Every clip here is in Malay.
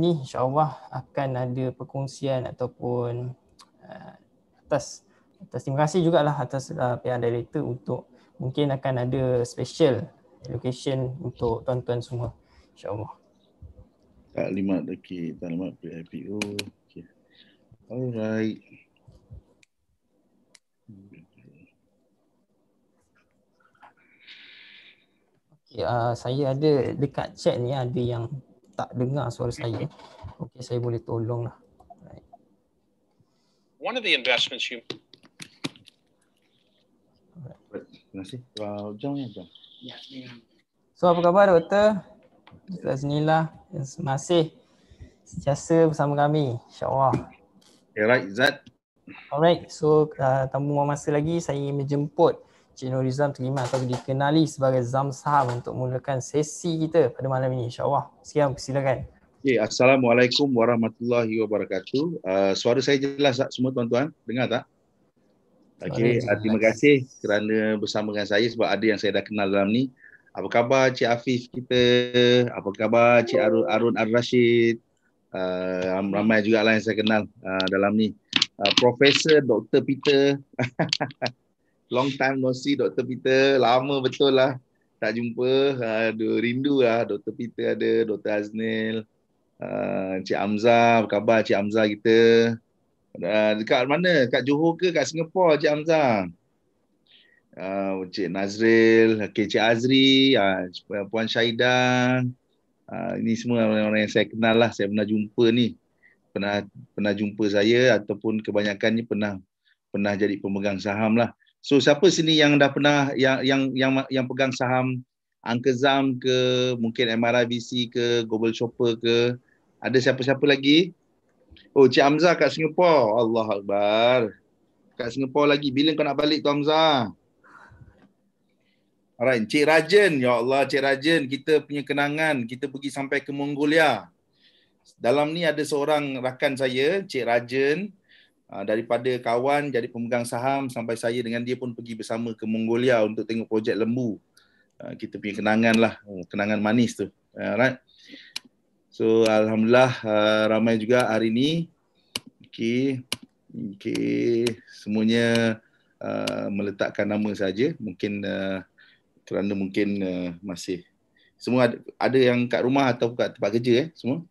ni insyaallah akan ada perkongsian ataupun uh, atas atas terima kasih jugalah atas uh, pihak director untuk mungkin akan ada special location untuk tuan-tuan semua insyaallah taklimat okey taklimat PIPO oh, okey alright Okay, uh, saya ada dekat chat ni ada yang tak dengar suara saya. Okey, saya boleh tolonglah. One of the investments you Terima kasih. Wow, uh, jom ya, jom. So, apa khabar, Doktor? Zazmila, masih sejasa bersama kami. InsyaAllah. Alright, Zat. Alright, so uh, tanpa masa lagi, saya menjemput uh, Cik Nurizam terima atau dikenali sebagai Zamsam untuk mulakan sesi kita pada malam ini insyaAllah. Sekian silakan. Okay, Assalamualaikum warahmatullahi wabarakatuh. Uh, suara saya jelas tak semua tuan-tuan? Dengar tak? Okay, uh, terima kasih kerana bersama dengan saya sebab ada yang saya dah kenal dalam ni. Apa khabar Cik Afif kita? Apa khabar Cik Arun, Arun Ar-Rashid? Uh, ramai juga lain yang saya kenal uh, dalam ni. Uh, Profesor Dr. Peter. Long time no see Dr. Peter. Lama betul lah tak jumpa. Aduh, rindu lah Dr. Peter ada, Dr. Aznil. Uh, Cik Amzah, apa khabar Cik Amzah kita? Uh, dekat mana? Dekat Johor ke? Dekat Singapura Cik Amzah? Uh, ah, Cik Nazril, okay, Cik Azri, uh, Puan Syahidah. Uh, ini semua orang-orang yang saya kenal lah. Saya pernah jumpa ni. Pernah pernah jumpa saya ataupun kebanyakan ni pernah pernah jadi pemegang saham lah. So siapa sini yang dah pernah yang yang yang yang pegang saham Uncle Zam ke mungkin MRIBC ke Global Shopper ke ada siapa-siapa lagi? Oh Cik Amza kat Singapura. Allah Akbar. Kat Singapura lagi. Bila kau nak balik tu Amza? Alright, Cik Rajan. Ya Allah, Cik Rajan, kita punya kenangan kita pergi sampai ke Mongolia. Dalam ni ada seorang rakan saya, Cik Rajan. Ah, daripada kawan jadi pemegang saham sampai saya dengan dia pun pergi bersama ke Mongolia untuk tengok projek lembu. Ah, kita punya kenangan lah, oh, kenangan manis tu. Alright. Ah, so alhamdulillah ramai juga hari ni. Okey. Okey, semuanya uh, meletakkan nama saja. Mungkin uh, kerana mungkin uh, masih semua ada, ada yang kat rumah atau kat tempat kerja eh semua.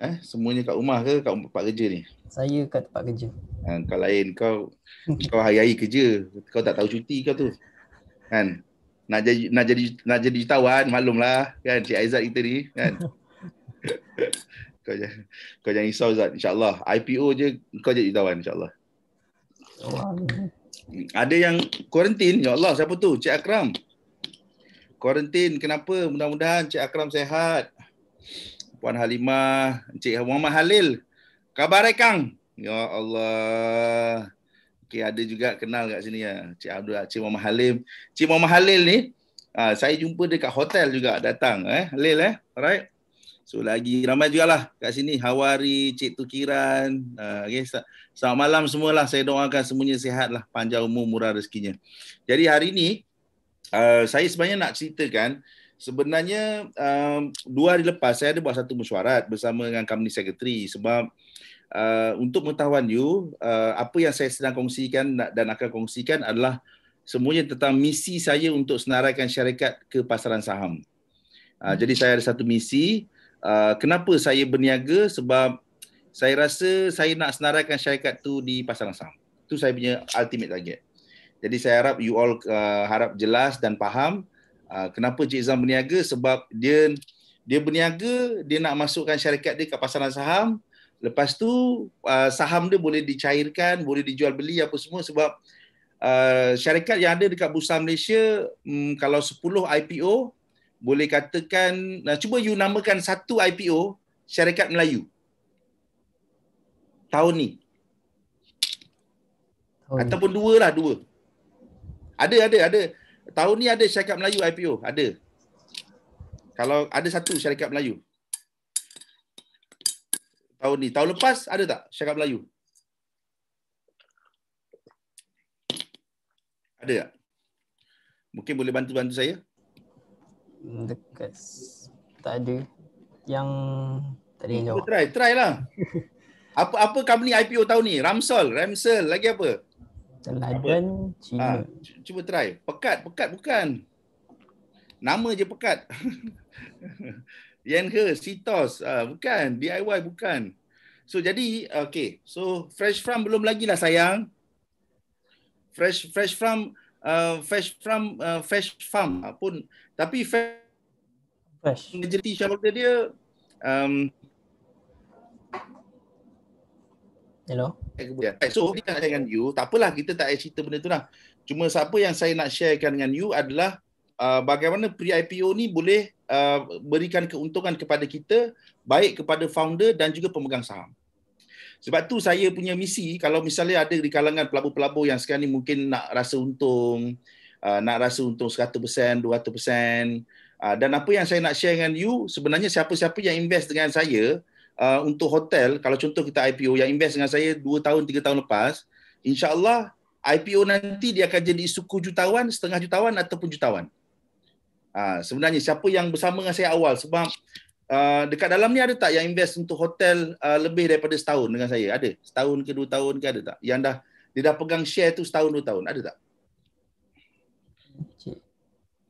Eh, semuanya kat rumah ke kat tempat kerja ni? Saya kat tempat kerja. Ha, kau lain kau kau hari-hari kerja. Kau tak tahu cuti kau tu. Kan? Nak jadi nak jadi nak jadi jutawan, maklumlah kan Cik Aizat kita ni kan. kau jangan kau jangan risau Zat insyaallah IPO je kau jadi jutawan insyaallah. Ada yang kuarantin, ya Allah siapa tu? Cik Akram. Kuarantin kenapa? Mudah-mudahan Cik Akram sehat. Puan Halimah, Encik Muhammad Halil. Khabar eh, Kang? Ya Allah. Okey, ada juga kenal kat sini ya. Cik Abdul Cik Muhammad Halim. Cik Muhammad Halil ni, ha, saya jumpa dia kat hotel juga datang. Eh. Halil eh. Alright. So, lagi ramai juga lah kat sini. Hawari, Cik Tukiran. Uh, ha, okay. Selamat malam semualah. Saya doakan semuanya sihat lah. Panjang umur, murah rezekinya. Jadi, hari ni, ha, saya sebenarnya nak ceritakan, uh, sebenarnya um, dua hari lepas saya ada buat satu mesyuarat bersama dengan company secretary sebab uh, untuk pengetahuan you uh, apa yang saya sedang kongsikan dan akan kongsikan adalah semuanya tentang misi saya untuk senaraikan syarikat ke pasaran saham. Uh, hmm. jadi saya ada satu misi uh, kenapa saya berniaga sebab saya rasa saya nak senaraikan syarikat tu di pasaran saham. Itu saya punya ultimate target. Jadi saya harap you all uh, harap jelas dan faham Ah, kenapa Cik Izam berniaga? Sebab dia dia berniaga, dia nak masukkan syarikat dia ke pasaran saham. Lepas tu uh, saham dia boleh dicairkan, boleh dijual beli apa semua sebab uh, syarikat yang ada dekat Bursa Malaysia um, kalau 10 IPO boleh katakan nah, cuba you namakan satu IPO syarikat Melayu tahun ni tahun ataupun ni. dua lah dua ada ada ada Tahun ni ada syarikat Melayu IPO, ada. Kalau ada satu syarikat Melayu. Tahun ni, tahun lepas ada tak syarikat Melayu? Ada tak? Mungkin boleh bantu-bantu saya? Hmm, dekat tak ada. Yang tadi yang jawab. Try, try lah. apa apa company IPO tahun ni? Ramsol, Ramsel, lagi apa? Teladan apa? Cina. Ha, cuba try. Pekat, pekat bukan. Nama je pekat. Yanhe, Sitos, ha, bukan. DIY bukan. So jadi, okay. So Fresh Farm belum lagi lah sayang. Fresh Fresh Farm, uh, ah, Fresh Farm, uh, Fresh Farm pun. Tapi Fresh. Fresh. Majority shareholder dia um, Hello. Yeah. Eh, so, kita nak dengan you. Tak apalah, kita tak payah cerita benda tu lah. Cuma siapa yang saya nak sharekan dengan you adalah uh, bagaimana pre-IPO ni boleh uh, berikan keuntungan kepada kita, baik kepada founder dan juga pemegang saham. Sebab tu saya punya misi, kalau misalnya ada di kalangan pelabur-pelabur yang sekarang ni mungkin nak rasa untung, uh, nak rasa untung 100%, 200%, uh, dan apa yang saya nak share dengan you, sebenarnya siapa-siapa yang invest dengan saya, Uh, untuk hotel kalau contoh kita IPO yang invest dengan saya 2 tahun 3 tahun lepas insyaallah IPO nanti dia akan jadi suku jutawan setengah jutawan ataupun jutawan ha, sebenarnya siapa yang bersama dengan saya awal sebab uh, dekat dalam ni ada tak yang invest untuk hotel uh, lebih daripada setahun dengan saya ada setahun ke dua tahun ke ada tak yang dah dia dah pegang share tu setahun dua tahun ada tak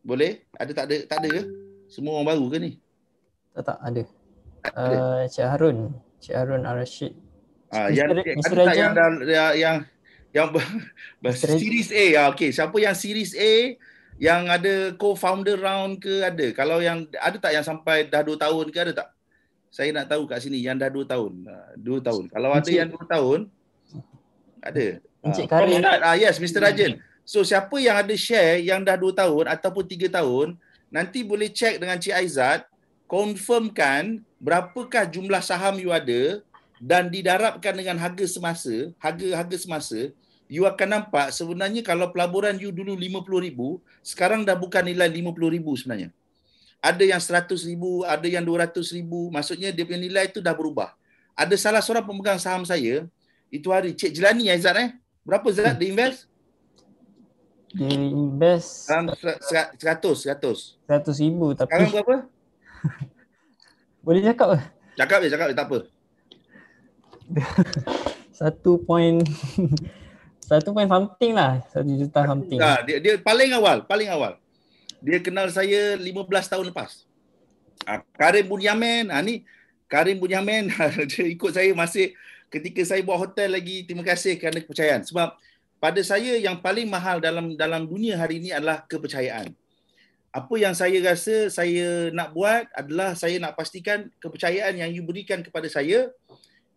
boleh ada tak ada tak ada ke semua orang baru ke ni tak tak ada Ah, Cik Harun. Cik Harun Al-Rashid. Ah, uh, yang, yang, yang, yang, yang, yang series A. Ah, okay. Siapa yang series A yang ada co-founder round ke ada? Kalau yang ada tak yang sampai dah 2 tahun ke ada tak? Saya nak tahu kat sini yang dah 2 tahun. 2 ah, tahun. Kalau ada yang 2 tahun, ada. Encik uh, Karim. Ah, uh, yes, Mr. Rajin. So siapa yang ada share yang dah 2 tahun ataupun 3 tahun, nanti boleh check dengan Cik Aizat confirmkan berapakah jumlah saham you ada dan didarabkan dengan harga semasa, harga-harga semasa, you akan nampak sebenarnya kalau pelaburan you dulu RM50,000, sekarang dah bukan nilai RM50,000 sebenarnya. Ada yang RM100,000, ada yang RM200,000, maksudnya dia punya nilai itu dah berubah. Ada salah seorang pemegang saham saya, itu hari, Cik Jelani Aizat ya, eh, berapa Zat dia invest? Dia invest... Sekarang Seratus 100. ribu Sekarang berapa? Boleh cakap ke? Cakap je, cakap je, tak apa. satu point, satu point something lah. Satu juta something. Nah, dia, dia paling awal, paling awal. Dia kenal saya 15 tahun lepas. Ha, Karim Bunyamin, ha, ni Karim Bunyamin, dia ikut saya masih ketika saya buat hotel lagi. Terima kasih kerana kepercayaan. Sebab pada saya yang paling mahal dalam dalam dunia hari ini adalah kepercayaan apa yang saya rasa saya nak buat adalah saya nak pastikan kepercayaan yang you berikan kepada saya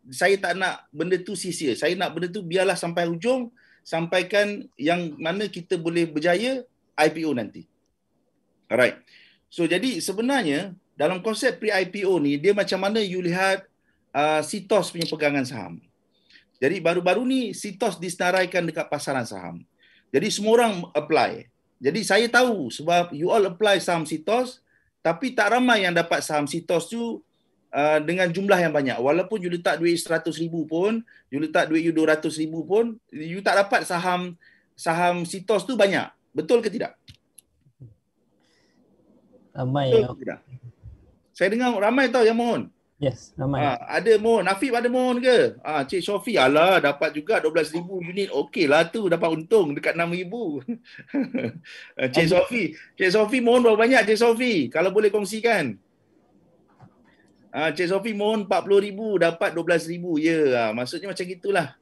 saya tak nak benda tu sia-sia saya nak benda tu biarlah sampai hujung sampaikan yang mana kita boleh berjaya IPO nanti alright so jadi sebenarnya dalam konsep pre IPO ni dia macam mana you lihat uh, Sitos uh, punya pegangan saham jadi baru-baru ni Sitos disenaraikan dekat pasaran saham jadi semua orang apply jadi saya tahu sebab you all apply saham Sitos tapi tak ramai yang dapat saham Sitos tu uh, dengan jumlah yang banyak. Walaupun you letak duit 100,000 pun, you letak duit you 200,000 pun, you tak dapat saham saham Sitos tu banyak. Betul ke tidak? Ramai. Betul ke ya. tidak? Saya dengar ramai tau yang mohon. Yes, ramai. Ha, ah, ada mohon. Nafib ada mohon ke? Ah, ha, Cik Shofi, alah dapat juga 12,000 unit. Okey lah tu dapat untung dekat 6,000. Ah, Cik Ayuh. Sofi, Cik Sofi mohon berapa banyak Cik Sofi? Kalau boleh kongsikan. Ah, ha, Cik Sofi mohon 40,000 dapat 12,000. Ya, ha, maksudnya macam gitulah.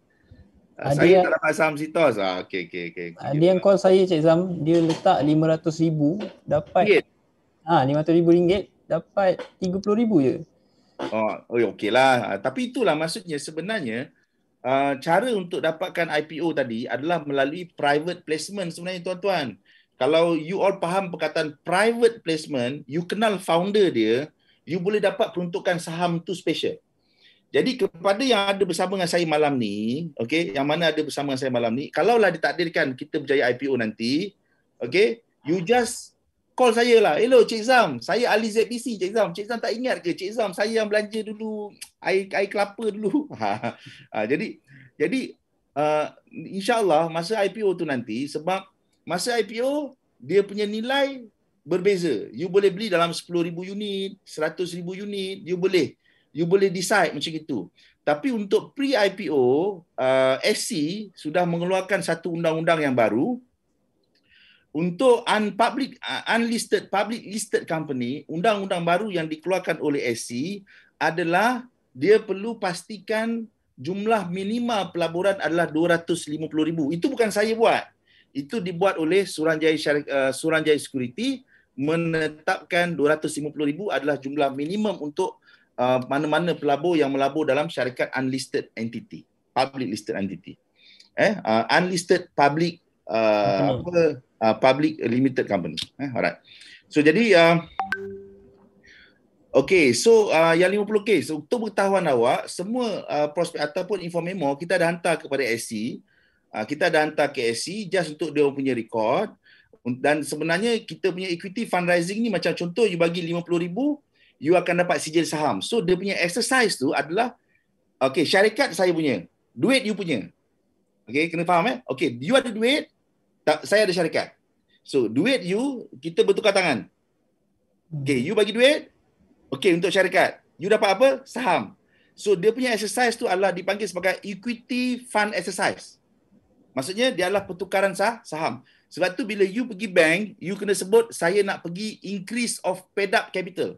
Ha, saya yang, tak dapat saham Sitos. Ah, ha, okey, okey, okey. Okay. Ada yang call saya Cik Zam, dia letak 500,000 dapat. Ah, ha, 500,000 ringgit dapat 30,000 je. Oh, oh okeylah. Ah, tapi itulah maksudnya sebenarnya uh, cara untuk dapatkan IPO tadi adalah melalui private placement sebenarnya tuan-tuan. Kalau you all faham perkataan private placement, you kenal founder dia, you boleh dapat peruntukan saham tu special. Jadi kepada yang ada bersama dengan saya malam ni, okay, yang mana ada bersama dengan saya malam ni, kalaulah ditakdirkan kita berjaya IPO nanti, okay, you just call saya lah. Hello Cik Zam, saya ahli ZBC Cik Zam. Cik Zam tak ingat ke Cik Zam saya yang belanja dulu air air kelapa dulu. Ha. Ha, jadi jadi uh, insyaallah masa IPO tu nanti sebab masa IPO dia punya nilai berbeza. You boleh beli dalam 10,000 unit, 100,000 unit, you boleh you boleh decide macam itu. Tapi untuk pre-IPO, uh, SC sudah mengeluarkan satu undang-undang yang baru untuk unpublic uh, unlisted public listed company undang-undang baru yang dikeluarkan oleh SC adalah dia perlu pastikan jumlah minima pelaburan adalah 250000 itu bukan saya buat itu dibuat oleh Suranjaya Syarik, uh, Suranjaya Security menetapkan 250000 adalah jumlah minimum untuk uh, mana-mana pelabur yang melabur dalam syarikat unlisted entity public listed entity eh unlisted public uh, uh, public limited company. Eh, alright. So jadi uh, Okay, so uh, yang 50 case so, untuk pengetahuan awak, semua uh, prospek ataupun inform memo kita dah hantar kepada SC. Uh, kita dah hantar ke SC just untuk dia punya record. Dan sebenarnya kita punya equity fundraising ni macam contoh you bagi 50,000, you akan dapat sijil saham. So dia punya exercise tu adalah okay, syarikat saya punya, duit you punya. Okay, kena faham eh? Okay, you ada duit, tak, saya ada syarikat. So, duit you, kita bertukar tangan. Okay, you bagi duit. Okay, untuk syarikat. You dapat apa? Saham. So, dia punya exercise tu adalah dipanggil sebagai equity fund exercise. Maksudnya, dia adalah pertukaran sah, saham. Sebab tu, bila you pergi bank, you kena sebut, saya nak pergi increase of paid up capital.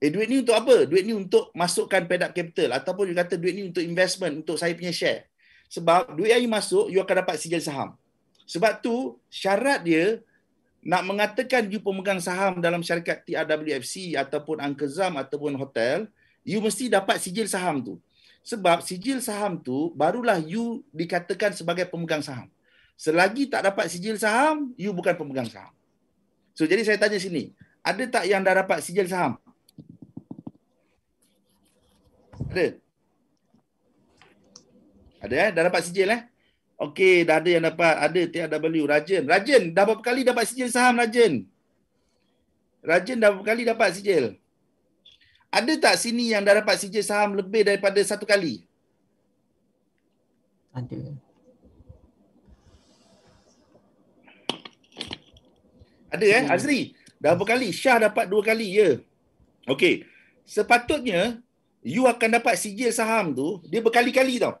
Eh, duit ni untuk apa? Duit ni untuk masukkan paid up capital. Ataupun you kata, duit ni untuk investment, untuk saya punya share. Sebab duit yang you masuk, you akan dapat sijil saham. Sebab tu syarat dia nak mengatakan you pemegang saham dalam syarikat TRWFC ataupun Uncle Zam ataupun hotel, you mesti dapat sijil saham tu. Sebab sijil saham tu barulah you dikatakan sebagai pemegang saham. Selagi tak dapat sijil saham, you bukan pemegang saham. So jadi saya tanya sini, ada tak yang dah dapat sijil saham? Ada. Ada eh, dah dapat sijil eh? Okey, dah ada yang dapat. Ada TRW, Rajin. Rajin, dah berapa kali dapat sijil saham Rajin? Rajin dah berapa kali dapat sijil? Ada tak sini yang dah dapat sijil saham lebih daripada satu kali? Ada. Ada eh, hmm. Azri? Dah berapa kali? Syah dapat dua kali, ya. Okey. Sepatutnya, you akan dapat sijil saham tu, dia berkali-kali tau.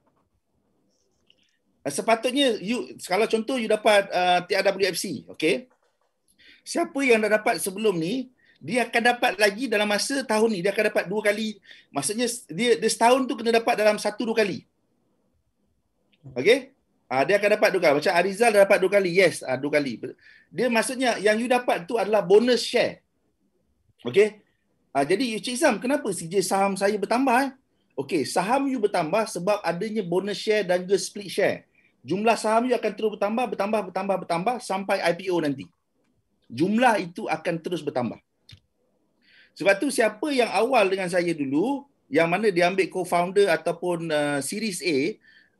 Eh, sepatutnya you kalau contoh you dapat uh, TRWFC okey siapa yang dah dapat sebelum ni dia akan dapat lagi dalam masa tahun ni dia akan dapat dua kali maksudnya dia, dia setahun tu kena dapat dalam satu dua kali okey uh, ah, dia akan dapat dua kali macam Arizal dah dapat dua kali yes uh, dua kali dia maksudnya yang you dapat tu adalah bonus share okey uh, ah, jadi you cik Sam kenapa CJ saham saya bertambah eh? Okey, saham you bertambah sebab adanya bonus share dan juga split share jumlah saham itu akan terus bertambah, bertambah, bertambah, bertambah sampai IPO nanti. Jumlah itu akan terus bertambah. Sebab tu siapa yang awal dengan saya dulu, yang mana dia ambil co-founder ataupun uh, series A,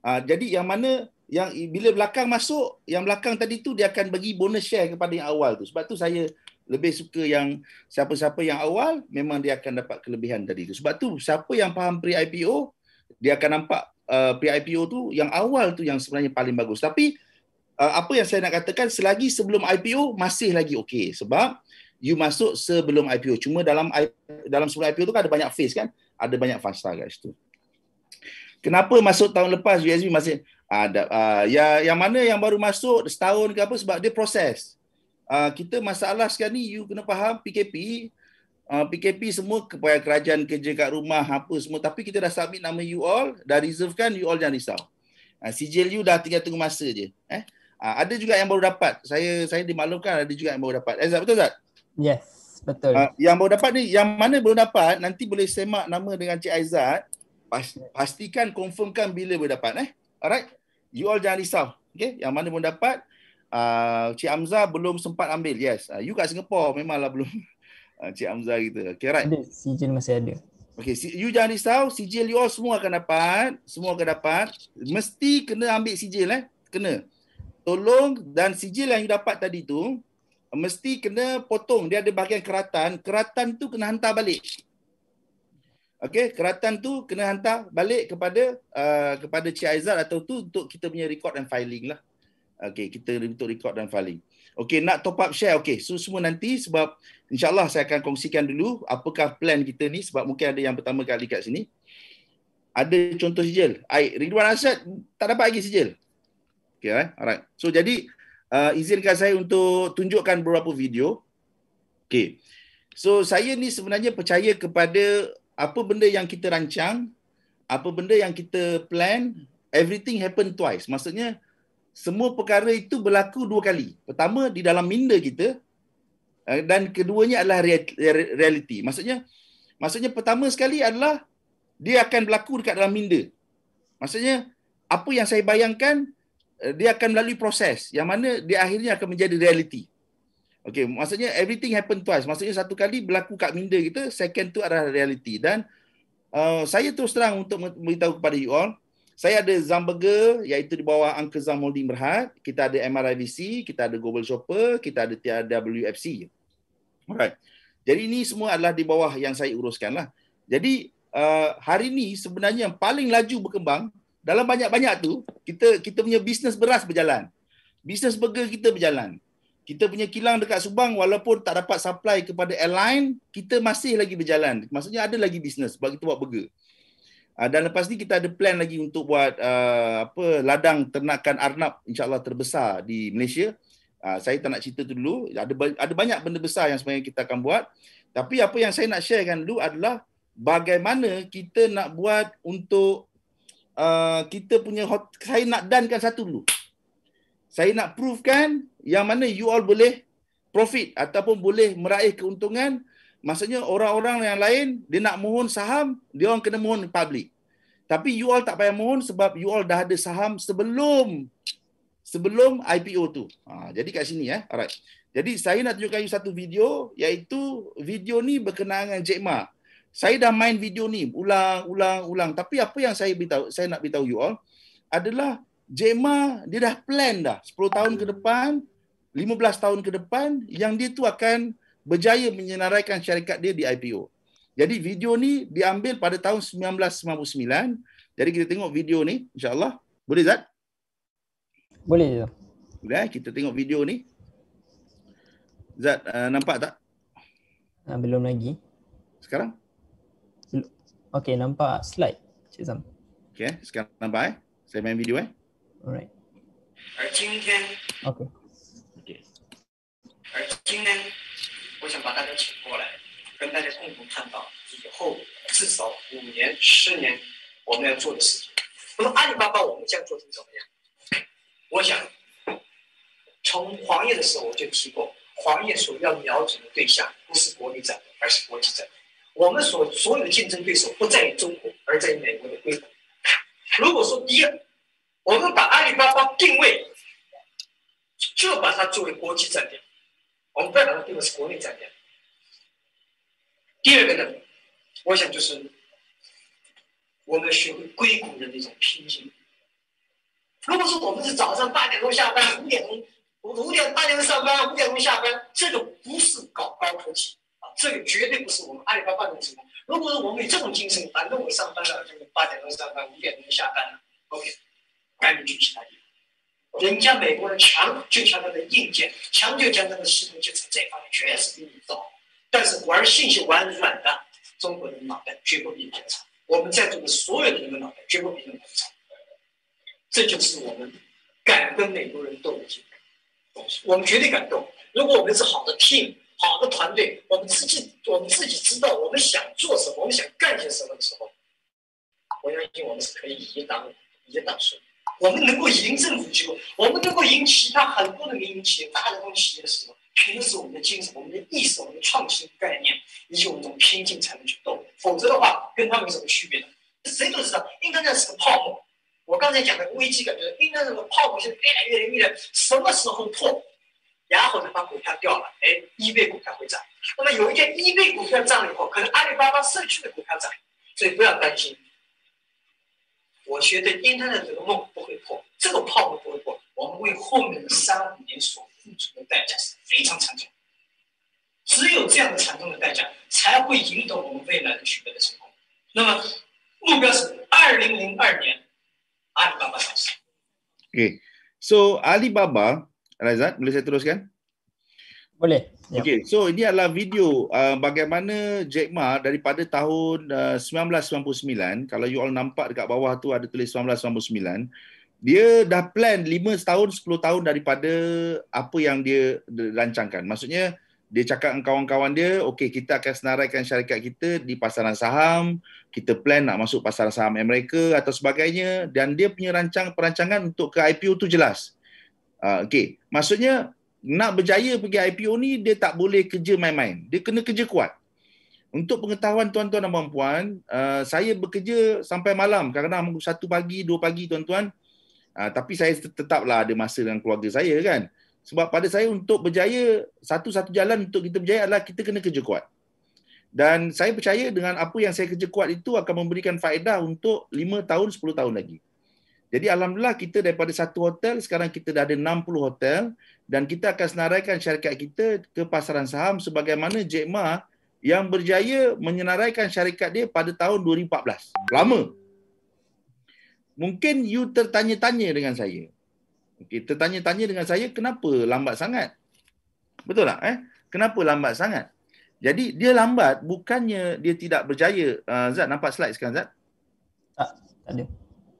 uh, jadi yang mana yang bila belakang masuk, yang belakang tadi tu dia akan bagi bonus share kepada yang awal tu. Sebab tu saya lebih suka yang siapa-siapa yang awal memang dia akan dapat kelebihan tadi itu. Sebab tu siapa yang faham pre IPO dia akan nampak Uh, pre-IPO tu yang awal tu yang sebenarnya paling bagus. Tapi uh, apa yang saya nak katakan selagi sebelum IPO masih lagi okey sebab you masuk sebelum IPO. Cuma dalam dalam sebelum IPO tu kan ada banyak phase kan? Ada banyak fasa kat situ. Kenapa masuk tahun lepas USB masih ada ah, uh, uh, ah, ya yang mana yang baru masuk setahun ke apa sebab dia proses. Uh, kita masalah sekarang ni you kena faham PKP uh, ah, PKP semua kepada kerajaan kerja kat rumah apa semua tapi kita dah submit nama you all dah reserve kan, you all jangan risau uh, ah, sijil you dah tinggal tunggu masa je eh uh, ada juga yang baru dapat saya saya dimaklumkan ada juga yang baru dapat Azat eh, betul tak yes betul uh, yang baru dapat ni yang mana baru dapat nanti boleh semak nama dengan Cik Aizat pastikan confirmkan bila boleh dapat eh alright you all jangan risau okay yang mana pun dapat Uh, Cik Amza belum sempat ambil. Yes. Uh, you kat Singapore memanglah belum Ah, Cik Hamzah kita. Okay, right. Ada, sijil masih ada. Okay, si, you jangan risau. Sijil you all semua akan dapat. Semua akan dapat. Mesti kena ambil sijil eh. Kena. Tolong dan sijil yang you dapat tadi tu, mesti kena potong. Dia ada bahagian keratan. Keratan tu kena hantar balik. Okay, keratan tu kena hantar balik kepada uh, kepada Cik Aizal atau tu untuk kita punya record and filing lah. Okay, kita untuk record dan filing. Okey, nak top up share. Okey, so semua nanti sebab insyaAllah saya akan kongsikan dulu apakah plan kita ni sebab mungkin ada yang pertama kali kat sini. Ada contoh sijil. I, Ridwan Asad tak dapat lagi sijil. Okey, eh? alright. So, jadi uh, izinkan saya untuk tunjukkan beberapa video. Okey. So, saya ni sebenarnya percaya kepada apa benda yang kita rancang, apa benda yang kita plan, everything happen twice. Maksudnya, semua perkara itu berlaku dua kali. Pertama di dalam minda kita eh, dan keduanya adalah reality. Maksudnya maksudnya pertama sekali adalah dia akan berlaku dekat dalam minda. Maksudnya apa yang saya bayangkan eh, dia akan melalui proses yang mana dia akhirnya akan menjadi reality. Okey, maksudnya everything happen twice. Maksudnya satu kali berlaku kat minda kita, second tu adalah reality dan uh, saya terus terang untuk beritahu kepada you all saya ada Zamburger iaitu di bawah Uncle Zam Holding Berhad. Kita ada MRIVC, kita ada Global Shopper, kita ada TRWFC. Alright. Jadi ini semua adalah di bawah yang saya uruskan lah. Jadi uh, hari ini sebenarnya yang paling laju berkembang dalam banyak-banyak tu kita kita punya bisnes beras berjalan. Bisnes burger kita berjalan. Kita punya kilang dekat Subang walaupun tak dapat supply kepada airline, kita masih lagi berjalan. Maksudnya ada lagi bisnes sebab kita buat burger. Ah, dan lepas ni kita ada plan lagi untuk buat uh, apa ladang ternakan arnab insyaallah terbesar di Malaysia. Uh, saya tak nak cerita tu dulu. Ada ada banyak benda besar yang sebenarnya kita akan buat. Tapi apa yang saya nak sharekan dulu adalah bagaimana kita nak buat untuk uh, kita punya hot, saya nak dankan satu dulu. Saya nak provekan yang mana you all boleh profit ataupun boleh meraih keuntungan Maksudnya orang-orang yang lain dia nak mohon saham, dia orang kena mohon public. Tapi you all tak payah mohon sebab you all dah ada saham sebelum sebelum IPO tu. Ha, jadi kat sini ya. Eh. Alright. Jadi saya nak tunjukkan you satu video iaitu video ni berkenaan dengan Jack Ma. Saya dah main video ni ulang-ulang-ulang tapi apa yang saya beritahu saya nak beritahu you all adalah Jack Ma dia dah plan dah 10 tahun ke depan, 15 tahun ke depan yang dia tu akan berjaya menyenaraikan syarikat dia di IPO. Jadi video ni diambil pada tahun 1999. Jadi kita tengok video ni insya-Allah. Boleh Zat? Boleh ya. Boleh eh? kita tengok video ni. Zat uh, nampak tak? Ah, belum lagi. Sekarang? Okey nampak slide. Cik Zam. Okey, eh? sekarang nampak eh? Saya main video eh. Alright. Okay. Okay. 我想把大家请过来，跟大家共同探讨以后至少五年、十年我们要做的事情。那么阿里巴巴，我们将做成怎么样？我想，从黄页的时候我就提过，黄页所要瞄准的对象不是国内站，而是国际站。我们所所有的竞争对手不在于中国，而在于美国的硅谷。如果说第一，我们把阿里巴巴定位，就把它作为国际站点。我们不要把它定为是国内战争。第二个呢，我想就是我们学会硅谷人的一种拼劲。如果说我们是早上八点钟下班，五点钟五五点八点钟上班，五点钟下班，这个不是搞高科技啊，这个绝对不是我们阿里巴巴这种功。如果说我们有这种精神，反正我上班了就是八点钟上班，五点钟下班了，OK，赶紧去其他地。人家美国人强就强的硬件，强就强的系统集成这方面确实比你高。但是玩信息玩软的，中国人脑袋绝不比你差。我们在座的所有的人的脑袋绝不比你差。这就是我们敢跟美国人斗的劲，我们绝对敢斗。如果我们是好的 team，好的团队，我们自己我们自己知道我们想做什么，我们想干些什么的时候，我相信我们是可以一档一档十。我们能够赢政府机构，我们能够赢其他很多的民营企业、大的中企业的时候，肯定是我们的精神、我们的意识、我们的创新概念以及我们拼劲才能去斗。否则的话，跟他们没什么区别了。谁都知道，internet 是个泡沫。我刚才讲的危机感觉，internet 的泡沫现在越来越、越来越，什么时候破？然后呢，把股票掉了，哎，一倍股票会涨。那么有一天，一倍股票涨了以后，可能阿里巴巴社区的股票涨，所以不要担心。我觉得今天的这个梦不会破，这个泡沫不会破。我们为后面的三五年所付出的代价是非常惨重，只有这样的惨重的代价，才会赢得我们未来的取得的成功。那么，目标是二零零二年阿里巴巴上市。Okay，so Alibaba，Azan，boleh saya teruskan？Boleh。Okay, so ini adalah video uh, bagaimana Jack Ma daripada tahun uh, 1999, kalau you all nampak dekat bawah tu ada tulis 1999, dia dah plan 5 tahun 10 tahun daripada apa yang dia rancangkan. Maksudnya dia cakap dengan kawan-kawan dia, okay kita akan senaraikan syarikat kita di pasaran saham, kita plan nak masuk pasaran saham Amerika atau sebagainya dan dia punya rancang perancangan untuk ke IPO tu jelas. Uh, okey, maksudnya nak berjaya pergi IPO ni dia tak boleh kerja main-main. Dia kena kerja kuat. Untuk pengetahuan tuan-tuan dan puan-puan, uh, saya bekerja sampai malam. kadang satu pagi, dua pagi tuan-tuan. Uh, tapi saya tetaplah ada masa dengan keluarga saya kan. Sebab pada saya untuk berjaya, satu-satu jalan untuk kita berjaya adalah kita kena kerja kuat. Dan saya percaya dengan apa yang saya kerja kuat itu akan memberikan faedah untuk 5 tahun, 10 tahun lagi. Jadi Alhamdulillah kita daripada satu hotel, sekarang kita dah ada 60 hotel dan kita akan senaraikan syarikat kita ke pasaran saham sebagaimana Jack Ma yang berjaya menyenaraikan syarikat dia pada tahun 2014. Lama. Mungkin you tertanya-tanya dengan saya. Okay, tertanya-tanya dengan saya kenapa lambat sangat? Betul tak? Eh? Kenapa lambat sangat? Jadi dia lambat bukannya dia tidak berjaya. Uh, Zat nampak slide sekarang Zat? Tak, tak ada.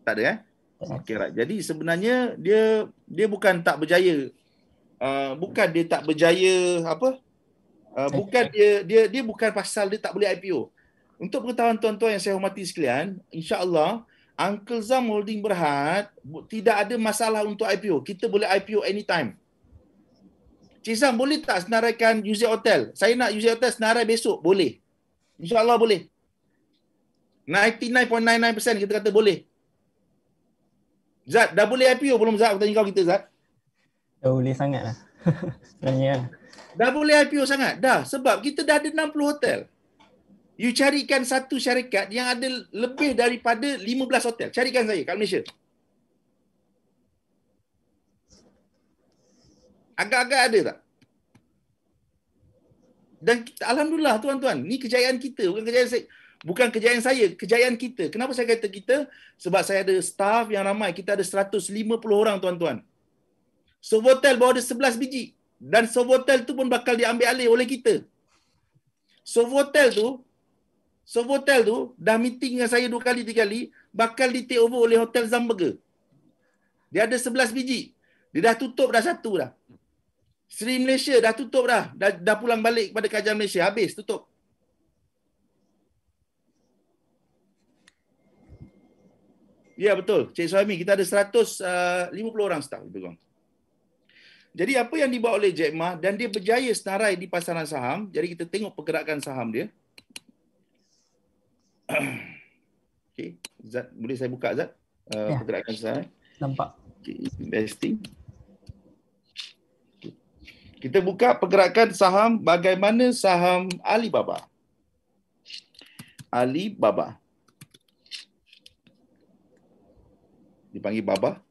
Tak ada eh? Okay, right. Jadi sebenarnya dia dia bukan tak berjaya Ah, bukan dia tak berjaya apa uh, bukan dia dia dia bukan pasal dia tak boleh IPO untuk pengetahuan tuan-tuan yang saya hormati sekalian insyaallah Uncle Zam Holding Berhad tidak ada masalah untuk IPO kita boleh IPO anytime Cik Zam boleh tak senaraikan UZ Hotel saya nak UZ Hotel senarai besok boleh insyaallah boleh 99.99% kita kata boleh Zat, dah boleh IPO belum Zat? Aku tanya kau kita Zat. Dah boleh sangat lah. lah. dah boleh IPO sangat. Dah. Sebab kita dah ada 60 hotel. You carikan satu syarikat yang ada lebih daripada 15 hotel. Carikan saya kat Malaysia. Agak-agak ada tak? Dan kita, Alhamdulillah tuan-tuan, ni kejayaan kita. Bukan kejayaan saya. Bukan kejayaan saya, kejayaan kita. Kenapa saya kata kita? Sebab saya ada staff yang ramai. Kita ada 150 orang tuan-tuan. Sovotel bawa ada 11 biji dan Sovotel tu pun bakal diambil alih oleh kita. Sovotel tu Sovotel tu dah meeting dengan saya dua kali tiga kali bakal di take over oleh Hotel Zamberger. Dia ada 11 biji. Dia dah tutup dah satu dah. Sri Malaysia dah tutup dah. Dah, dah pulang balik kepada kajian Malaysia. Habis tutup. Ya betul. Cik Suhaimi, kita ada 150 uh, orang staff. Lebih kurang. Jadi apa yang dibawa oleh Jack Ma dan dia berjaya senarai di pasaran saham. Jadi kita tengok pergerakan saham dia. Okay, Zat boleh saya buka Zat? Uh, ya. pergerakan saham. Nampak. Okay. investing. Okay. Kita buka pergerakan saham bagaimana saham Alibaba. Alibaba. Dipanggil Baba.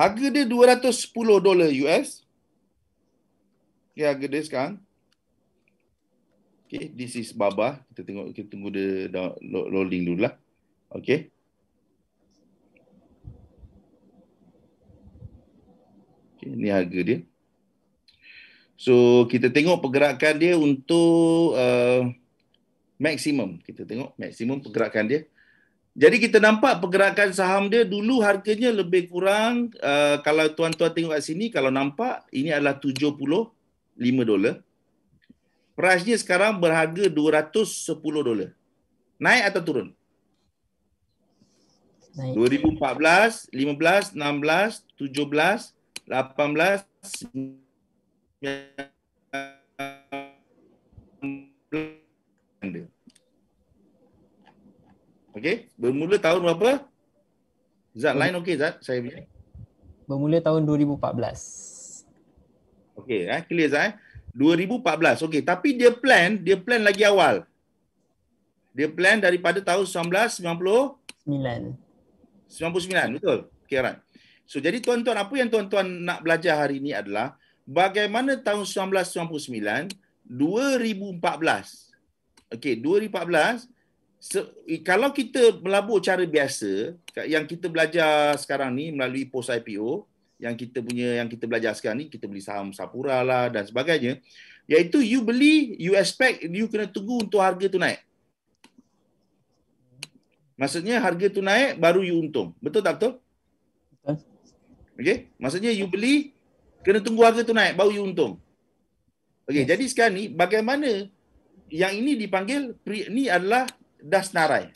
Harga dia 210 dolar US. Okay, harga dia sekarang. Okay, this is Baba. Kita tengok, kita tunggu dia download, loading dulu lah. Okay. Okay, ni harga dia. So, kita tengok pergerakan dia untuk uh, maximum. Kita tengok maksimum pergerakan dia. Jadi kita nampak pergerakan saham dia dulu harganya lebih kurang uh, kalau tuan-tuan tengok kat sini kalau nampak ini adalah 75 dolar. Price dia sekarang berharga 210 dolar. Naik atau turun? Naik. 2014, 15, 16, 17, 18, 19. Okey, bermula tahun berapa? Zat hmm. lain okey Zat, saya punya. Bermula tahun 2014. Okey, eh clear Zat. Eh? 2014. Okey, tapi dia plan, dia plan lagi awal. Dia plan daripada tahun 1999. 99, betul. Okey, Ran. So, jadi tuan-tuan, apa yang tuan-tuan nak belajar hari ini adalah bagaimana tahun 1999, 2014. Okey, 2014, So, kalau kita melabur cara biasa yang kita belajar sekarang ni melalui post IPO yang kita punya yang kita belajar sekarang ni kita beli saham Sapura lah dan sebagainya iaitu you beli you expect you kena tunggu untuk harga tu naik. Maksudnya harga tu naik baru you untung. Betul tak betul? Okay, maksudnya you beli kena tunggu harga tu naik baru you untung. Okay, yes. jadi sekarang ni bagaimana yang ini dipanggil ni adalah Das senarai.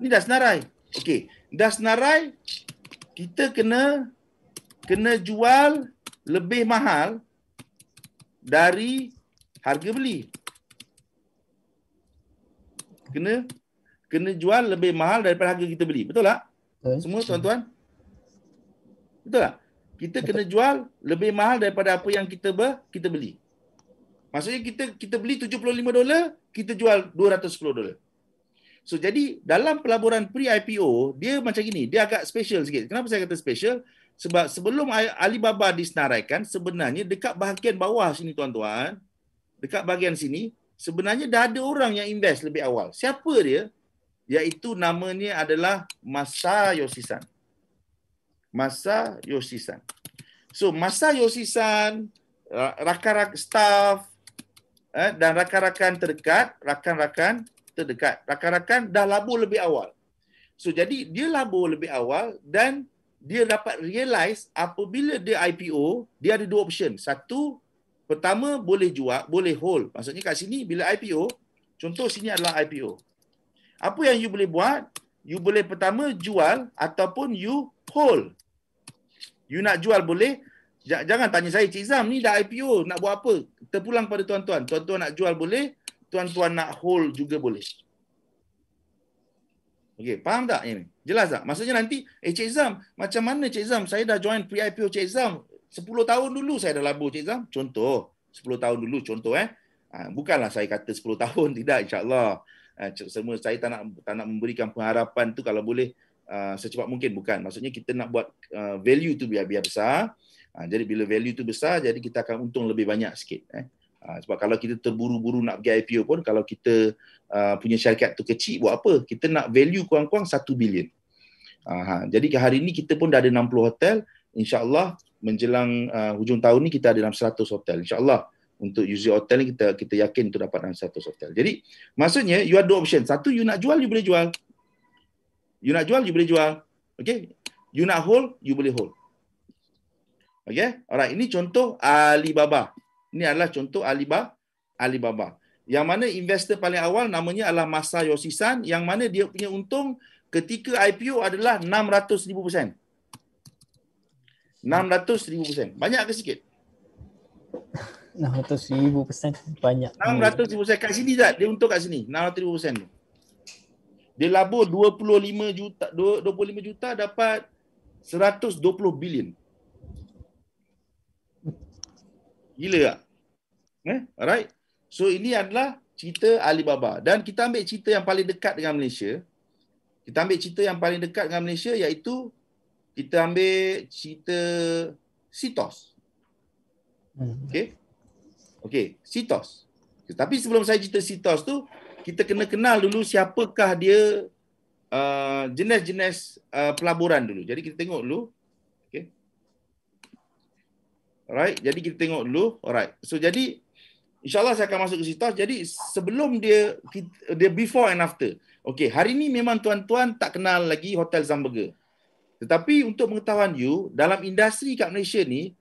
Ni das senarai. Okey, das senarai kita kena kena jual lebih mahal dari harga beli. Kena kena jual lebih mahal daripada harga kita beli. Betul tak? Hmm. Semua tuan-tuan? Betul tak? Kita kena jual lebih mahal daripada apa yang kita ber, kita beli. Maksudnya kita kita beli 75 dolar, kita jual 210 dolar. So jadi dalam pelaburan pre-IPO dia macam gini, dia agak special sikit. Kenapa saya kata special? Sebab sebelum Alibaba disenaraikan sebenarnya dekat bahagian bawah sini tuan-tuan, dekat bahagian sini sebenarnya dah ada orang yang invest lebih awal. Siapa dia? Yaitu namanya adalah Masa Yosisan. Masa Yosisan. So Masa Yosisan rakan-rakan staff eh, dan rakan-rakan terdekat, rakan-rakan terdekat. Rakan-rakan dah labur lebih awal. So jadi dia labur lebih awal dan dia dapat realize apabila dia IPO, dia ada dua option. Satu, pertama boleh jual, boleh hold. Maksudnya kat sini bila IPO, contoh sini adalah IPO. Apa yang you boleh buat? You boleh pertama jual ataupun you hold. You nak jual boleh. Jangan tanya saya, Cik Zam ni dah IPO, nak buat apa? Terpulang pada tuan-tuan. Tuan-tuan nak jual boleh, tuan-tuan nak hold juga boleh. Okey, faham tak ini? Jelas tak? Maksudnya nanti, eh Cik Zam, macam mana Cik Zam? Saya dah join PIPO Cik Zam. 10 tahun dulu saya dah labur Cik Zam. Contoh. 10 tahun dulu, contoh eh. Ha, bukanlah saya kata 10 tahun. Tidak, insyaAllah. Ha, semua saya tak nak, tak nak memberikan pengharapan tu kalau boleh uh, secepat mungkin. Bukan. Maksudnya kita nak buat uh, value tu biar-biar besar. Uh, jadi bila value tu besar, jadi kita akan untung lebih banyak sikit. Eh. Ah, sebab kalau kita terburu-buru nak pergi IPO pun kalau kita ah, punya syarikat tu kecil buat apa kita nak value kurang-kurang 1 bilion jadi ke hari ni kita pun dah ada 60 hotel insyaallah menjelang ah, hujung tahun ni kita ada dalam 100 hotel insyaallah untuk user hotel ni kita kita yakin tu dapat dalam 100 hotel jadi maksudnya you ada dua option satu you nak jual you boleh jual you nak jual you boleh jual Okay, you nak hold you boleh hold Okay, alright ini contoh Alibaba ini adalah contoh Alibaba. Yang mana investor paling awal namanya adalah Masa Yosisan yang mana dia punya untung ketika IPO adalah 600,000 persen. 600,000 persen. Banyak ke sikit? 600,000 persen banyak. 600,000 persen. Kat sini tak? Dia untung kat sini. 600,000 persen. Dia labur 25 juta 25 juta dapat 120 bilion. Gila tak? Eh? Alright? So ini adalah cerita Alibaba. Dan kita ambil cerita yang paling dekat dengan Malaysia. Kita ambil cerita yang paling dekat dengan Malaysia iaitu kita ambil cerita Sitos. Hmm. Okay? Okay, Sitos. Tapi sebelum saya cerita Sitos tu, kita kena kenal dulu siapakah dia uh, jenis-jenis uh, pelaburan dulu. Jadi kita tengok dulu Alright, jadi kita tengok dulu. Alright. So jadi insyaallah saya akan masuk ke situ. Jadi sebelum dia dia before and after. Okay, hari ni memang tuan-tuan tak kenal lagi Hotel Zamburger. Tetapi untuk pengetahuan you, dalam industri kat Malaysia ni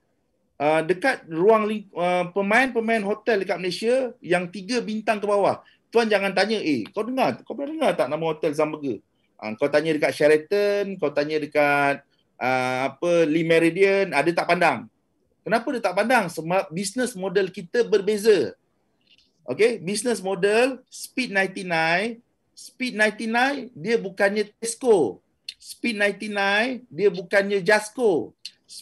uh, dekat ruang uh, pemain-pemain hotel dekat Malaysia yang tiga bintang ke bawah. Tuan jangan tanya, "Eh, kau dengar? Kau pernah dengar tak nama Hotel Zamburger?" Uh, ah, kau tanya dekat Sheraton, kau tanya dekat uh, apa Lee Meridian, ada ah, tak pandang? Kenapa dia tak pandang? Sebab business model kita berbeza. Okay, business model Speed 99. Speed 99 dia bukannya Tesco. Speed 99 dia bukannya Jasco.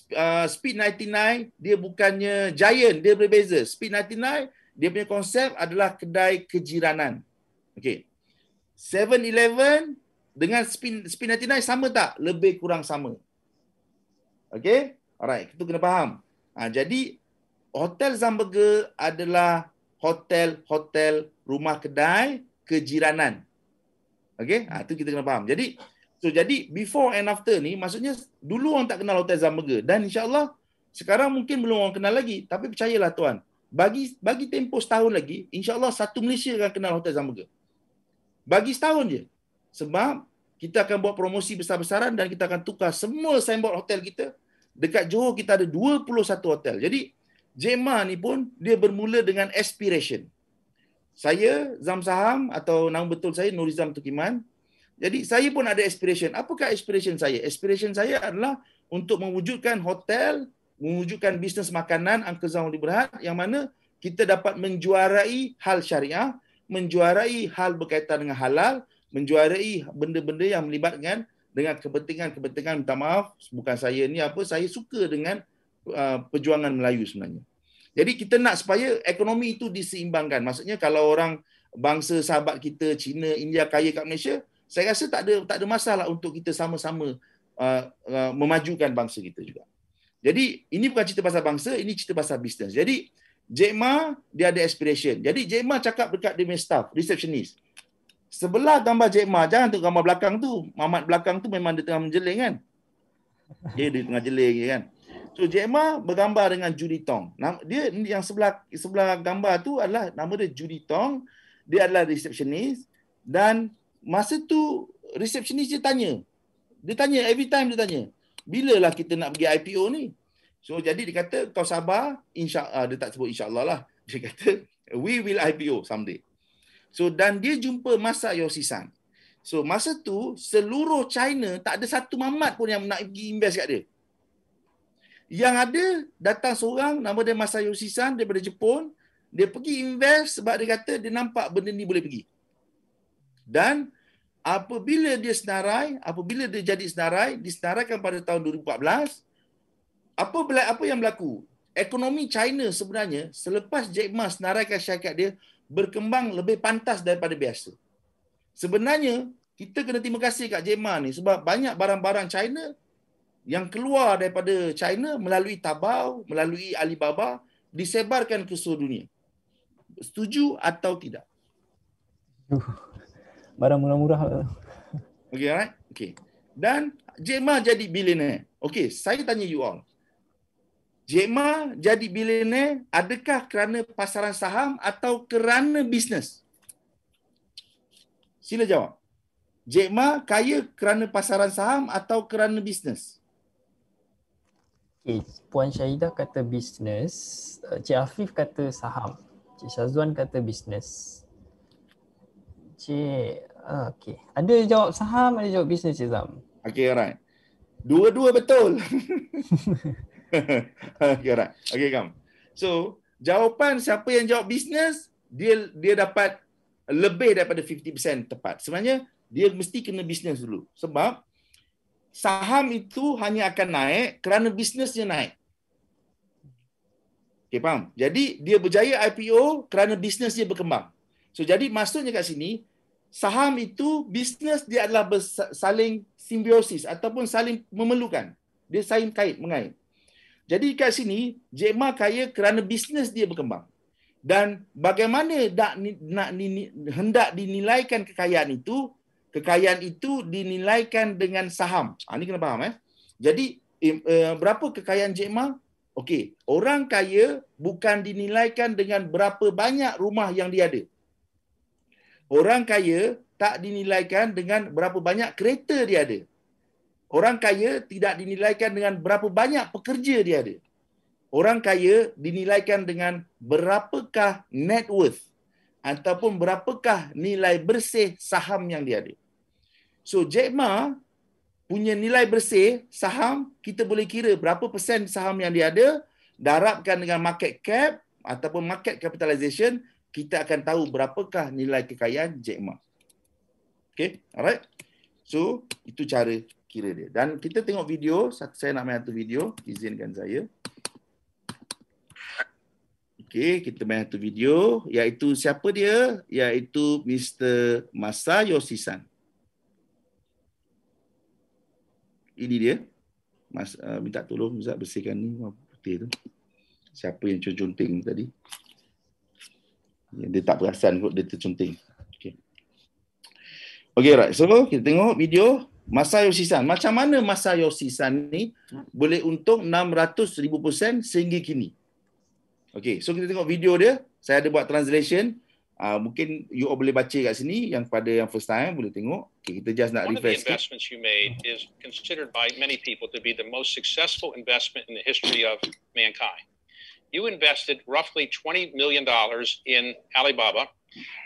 Uh, Speed 99 dia bukannya Giant. Dia berbeza. Speed 99 dia punya konsep adalah kedai kejiranan. Okay. 7-Eleven dengan Speed, Speed 99 sama tak? Lebih kurang sama. Okay. Alright. Itu kena faham. Ha, jadi hotel Zamberge adalah hotel-hotel rumah kedai kejiranan. Okey, ha, itu kita kena faham. Jadi so jadi before and after ni maksudnya dulu orang tak kenal hotel Zamberge dan insyaallah sekarang mungkin belum orang kenal lagi tapi percayalah tuan bagi bagi tempoh setahun lagi insyaallah satu Malaysia akan kenal hotel Zamberge. Bagi setahun je. Sebab kita akan buat promosi besar-besaran dan kita akan tukar semua signboard hotel kita dekat Johor kita ada 21 hotel. Jadi JEMA ni pun dia bermula dengan aspiration. Saya Zam Saham atau nama betul saya Nurizam Tukiman. Jadi saya pun ada aspiration. Apakah aspiration saya? Aspiration saya adalah untuk mewujudkan hotel, mewujudkan bisnes makanan Uncle Zam Ali Berhad yang mana kita dapat menjuarai hal syariah, menjuarai hal berkaitan dengan halal, menjuarai benda-benda yang melibatkan dengan kepentingan-kepentingan minta maaf bukan saya ni apa saya suka dengan uh, perjuangan Melayu sebenarnya. Jadi kita nak supaya ekonomi itu diseimbangkan. Maksudnya kalau orang bangsa sahabat kita Cina, India kaya kat Malaysia, saya rasa tak ada tak ada masalah untuk kita sama-sama uh, uh, memajukan bangsa kita juga. Jadi ini bukan cerita pasal bangsa, ini cerita pasal bisnes. Jadi Jema dia ada aspiration. Jadi Jema cakap dekat dia staff, receptionist. Sebelah gambar Jack Ma, jangan tengok gambar belakang tu. Mamat belakang tu memang dia tengah menjeling kan. Dia di tengah jeling ya kan. So Jack Ma bergambar dengan Judy Tong. Dia yang sebelah sebelah gambar tu adalah nama dia Judy Tong. Dia adalah receptionist dan masa tu receptionist dia tanya. Dia tanya every time dia tanya. lah kita nak pergi IPO ni? So jadi dia kata kau sabar, insya uh, dia tak sebut insya-Allah lah. Dia kata we will IPO someday. So dan dia jumpa masa Yosisan. So masa tu seluruh China tak ada satu mamat pun yang nak pergi invest kat dia. Yang ada datang seorang nama dia Masa Yosisan daripada Jepun, dia pergi invest sebab dia kata dia nampak benda ni boleh pergi. Dan apabila dia senarai, apabila dia jadi senarai, disenaraikan pada tahun 2014, apa apa yang berlaku? Ekonomi China sebenarnya selepas Jack Ma senaraikan syarikat dia, berkembang lebih pantas daripada biasa. Sebenarnya kita kena terima kasih kat Jema ni sebab banyak barang-barang China yang keluar daripada China melalui Tabau, melalui Alibaba disebarkan ke seluruh dunia. Setuju atau tidak? Barang murah-murah. Okay, right? Okay. Dan Jema jadi bilioner. Okay, saya tanya you all. Jack Ma jadi bilioner adakah kerana pasaran saham atau kerana bisnes? Sila jawab. Jack Ma kaya kerana pasaran saham atau kerana bisnes? Okay. Eh, Puan Syahidah kata bisnes. Eh, Cik Afif kata saham. Cik Syazwan kata bisnes. Cik, ah, okay. Ada jawab saham, ada jawab bisnes Cik Zam. Okay, alright. Dua-dua betul. okay, right. okay, come. So, jawapan siapa yang jawab bisnes dia dia dapat lebih daripada 50% tepat. Sebenarnya, dia mesti kena bisnes dulu. Sebab, saham itu hanya akan naik kerana bisnesnya naik. Okay, faham? Jadi, dia berjaya IPO kerana bisnes dia berkembang. So, jadi, maksudnya kat sini, saham itu bisnes dia adalah saling simbiosis ataupun saling memerlukan. Dia saling kait, mengait. Jadi kat sini Jema kaya kerana bisnes dia berkembang. Dan bagaimana nak, nak hendak dinilaikan kekayaan itu? Kekayaan itu dinilaikan dengan saham. Ha, ini kena faham eh. Jadi eh, berapa kekayaan Jema? Okey, orang kaya bukan dinilaikan dengan berapa banyak rumah yang dia ada. Orang kaya tak dinilaikan dengan berapa banyak kereta dia ada. Orang kaya tidak dinilaikan dengan berapa banyak pekerja dia ada. Orang kaya dinilaikan dengan berapakah net worth ataupun berapakah nilai bersih saham yang dia ada. So Jack Ma punya nilai bersih saham, kita boleh kira berapa persen saham yang dia ada, darabkan dengan market cap ataupun market capitalization, kita akan tahu berapakah nilai kekayaan Jack Ma. Okay, alright. So, itu cara kira dia. Dan kita tengok video, saya nak main satu video, izinkan saya. Okey, kita main satu video iaitu siapa dia? Iaitu Mr. Masayoshi San. Ini dia. Mas uh, minta tolong Ustaz bersihkan ni warna putih tu. Siapa yang cucunting tadi? Dia tak perasan kot dia tercunting. Okay. Okay, right. So, kita tengok video. Masa Yosisan. Macam mana masa Yosisan ni boleh untung 600,000% sehingga kini? Okay, so kita tengok video dia. Saya ada buat translation. Uh, mungkin you all boleh baca kat sini yang pada yang first time boleh tengok. Okay, kita just nak One refresh. One of the investments sikit. you made is considered by many people to be the most successful investment in the history of mankind. You invested roughly 20 million dollars in Alibaba.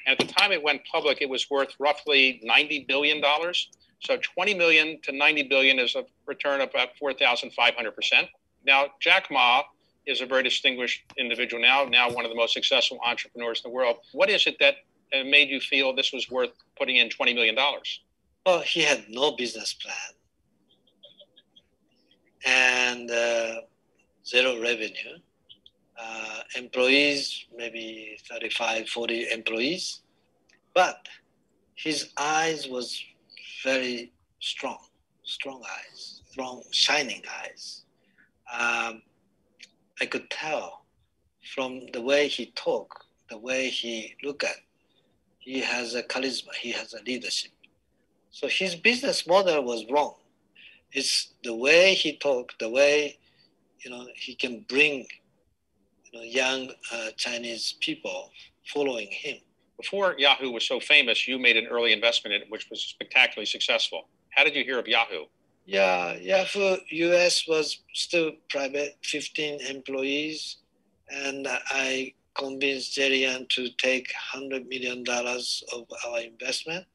And at the time it went public, it was worth roughly 90 billion dollars. So 20 million to 90 billion is a return of about 4,500 percent. Now, Jack Ma is a very distinguished individual now, now one of the most successful entrepreneurs in the world. What is it that made you feel this was worth putting in $20 million? Well, he had no business plan and uh, zero revenue. Uh, employees, maybe 35, 40 employees. But his eyes was very strong, strong eyes, strong, shining eyes. Um, I could tell from the way he talk, the way he look at, he has a charisma, he has a leadership. So his business model was wrong. It's the way he talk, the way you know he can bring you know, young uh, Chinese people following him. Before Yahoo was so famous, you made an early investment in it, which was spectacularly successful. How did you hear of Yahoo? Yeah, Yahoo US was still private, 15 employees, and I convinced Jerry and to take $100 million of our investment.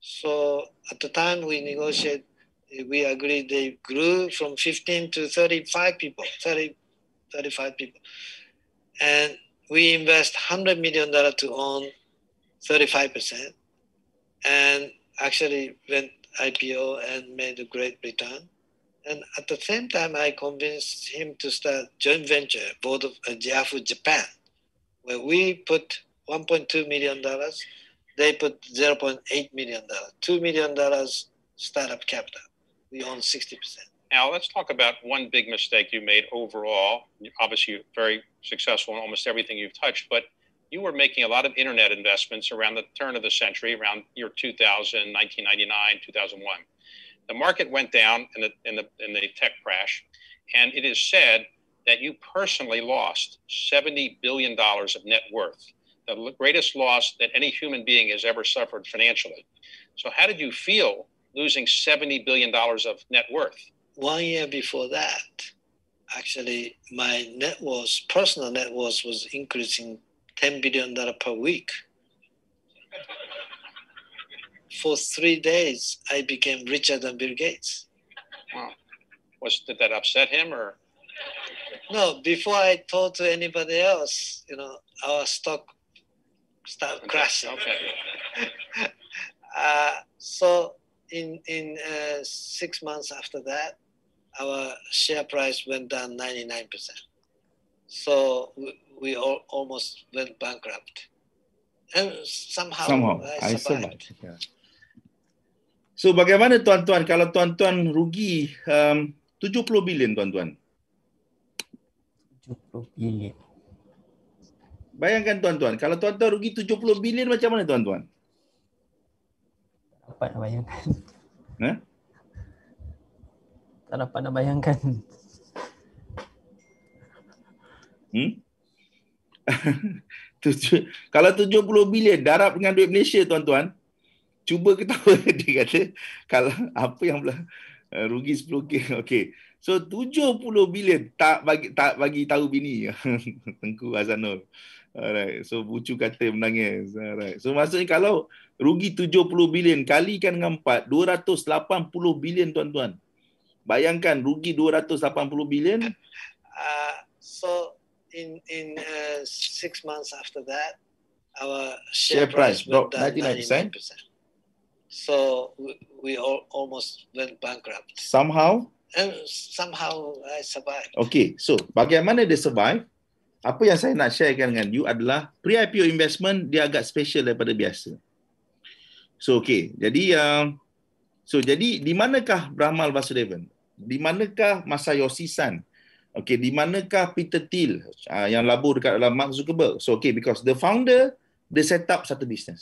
So at the time we negotiated, we agreed they grew from 15 to 35 people, 30, 35 people. And we invest $100 million to own 35% and actually went IPO and made a great return. And at the same time, I convinced him to start joint venture, both of uh, Japan, where we put $1.2 million, they put $0.8 million, $2 million startup capital. We own 60%. Al, let's talk about one big mistake you made overall. Obviously, you're very successful in almost everything you've touched, but you were making a lot of internet investments around the turn of the century, around year 2000, 1999, 2001. The market went down in the, in the, in the tech crash, and it is said that you personally lost $70 billion of net worth, the greatest loss that any human being has ever suffered financially. So, how did you feel losing $70 billion of net worth? one year before that, actually my net worth, personal net worth was increasing $10 billion per week. For three days, I became richer than Bill Gates. Wow. Was, did that upset him or? No, before I told to anybody else, you know, our stock started crashing. Okay. uh, so in, in uh, six months after that, our share price went down 99%. So we, we all almost went bankrupt. And somehow, somehow I survived. I survived. Yeah. So bagaimana tuan-tuan kalau tuan-tuan rugi um, 70 bilion tuan-tuan? 70 bilion. Bayangkan tuan-tuan, kalau tuan-tuan rugi 70 bilion macam mana tuan-tuan? Dapat lah bayangkan. Eh? tak dapat nak bayangkan. Hmm? Tujuh, kalau 70 bilion darab dengan duit Malaysia tuan-tuan, cuba kita dia kata kalau apa yang belah eh, rugi 10k. Okey. So 70 bilion tak bagi tak bagi tahu bini Tengku Azanul. Alright. So bucu kata menangis. Alright. So maksudnya kalau rugi 70 bilion kalikan dengan 4 280 bilion tuan-tuan. Bayangkan rugi 280 bilion. Uh, so in in uh, six months after that, our share, share price, price dropped 99%. percent. So we, we all almost went bankrupt. Somehow. And uh, somehow I survived. Okay, so bagaimana dia survive? Apa yang saya nak sharekan dengan you adalah pre-IPO investment dia agak special daripada biasa. So okay, jadi yang uh, So jadi di manakah Brahmal Vasudevan? Di manakah Masayoshi San? Okey, di manakah Peter Thiel uh, yang labur dekat dalam Mark Zuckerberg? So okey, because the founder dia set up satu business.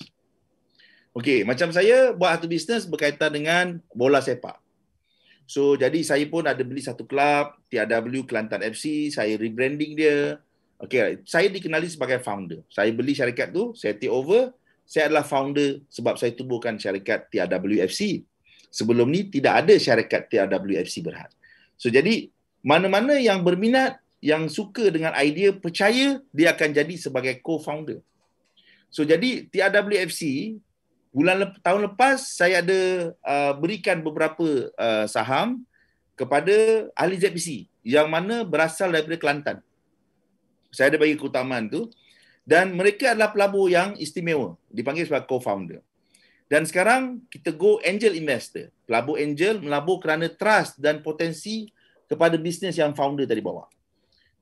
Okey, macam saya buat satu business berkaitan dengan bola sepak. So jadi saya pun ada beli satu kelab TRW Kelantan FC, saya rebranding dia. Okey, saya dikenali sebagai founder. Saya beli syarikat tu, saya take over, saya adalah founder sebab saya tubuhkan syarikat TRW FC. Sebelum ni tidak ada syarikat TRWFC Berhad. So jadi mana-mana yang berminat yang suka dengan idea percaya dia akan jadi sebagai co-founder. So jadi TRWFC bulan lep- tahun lepas saya ada uh, berikan beberapa uh, saham kepada ahli ZPC yang mana berasal daripada Kelantan. Saya ada bagi keutamaan tu dan mereka adalah pelabur yang istimewa dipanggil sebagai co-founder. Dan sekarang kita go angel investor. Pelabur angel melabur kerana trust dan potensi kepada bisnes yang founder tadi bawa.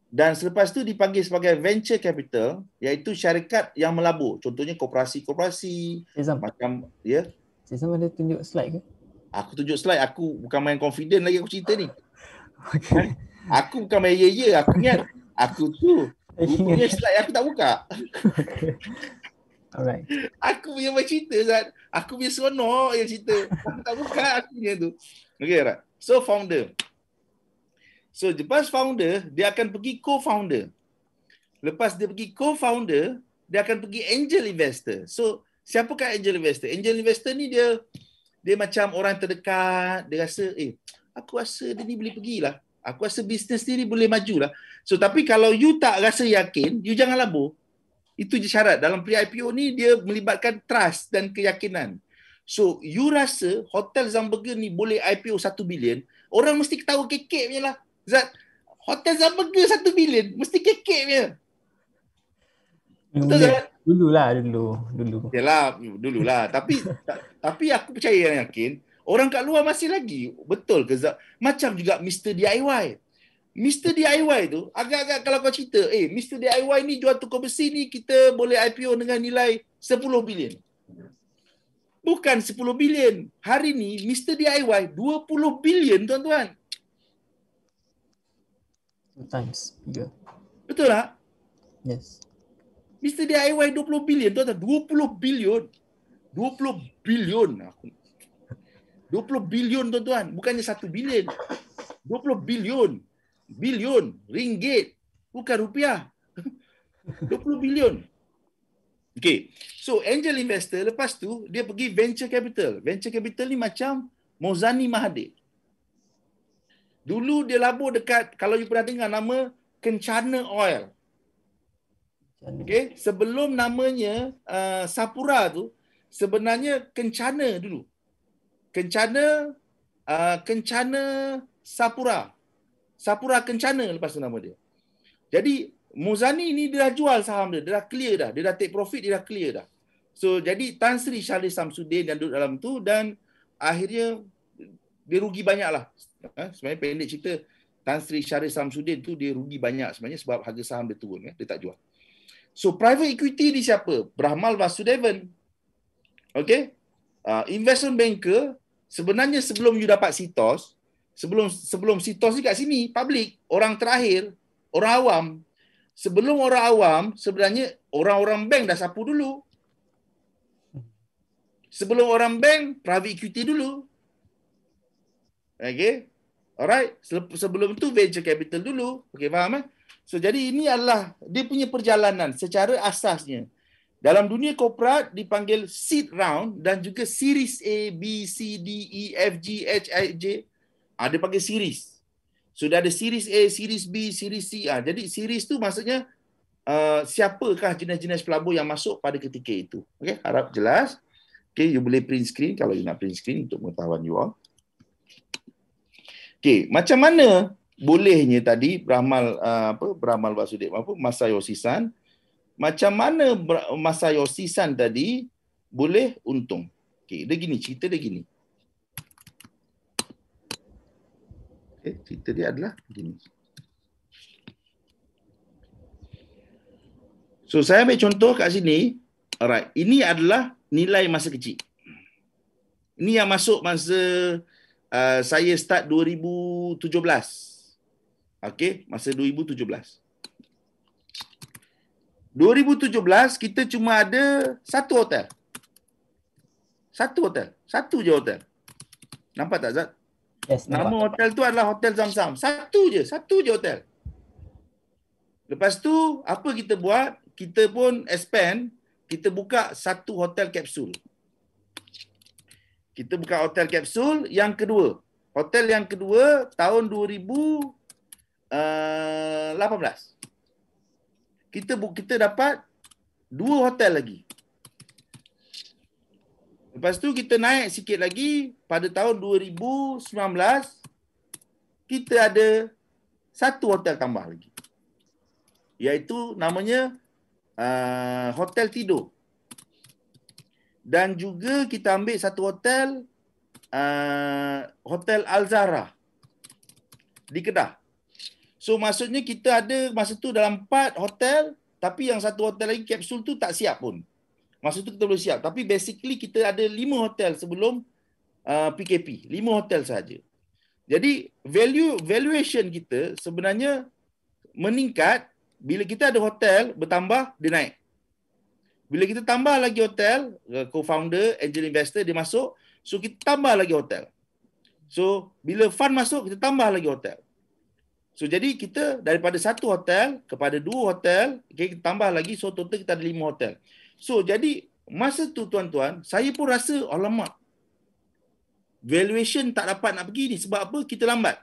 Dan selepas itu dipanggil sebagai venture capital iaitu syarikat yang melabur. Contohnya koperasi-koperasi. Macam, ya. Yeah. Sizam ada tunjuk slide ke? Aku tunjuk slide. Aku bukan main confident lagi aku cerita ni. Okay. Eh, aku bukan main ye-ye. Ya, ya. Aku ingat. aku tu. Punya slide aku tak buka. Okay. Alright. Aku punya main cerita Zat. Aku punya seronok yang cerita. tak buka aku punya tu. Okay Zat. So founder. So lepas founder, dia akan pergi co-founder. Lepas dia pergi co-founder, dia akan pergi angel investor. So siapakah angel investor? Angel investor ni dia dia macam orang terdekat. Dia rasa eh aku rasa dia ni boleh pergilah. Aku rasa bisnes ni boleh majulah. So tapi kalau you tak rasa yakin, you jangan labur. Itu je syarat. Dalam pre-IPO ni, dia melibatkan trust dan keyakinan. So, you rasa Hotel Zamburger ni boleh IPO 1 bilion, orang mesti ketawa kekek punya lah. Zat, Hotel Zamburger 1 bilion, mesti kekek punya. Betul ya, tak? Dulu lah, dulu. dulu. Yalah, dulu lah. tapi, tapi aku percaya yang yakin, orang kat luar masih lagi. Betul ke Zat? Macam juga Mr. DIY. Mr. DIY tu, agak-agak kalau kau cerita, eh, Mr. DIY ni jual tukar besi ni, kita boleh IPO dengan nilai 10 bilion. Bukan 10 bilion. Hari ni, Mr. DIY 20 bilion, tuan-tuan. Two times. Yeah. Betul tak? Yes. Mr. DIY 20 bilion, tuan-tuan. 20 bilion. 20 bilion. 20 bilion, tuan-tuan. Bukannya 1 bilion. 20 bilion. 20 bilion bilion ringgit bukan rupiah 20 bilion Okay, so angel investor lepas tu dia pergi venture capital venture capital ni macam Mozani Mahathir dulu dia labur dekat kalau you pernah dengar nama Kencana Oil Okay, sebelum namanya uh, Sapura tu sebenarnya Kencana dulu Kencana uh, Kencana Sapura Sapura Kencana lepas tu nama dia. Jadi Muzani ni dia dah jual saham dia, dia dah clear dah, dia dah take profit, dia dah clear dah. So jadi Tan Sri Syahli Samsudin yang duduk dalam tu dan akhirnya dia rugi banyak lah. Ha? sebenarnya pendek cerita, Tan Sri Syahli Samsudin tu dia rugi banyak sebenarnya sebab harga saham dia turun, ya. dia tak jual. So private equity ni siapa? Brahmal Vasudevan. Okay? Uh, investment banker, sebenarnya sebelum you dapat CITOS, sebelum sebelum sitos ni kat sini public orang terakhir orang awam sebelum orang awam sebenarnya orang-orang bank dah sapu dulu sebelum orang bank private equity dulu okey alright sebelum tu venture capital dulu okey faham eh so jadi ini adalah dia punya perjalanan secara asasnya dalam dunia korporat dipanggil seed round dan juga series A B C D E F G H I J ada panggil series. Sudah ada series A, series B, series C. Ha, jadi series tu maksudnya uh, siapakah jenis-jenis pelabur yang masuk pada ketika itu. Okay, harap jelas. Okay, you boleh print screen kalau you nak print screen untuk pengetahuan you all. Okay, macam mana bolehnya tadi Brahmal uh, apa Brahmal Basudev apa Masayosisan? macam mana Masayosisan tadi boleh untung okey dia gini cerita dia gini Eh, cerita dia adalah begini. So, saya ambil contoh kat sini. Alright. Ini adalah nilai masa kecil. Ini yang masuk masa uh, saya start 2017. Okay. Masa 2017. 2017, kita cuma ada satu hotel. Satu hotel. Satu je hotel. Nampak tak, Zat? Yes, nama nampak. hotel tu adalah Hotel Zamzam. Satu je, satu je hotel. Lepas tu apa kita buat? Kita pun expand, kita buka satu hotel kapsul. Kita buka hotel kapsul yang kedua. Hotel yang kedua tahun 2018. Eh, kita kita dapat dua hotel lagi. Lepas tu kita naik sikit lagi pada tahun 2019 kita ada satu hotel tambah lagi. Iaitu namanya uh, Hotel Tidur. Dan juga kita ambil satu hotel uh, Hotel Alzara di Kedah. So maksudnya kita ada masa tu dalam empat hotel tapi yang satu hotel lagi kapsul tu tak siap pun. Masa tu kita belum siap. Tapi basically kita ada lima hotel sebelum uh, PKP. Lima hotel saja. Jadi value valuation kita sebenarnya meningkat bila kita ada hotel bertambah dia naik. Bila kita tambah lagi hotel, uh, co-founder, angel investor dia masuk, so kita tambah lagi hotel. So bila fund masuk kita tambah lagi hotel. So jadi kita daripada satu hotel kepada dua hotel, okay, kita tambah lagi so total kita ada lima hotel. So jadi masa tu tuan-tuan, saya pun rasa alamak. Valuation tak dapat nak pergi ni sebab apa? Kita lambat.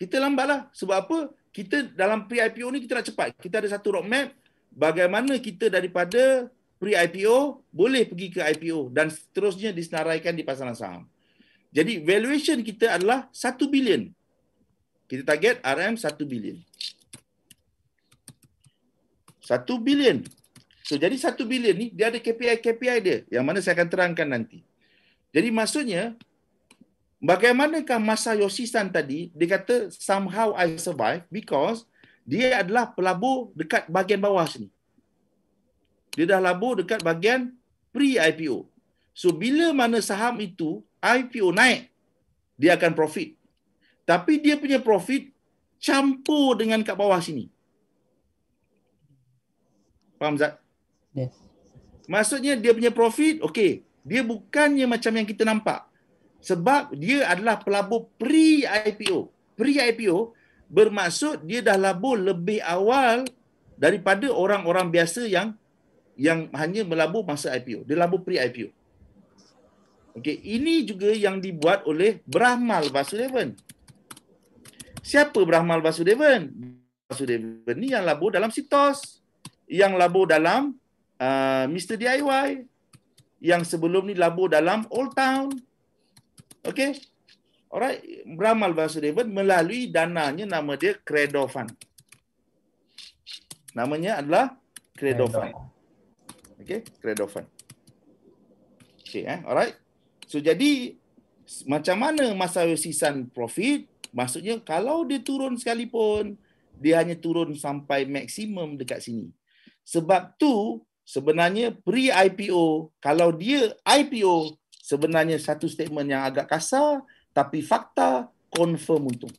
Kita lambat lah sebab apa? Kita dalam pre-IPO ni kita nak cepat. Kita ada satu roadmap bagaimana kita daripada pre-IPO boleh pergi ke IPO dan seterusnya disenaraikan di pasaran saham. Jadi valuation kita adalah 1 bilion. Kita target RM 1 bilion. Satu bilion. So, jadi satu bilion ni, dia ada KPI-KPI dia. Yang mana saya akan terangkan nanti. Jadi maksudnya, bagaimanakah masa Yosisan tadi, dia kata, somehow I survive because dia adalah pelabur dekat bahagian bawah sini. Dia dah labur dekat bahagian pre-IPO. So, bila mana saham itu, IPO naik, dia akan profit. Tapi dia punya profit campur dengan kat bawah sini. Faham Zat? Yes. Maksudnya dia punya profit, okey. Dia bukannya macam yang kita nampak. Sebab dia adalah pelabur pre-IPO. Pre-IPO bermaksud dia dah labur lebih awal daripada orang-orang biasa yang yang hanya melabur masa IPO. Dia labur pre-IPO. Okey, ini juga yang dibuat oleh Brahmal Vasudevan. Siapa Brahmal Vasudevan? Vasudevan ni yang labur dalam sitos yang labu dalam uh, Mr. DIY. Yang sebelum ni labu dalam Old Town. Okay. Alright. Bramal Vasudevan melalui dananya nama dia Credofan. Namanya adalah Credofan. Okay. Credofan. Okay. Eh? Alright. So, jadi macam mana masa sisan profit? Maksudnya kalau dia turun sekalipun, dia hanya turun sampai maksimum dekat sini. Sebab tu sebenarnya pre IPO kalau dia IPO sebenarnya satu statement yang agak kasar tapi fakta confirm untung.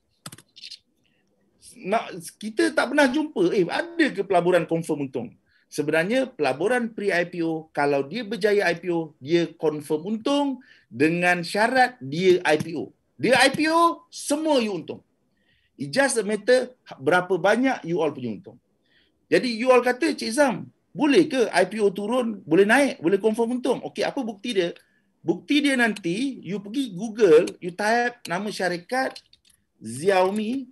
Nak kita tak pernah jumpa eh ada ke pelaburan confirm untung? Sebenarnya pelaburan pre IPO kalau dia berjaya IPO dia confirm untung dengan syarat dia IPO. Dia IPO semua you untung. It just a matter berapa banyak you all punya untung. Jadi you all kata Cik Zam, boleh ke IPO turun, boleh naik, boleh confirm untung? Okey, apa bukti dia? Bukti dia nanti you pergi Google, you type nama syarikat Xiaomi.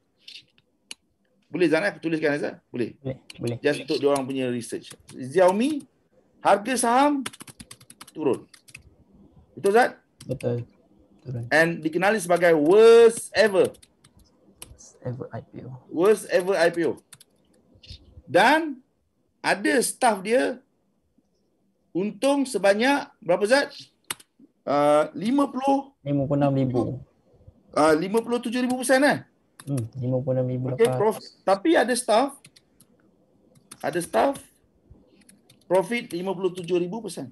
Boleh Zana aku eh? tuliskan Azza? Boleh. Boleh. Just untuk dia orang punya research. Xiaomi harga saham turun. Betul Zat? Betul. Turun. And dikenali sebagai worst ever. Worst ever IPO. Worst ever IPO dan ada staff dia untung sebanyak berapa Zat? Uh, 50 56000. 57, ah uh, 57000 ah, persen eh? Hmm 56000. Okay, prof, tapi ada staff ada staff profit 57000 persen.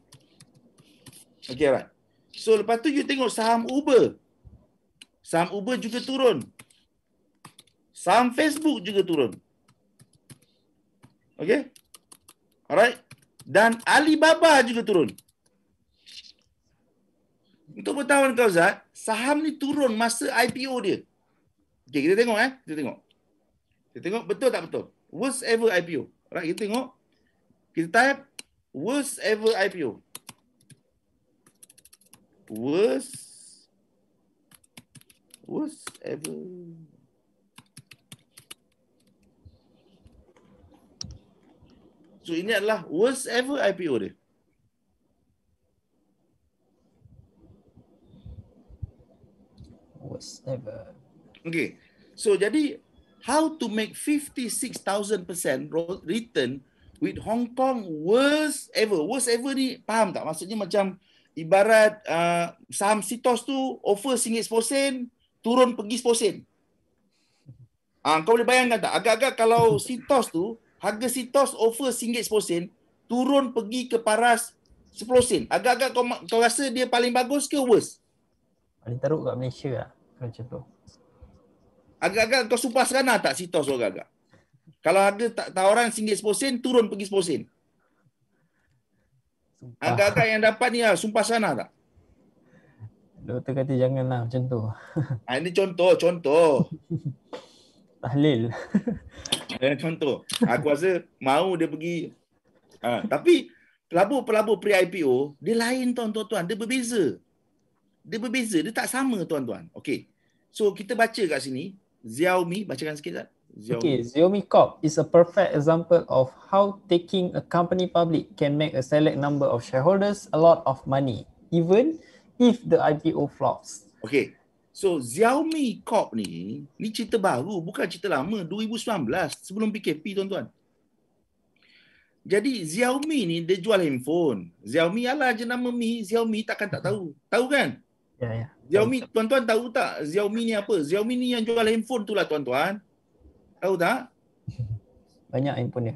Okay, right. So lepas tu you tengok saham Uber. Saham Uber juga turun. Saham Facebook juga turun. Okay? Alright? Dan Alibaba juga turun. Untuk pengetahuan kau, Zat, saham ni turun masa IPO dia. Okay, kita tengok eh. Kita tengok. Kita tengok betul tak betul. Worst ever IPO. Alright, kita tengok. Kita type worst ever IPO. Worst. Worst ever. So ini adalah worst ever IPO dia. Worst ever. Okay. So jadi how to make 56,000% return with Hong Kong worst ever. Worst ever ni faham tak? Maksudnya macam ibarat uh, saham Sitos tu offer singgit sposen, turun pergi sposen. Ah, uh, kau boleh bayangkan tak? Agak-agak kalau Sitos tu harga Sitos offer RM1.10 turun pergi ke paras 10 Agak-agak kau, kau rasa dia paling bagus ke worst? Paling teruk kat Malaysia lah kalau macam tu. Agak-agak kau sumpah serana tak Sitos tu agak-agak? Kalau ada tawaran RM1.10 turun pergi 10 Agak-agak yang dapat ni lah, sumpah serana tak? Doktor kata janganlah macam tu. Ha, ini contoh, contoh. Tahlil. Dan eh, contoh, aku rasa mau dia pergi. Ha, tapi pelabur-pelabur pre-IPO, dia lain tuan-tuan. Dia berbeza. Dia berbeza. Dia tak sama tuan-tuan. Okay. So kita baca kat sini. Xiaomi, bacakan sikit tak? Xiaomi. Okay, Xiaomi Corp is a perfect example of how taking a company public can make a select number of shareholders a lot of money, even if the IPO flops. Okay, So Xiaomi Corp ni, ni cerita baru, bukan cerita lama, 2019 sebelum PKP tuan-tuan. Jadi Xiaomi ni dia jual handphone. Xiaomi ialah je nama Mi, Xiaomi takkan tak tahu. Tahu kan? Ya ya. Xiaomi tuan-tuan tahu tak Xiaomi ni apa? Xiaomi ni yang jual handphone tu lah tuan-tuan. Tahu tak? Banyak handphone dia.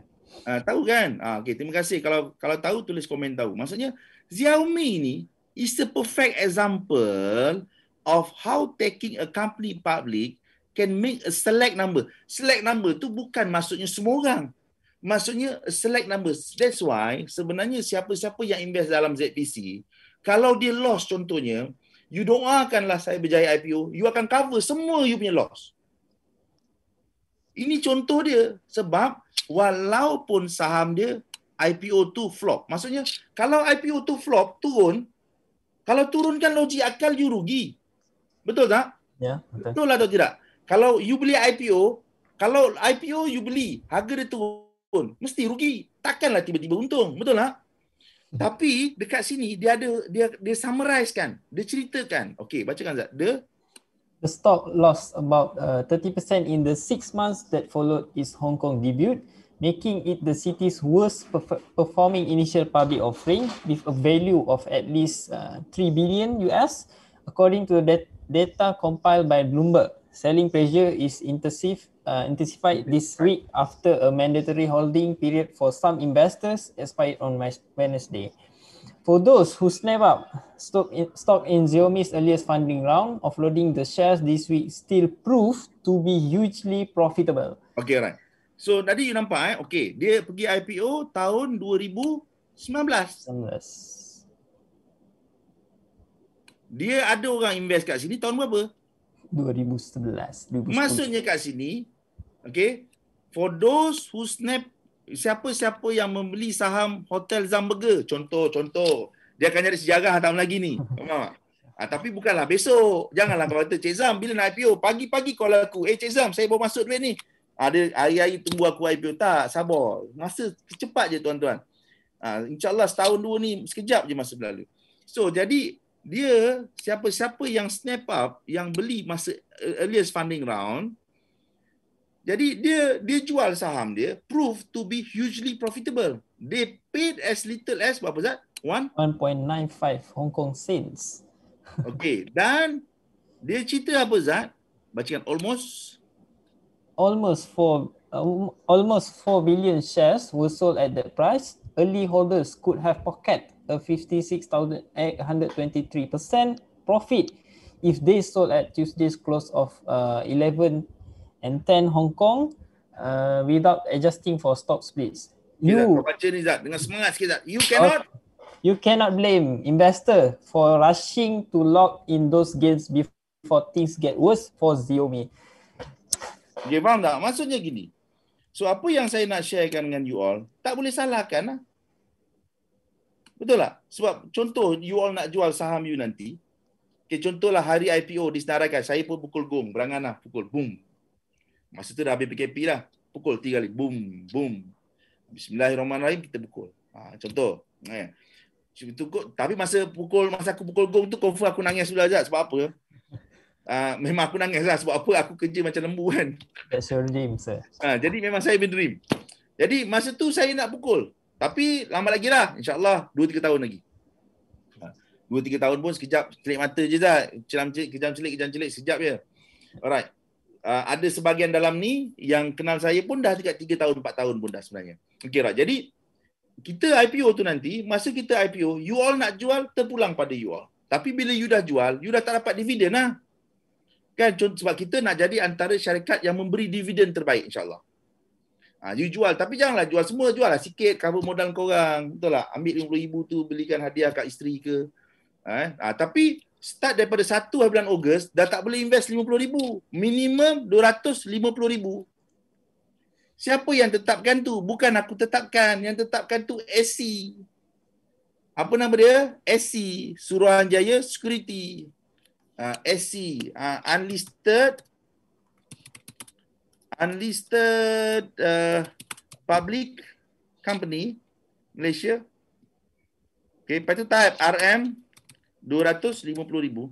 Ah, tahu kan? Ah, okay, terima kasih. Kalau kalau tahu tulis komen tahu. Maksudnya Xiaomi ni is the perfect example of how taking a company public can make a select number. Select number tu bukan maksudnya semua orang. Maksudnya select number. That's why sebenarnya siapa-siapa yang invest dalam ZPC, kalau dia loss contohnya, you doakanlah saya berjaya IPO, you akan cover semua you punya loss. Ini contoh dia. Sebab walaupun saham dia IPO tu flop. Maksudnya kalau IPO tu flop, turun, kalau turunkan logik akal, you rugi. Betul tak? Ya, betul. Betul lah atau tidak? Kalau you beli IPO, kalau IPO you beli, harga dia turun, mesti rugi. Takkanlah tiba-tiba untung, betul tak? Tapi dekat sini dia ada dia dia summarize kan, dia ceritakan. Okey, bacakan Zat. The the stock lost about uh, 30% in the 6 months that followed its Hong Kong debut, making it the city's worst performing initial public offering with a value of at least uh, 3 billion US according to the data compiled by Bloomberg. Selling pressure is intensive, uh, intensified this week after a mandatory holding period for some investors expired on Wednesday. For those who snap up stock in, stock in Xiaomi's earliest funding round, offloading the shares this week still proved to be hugely profitable. Okay, right. So, tadi you nampak, eh? okay, dia pergi IPO tahun 2019. 19. Dia ada orang invest kat sini tahun berapa? 2011. 2010. Maksudnya kat sini, okay, for those who snap, siapa-siapa yang membeli saham Hotel Zamberga, contoh, contoh, dia akan jadi sejarah tahun lagi ni. Faham Ha, tapi bukanlah besok. Janganlah kau kata, Cik Zam, bila nak IPO? Pagi-pagi call aku. Eh, Cik Zam, saya baru masuk duit ni. Ada ah, ha, hari-hari tunggu aku IPO. Tak, sabar. Masa cepat je, tuan-tuan. Ha, InsyaAllah setahun dua ni, sekejap je masa berlalu. So, jadi dia siapa-siapa yang snap up yang beli masa earliest funding round jadi dia dia jual saham dia proof to be hugely profitable they paid as little as berapa zat 1.95 Hong Kong cents okay dan dia cerita apa zat bacakan almost almost for um, almost 4 billion shares were sold at that price early holders could have pocket a 56,823% profit if they sold at Tuesday's close of uh, 11 and 10 Hong Kong uh, without adjusting for stock splits. You, you cannot you cannot blame investor for rushing to lock in those gains before things get worse for Xiaomi. Okay, faham tak? Maksudnya gini. So, apa yang saya nak sharekan dengan you all, tak boleh salahkan lah. Betul tak? Sebab contoh you all nak jual saham you nanti. Okay, contohlah hari IPO disenaraikan. Saya pun pukul gong. Beranganlah pukul. Boom. Masa tu dah habis PKP lah. Pukul tiga kali. Boom. Boom. Bismillahirrahmanirrahim. Kita pukul. Ha, contoh. Eh. Cuma tu, tapi masa pukul masa aku pukul gong tu confirm aku nangis sudah aja sebab apa? Ha, memang aku nangis lah sebab apa aku kerja macam lembu kan. That's your dream, sir. Ha, jadi memang saya been dream. Jadi masa tu saya nak pukul. Tapi lama lagi lah. InsyaAllah 2-3 tahun lagi. 2-3 ha, tahun pun sekejap celik mata je dah, Celam celik, kejam celik, kejam celik. Sekejap je. Alright. Uh, ada sebahagian dalam ni yang kenal saya pun dah dekat 3 tahun, 4 tahun pun dah sebenarnya. Okay, right. Jadi, kita IPO tu nanti, masa kita IPO, you all nak jual, terpulang pada you all. Tapi bila you dah jual, you dah tak dapat dividen lah. Kan? Sebab kita nak jadi antara syarikat yang memberi dividen terbaik, insyaAllah. Ha, you jual. Tapi janganlah jual. Semua jual lah. Sikit cover modal korang. Betul lah. Ambil RM50,000 tu belikan hadiah kat isteri ke. Eh? Ha, tapi start daripada 1 bulan Ogos dah tak boleh invest RM50,000. Minimum RM250,000. Siapa yang tetapkan tu? Bukan aku tetapkan. Yang tetapkan tu SC. Apa nama dia? SC. Suruhanjaya Security. Uh, ha, SC. Uh, ha, unlisted unlisted uh, public company Malaysia. Okay, lepas tu type RM 250,000.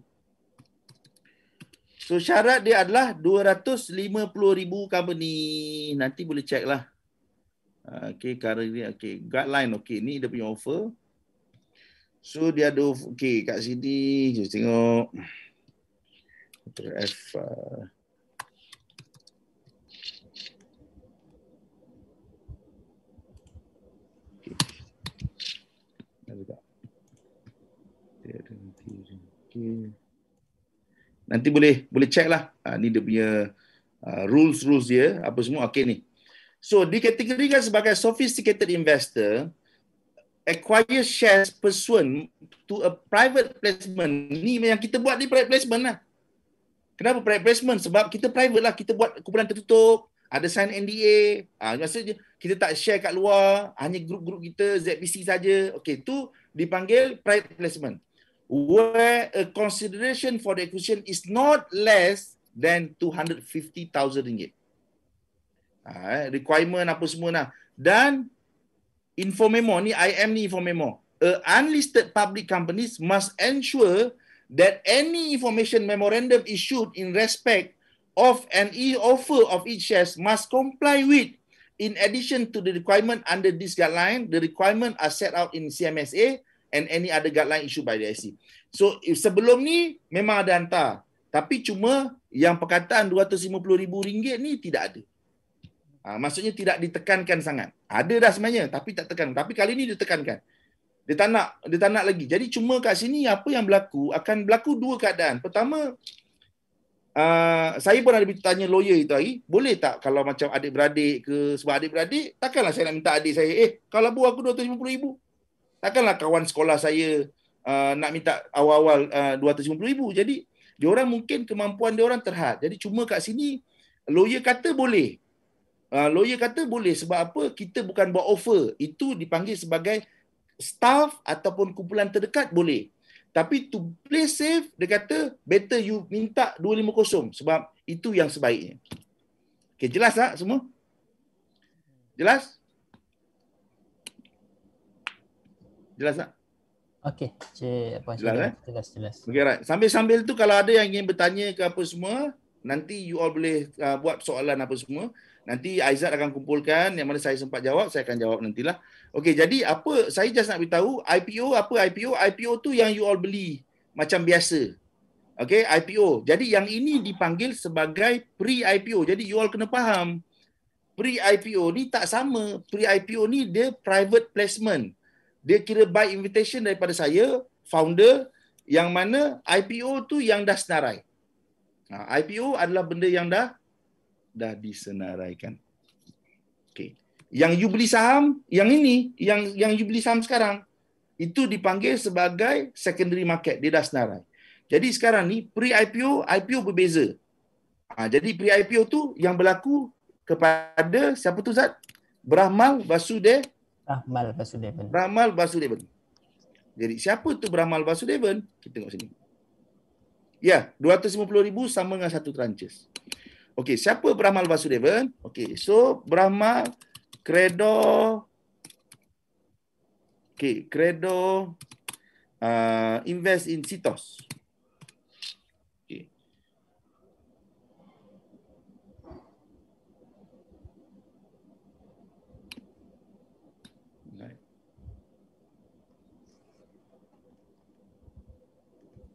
So syarat dia adalah 250,000 company. Nanti boleh check lah. Ah, okay, current ni. Okay, guideline. Okay, ni dia punya offer. So dia ada okay kat sini just tengok F uh, Nanti boleh boleh check lah. Ha, ni dia punya uh, ah, rules-rules dia. Apa semua. Okay ni. So, dikategorikan sebagai sophisticated investor, acquire shares pursuant to a private placement. Ni yang kita buat ni private placement lah. Kenapa private placement? Sebab kita private lah. Kita buat kumpulan tertutup. Ada sign NDA. ha, ah, maksudnya kita tak share kat luar. Hanya grup-grup kita, ZBC saja. Okay, tu dipanggil private placement where a consideration for the acquisition is not less than 250,000 ringgit. Uh, requirement apa semua lah. Dan info memo ni, IM ni info memo. A unlisted public companies must ensure that any information memorandum issued in respect of an e-offer of each shares must comply with in addition to the requirement under this guideline, the requirement are set out in CMSA and any other guideline issued by the IC. So if sebelum ni memang ada hantar tapi cuma yang perkataan RM250,000 ni tidak ada. Ha, maksudnya tidak ditekankan sangat. Ada dah sebenarnya tapi tak tekan. Tapi kali ni ditekankan. Dia tak nak, dia tak nak lagi. Jadi cuma kat sini apa yang berlaku akan berlaku dua keadaan. Pertama uh, saya pun ada tanya lawyer itu hari, boleh tak kalau macam adik-beradik ke sebab adik-beradik, takkanlah saya nak minta adik saya, eh kalau buah aku RM250,000, Takkanlah kawan sekolah saya uh, nak minta awal-awal RM250,000. Uh, jadi, orang mungkin kemampuan orang terhad. Jadi, cuma kat sini, lawyer kata boleh. Uh, lawyer kata boleh. Sebab apa? Kita bukan buat offer. Itu dipanggil sebagai staff ataupun kumpulan terdekat boleh. Tapi to play safe, dia kata better you minta 250 sebab itu yang sebaiknya. Okay, jelas tak semua? Jelas? Jelas tak? Okey, Cik Puan jelas, Eh? Jelas, jelas. Okey, right. Sambil-sambil tu kalau ada yang ingin bertanya ke apa semua, nanti you all boleh uh, buat soalan apa semua. Nanti Aizat akan kumpulkan yang mana saya sempat jawab, saya akan jawab nantilah. Okey, jadi apa saya just nak beritahu, IPO apa IPO? IPO tu yang you all beli macam biasa. Okey, IPO. Jadi yang ini dipanggil sebagai pre-IPO. Jadi you all kena faham, pre-IPO ni tak sama. Pre-IPO ni dia private placement dia kira buy invitation daripada saya founder yang mana IPO tu yang dah senarai. Ha, IPO adalah benda yang dah dah disenaraikan. Okay. Yang you beli saham yang ini yang yang you beli saham sekarang itu dipanggil sebagai secondary market dia dah senarai. Jadi sekarang ni pre IPO IPO berbeza. Ha, jadi pre IPO tu yang berlaku kepada siapa tu Zat? Brahmal Vasudev Rahmal Basudevan. Rahmal Basudevan. Jadi siapa tu Rahmal Basudevan? Kita tengok sini. Ya, 250,000 sama dengan satu tranches. Okey, siapa Brahmal Basudevan? Okey, so Brahma Credo Okey, Credo uh, invest in Citos.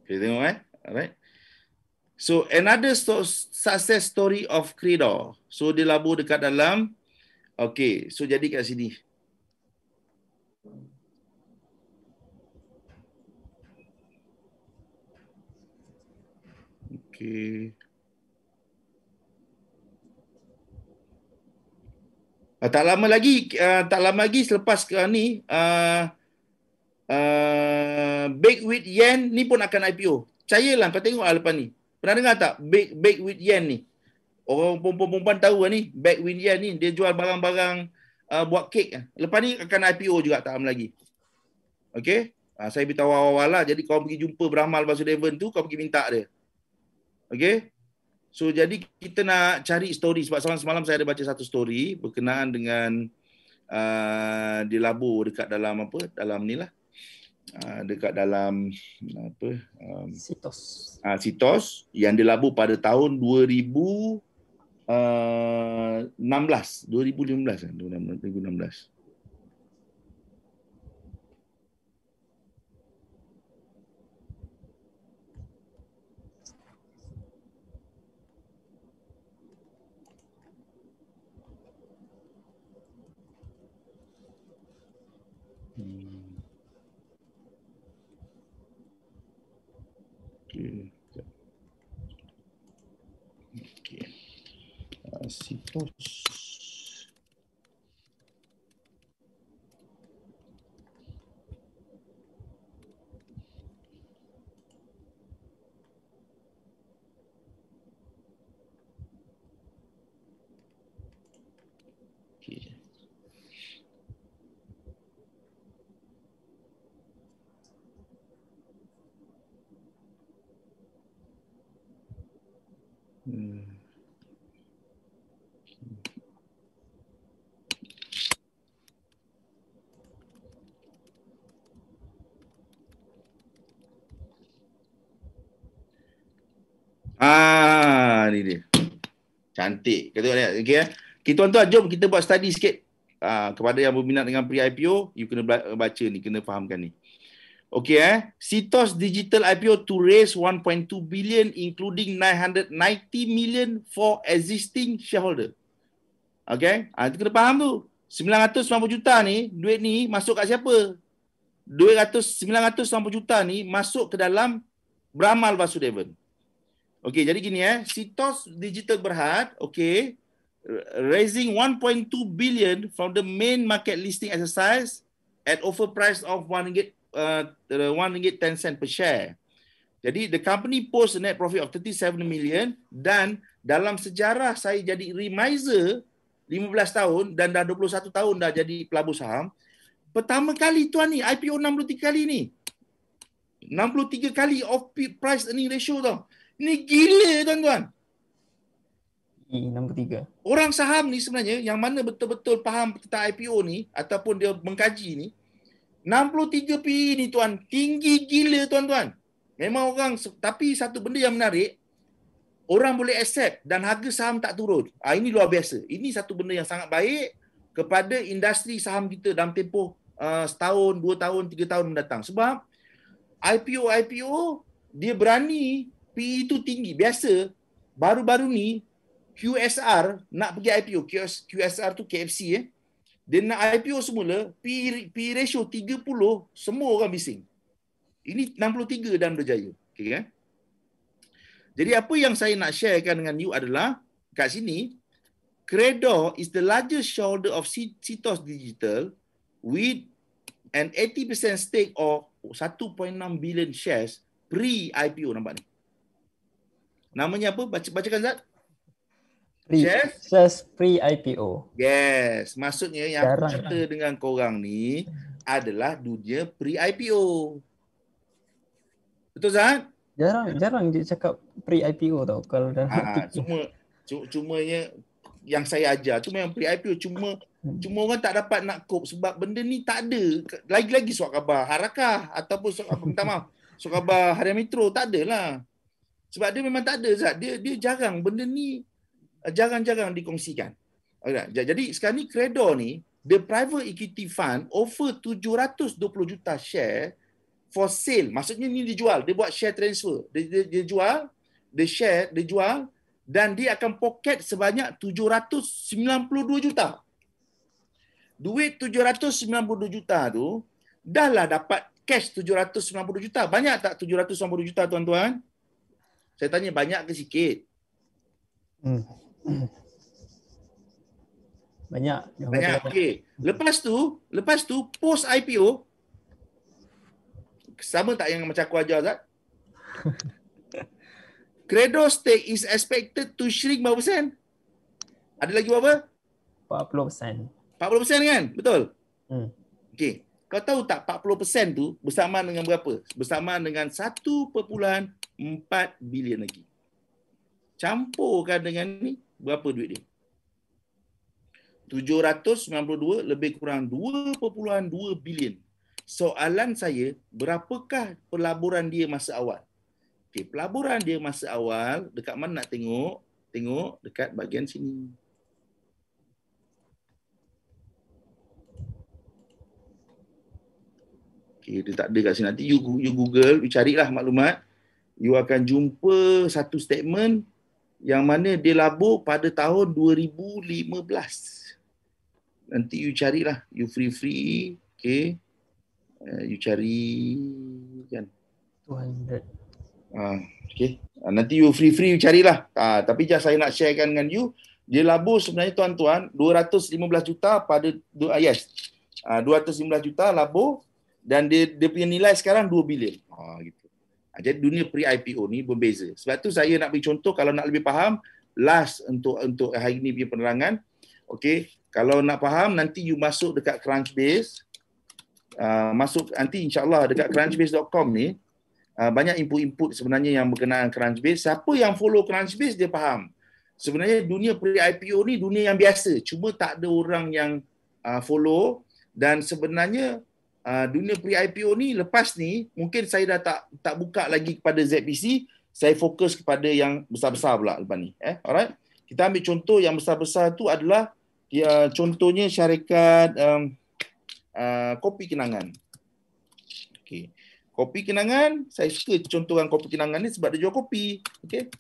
Kita tengok eh. Alright. So another sto- success story of Credo. So dia labur dekat dalam. Okay. So jadi kat sini. Okay. Uh, tak lama lagi uh, tak lama lagi selepas uh, ni uh, Uh, Big with Yen ni pun akan IPO. Cayalah kau tengok lah lepas ni. Pernah dengar tak Big Big with Yen ni? Orang perempuan-perempuan tahu lah ni, Big with Yen ni dia jual barang-barang uh, buat kek. Lepas ni akan IPO juga tak lagi. Okay? Uh, ah, saya beritahu awal-awal lah. Jadi kau pergi jumpa Brahmal Basu tu, kau pergi minta dia. Okay? So jadi kita nak cari story. Sebab semalam-semalam saya ada baca satu story berkenaan dengan uh, dia labur dekat dalam apa? Dalam ni lah. Ah, dekat dalam apa um, sitos ah uh, sitos yang dilabuh pada tahun 2000 uh, 16 2015 2016 Assim, todos Cantik. Kata okay, okay. Eh. okay tuan-tuan, jom kita buat study sikit. Uh, kepada yang berminat dengan pre-IPO, you kena baca ni, kena fahamkan ni. Okay eh. Sitos Digital IPO to raise 1.2 billion including 990 million for existing shareholder. Okay. Ah, uh, kena faham tu. 990 juta ni, duit ni masuk kat siapa? 200, 990 juta ni masuk ke dalam Bramal Vasudevan. Okey, jadi gini eh, Sitos Digital Berhad, okey, raising 1.2 billion from the main market listing exercise at offer price of 1 ringgit uh, 1 uh, ringgit 10 sen per share. Jadi the company post a net profit of 37 million dan dalam sejarah saya jadi remiser 15 tahun dan dah 21 tahun dah jadi pelabur saham. Pertama kali tuan ni IPO 63 kali ni. 63 kali of price earning ratio tau. Ni gila tuan-tuan. E, nombor tiga. Orang saham ni sebenarnya yang mana betul-betul faham tentang IPO ni ataupun dia mengkaji ni 63 PE ni tuan tinggi gila tuan-tuan. Memang orang tapi satu benda yang menarik orang boleh accept dan harga saham tak turun. Ah ha, ini luar biasa. Ini satu benda yang sangat baik kepada industri saham kita dalam tempoh uh, setahun, dua tahun, tiga tahun mendatang. Sebab IPO IPO dia berani PE itu tinggi. Biasa baru-baru ni QSR nak pergi IPO. QSR tu KFC eh. Dia nak IPO semula, PE, PE ratio 30, semua orang bising. Ini 63 dan berjaya. Okay, kan? Jadi apa yang saya nak sharekan dengan you adalah kat sini Credo is the largest shoulder of Citos Digital with an 80% stake or 1.6 billion shares pre IPO nampak ni. Namanya apa? Baca, bacakan Zat. Pre, yes. free ipo Yes. Maksudnya yang Jarang. aku cerita dengan korang ni adalah dunia free ipo Betul Zat? Jarang, jarang dia cakap free ipo tau kalau dah ha, cuma cuma nya yang saya ajar cuma yang free ipo cuma hmm. cuma orang tak dapat nak cope sebab benda ni tak ada lagi-lagi surat khabar harakah ataupun surat apa minta maaf surat khabar harian metro tak adalah sebab dia memang tak ada Zat. Dia dia jarang benda ni eh, jarang-jarang dikongsikan. Jadi sekarang ni Credor ni the private equity fund offer 720 juta share for sale. Maksudnya ni dijual, dia buat share transfer. Dia, dia, dia jual, dia share, dia jual dan dia akan pocket sebanyak 792 juta. Duit 792 juta tu dah lah dapat cash 792 juta. Banyak tak 792 juta tuan-tuan? Saya tanya banyak ke sikit? Hmm. Banyak. Banyak. Okey. Lepas tu, lepas tu post IPO sama tak yang macam aku ajar Zat? Credo stake is expected to shrink berapa persen? Ada lagi berapa? 40%. 40% kan? Betul? Hmm. Okey. Kau tahu tak 40% tu bersamaan dengan berapa? Bersamaan dengan Empat bilion lagi. Campurkan dengan ni berapa duit dia? 792 lebih kurang 2.2 bilion. Soalan saya, berapakah pelaburan dia masa awal? Okey, pelaburan dia masa awal dekat mana nak tengok? Tengok dekat bahagian sini. Okey, dia tak ada kat sini nanti you you Google, you carilah maklumat you akan jumpa satu statement yang mana dia labur pada tahun 2015. Nanti you carilah, you free-free, okay. Uh, you cari kan. 200. Uh, ah, okay. Uh, nanti you free-free, you carilah. Uh, tapi just saya nak sharekan dengan you, dia labur sebenarnya tuan-tuan 215 juta pada uh, yes. Uh, 215 juta labur dan dia, dia punya nilai sekarang 2 bilion. Ha, uh, gitu. Ha, jadi dunia pre-IPO ni berbeza. Sebab tu saya nak beri contoh kalau nak lebih faham last untuk untuk hari ni punya penerangan. okay? kalau nak faham nanti you masuk dekat Crunchbase. Uh, masuk nanti insyaallah dekat crunchbase.com ni uh, banyak input-input sebenarnya yang berkenaan Crunchbase. Siapa yang follow Crunchbase dia faham. Sebenarnya dunia pre-IPO ni dunia yang biasa. Cuma tak ada orang yang uh, follow dan sebenarnya Ah, dunia pre-IPO ni lepas ni mungkin saya dah tak tak buka lagi kepada ZPC, saya fokus kepada yang besar-besar pula lepas ni. Eh, alright. Kita ambil contoh yang besar-besar tu adalah ya, contohnya syarikat um, uh, Kopi Kenangan. Okey, Kopi Kenangan, saya suka contohkan Kopi Kenangan ni sebab dia jual kopi. Okay.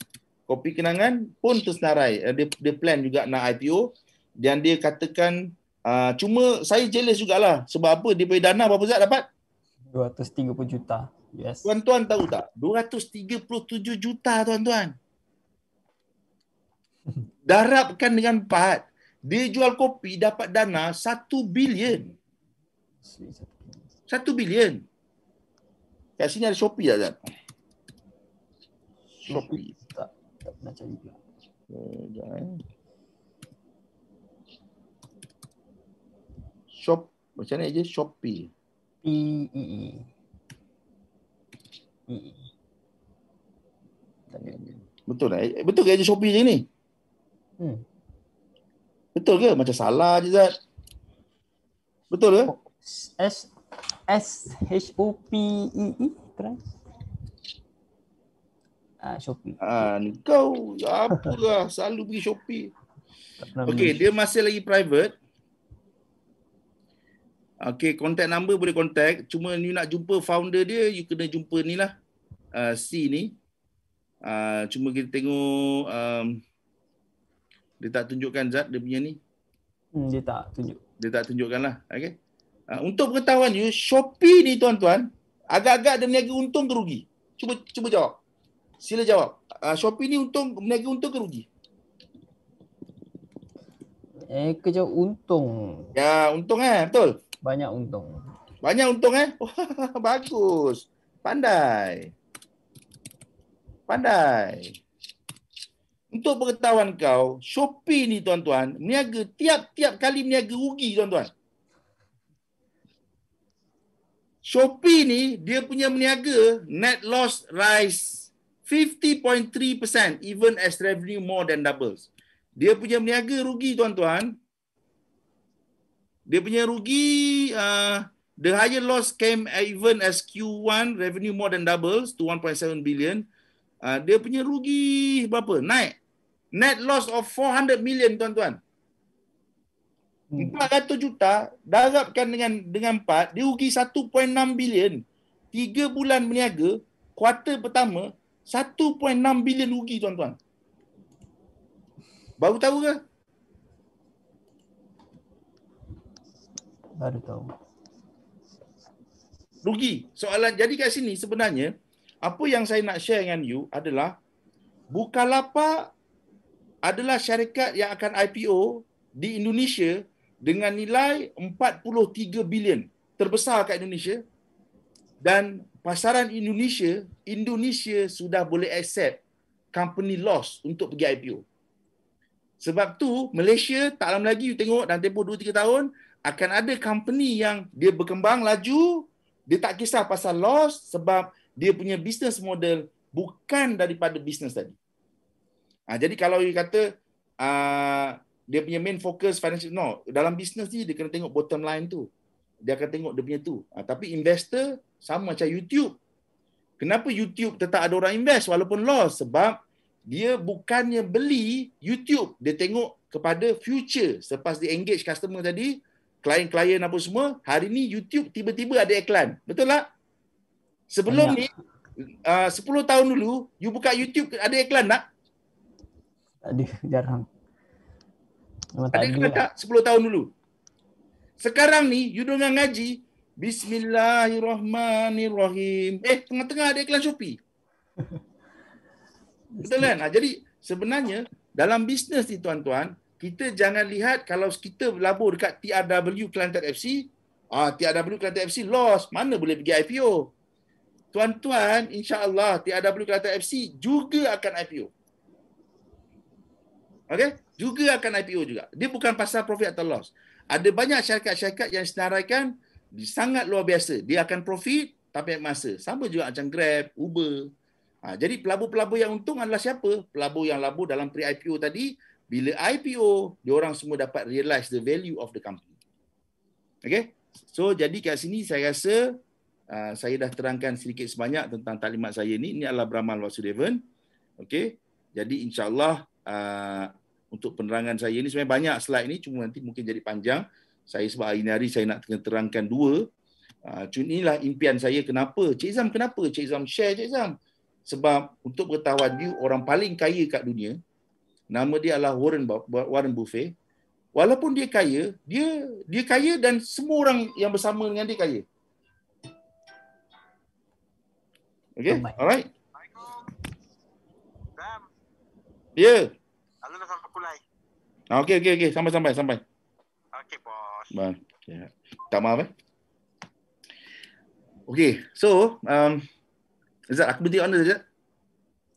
Kopi Kenangan pun tersenarai. Eh, dia, dia plan juga nak IPO dan dia katakan Ah, cuma saya jealous jugalah sebab apa dia punya dana berapa Zat dapat? 230 juta. Yes. Tuan-tuan tahu tak? 237 juta tuan-tuan. Darabkan dengan 4. Dia jual kopi dapat dana 1 bilion. 1 bilion. Kat sini ada Shopee tak Zat? Shopee. Tak, tak pernah cari dia. Sekejap eh, jangan eh. Shop macam mana je Shopee. E E. E. e. Betul tak? Eh? Betul ke aja Shopee je ni? Hmm. Betul ke macam salah je Zat? Betul ke? S S H O P E E. Terang. Ah, Shopee. Ah, ni kau ya apalah selalu pergi Shopee. Okay, dia masih lagi private. Okay, contact number boleh contact. Cuma you nak jumpa founder dia, you kena jumpa ni lah. Uh, C ni. Uh, cuma kita tengok... Um, dia tak tunjukkan zat dia punya ni. Hmm, dia tak tunjuk. Dia tak tunjukkan lah. Okay. Uh, ah, untuk pengetahuan you, Shopee ni tuan-tuan, agak-agak dia meniaga untung ke rugi? Cuba, cuba jawab. Sila jawab. Uh, Shopee ni untung, meniaga untung ke rugi? Eh, kerja untung. Ya, untung eh. Betul? Banyak untung. Banyak untung eh? Wah, bagus. Pandai. Pandai. Untuk pengetahuan kau, Shopee ni tuan-tuan, meniaga tiap-tiap kali meniaga rugi tuan-tuan. Shopee ni dia punya meniaga net loss rise 50.3% even as revenue more than doubles. Dia punya meniaga rugi tuan-tuan dia punya rugi uh, the higher loss came even as Q1 revenue more than doubles to 1.7 billion uh, dia punya rugi berapa naik net loss of 400 million tuan-tuan 400 hmm. juta darabkan dengan dengan 4 dia rugi 1.6 billion Tiga bulan berniaga kuarter pertama 1.6 billion rugi tuan-tuan baru tahu ke baru tahu. Rugi. Soalan jadi kat sini sebenarnya apa yang saya nak share dengan you adalah bukalapak adalah syarikat yang akan IPO di Indonesia dengan nilai 43 bilion terbesar kat Indonesia dan pasaran Indonesia Indonesia sudah boleh accept company loss untuk pergi IPO. Sebab tu Malaysia tak lama lagi you tengok dalam tempoh 2 3 tahun akan ada company yang dia berkembang laju, dia tak kisah pasal loss sebab dia punya business model bukan daripada business tadi. Ha, jadi kalau dia kata uh, dia punya main focus financial, no, dalam business ni dia kena tengok bottom line tu. Dia akan tengok dia punya tu. Ha, tapi investor sama macam YouTube. Kenapa YouTube tetap ada orang invest walaupun loss? Sebab dia bukannya beli YouTube. Dia tengok kepada future. Selepas dia engage customer tadi, klien-klien apa semua, hari ni YouTube tiba-tiba ada iklan. Betul tak? Sebelum Banyak. ni, ah, uh, 10 tahun dulu, you buka YouTube ada iklan tak? Tak ada, jarang. Memang ada iklan lah. tak, lah. 10 tahun dulu? Sekarang ni, you dengar ngaji, Bismillahirrahmanirrahim. Eh, tengah-tengah ada iklan Shopee. Betul kan? Ah, jadi, sebenarnya, dalam bisnes ni tuan-tuan, kita jangan lihat kalau kita labur dekat TRW Kelantan FC, ah TRW Kelantan FC loss, mana boleh pergi IPO. Tuan-tuan, insya-Allah TRW Kelantan FC juga akan IPO. Okey? Juga akan IPO juga. Dia bukan pasal profit atau loss. Ada banyak syarikat-syarikat yang senaraikan sangat luar biasa. Dia akan profit tapi masa. Sama juga macam Grab, Uber. Ha, jadi pelabur-pelabur yang untung adalah siapa? Pelabur yang labur dalam pre-IPO tadi bila IPO dia orang semua dapat realize the value of the company Okay, so jadi kat sini saya rasa uh, saya dah terangkan sedikit sebanyak tentang taklimat saya ni Ini adalah Brahman Vasudevan okey jadi insyaallah uh, untuk penerangan saya ni sebenarnya banyak slide ni cuma nanti mungkin jadi panjang saya sebab hari ini hari saya nak terangkan dua uh, inilah impian saya kenapa Cik Izam kenapa Cik Izam share Cik Izam sebab untuk pengetahuan you orang paling kaya kat dunia nama dia adalah Warren Warren Buffet. Walaupun dia kaya, dia dia kaya dan semua orang yang bersama dengan dia kaya. Okay, alright. Sam. Ya. Halo, nak sampai kulai. Ah, okay, okay, okay. Sampai, sampai, sampai. Okay, bos. Ba. Ya. Yeah. Tak maaf eh. Okay, so, um, Zat, aku berhenti on the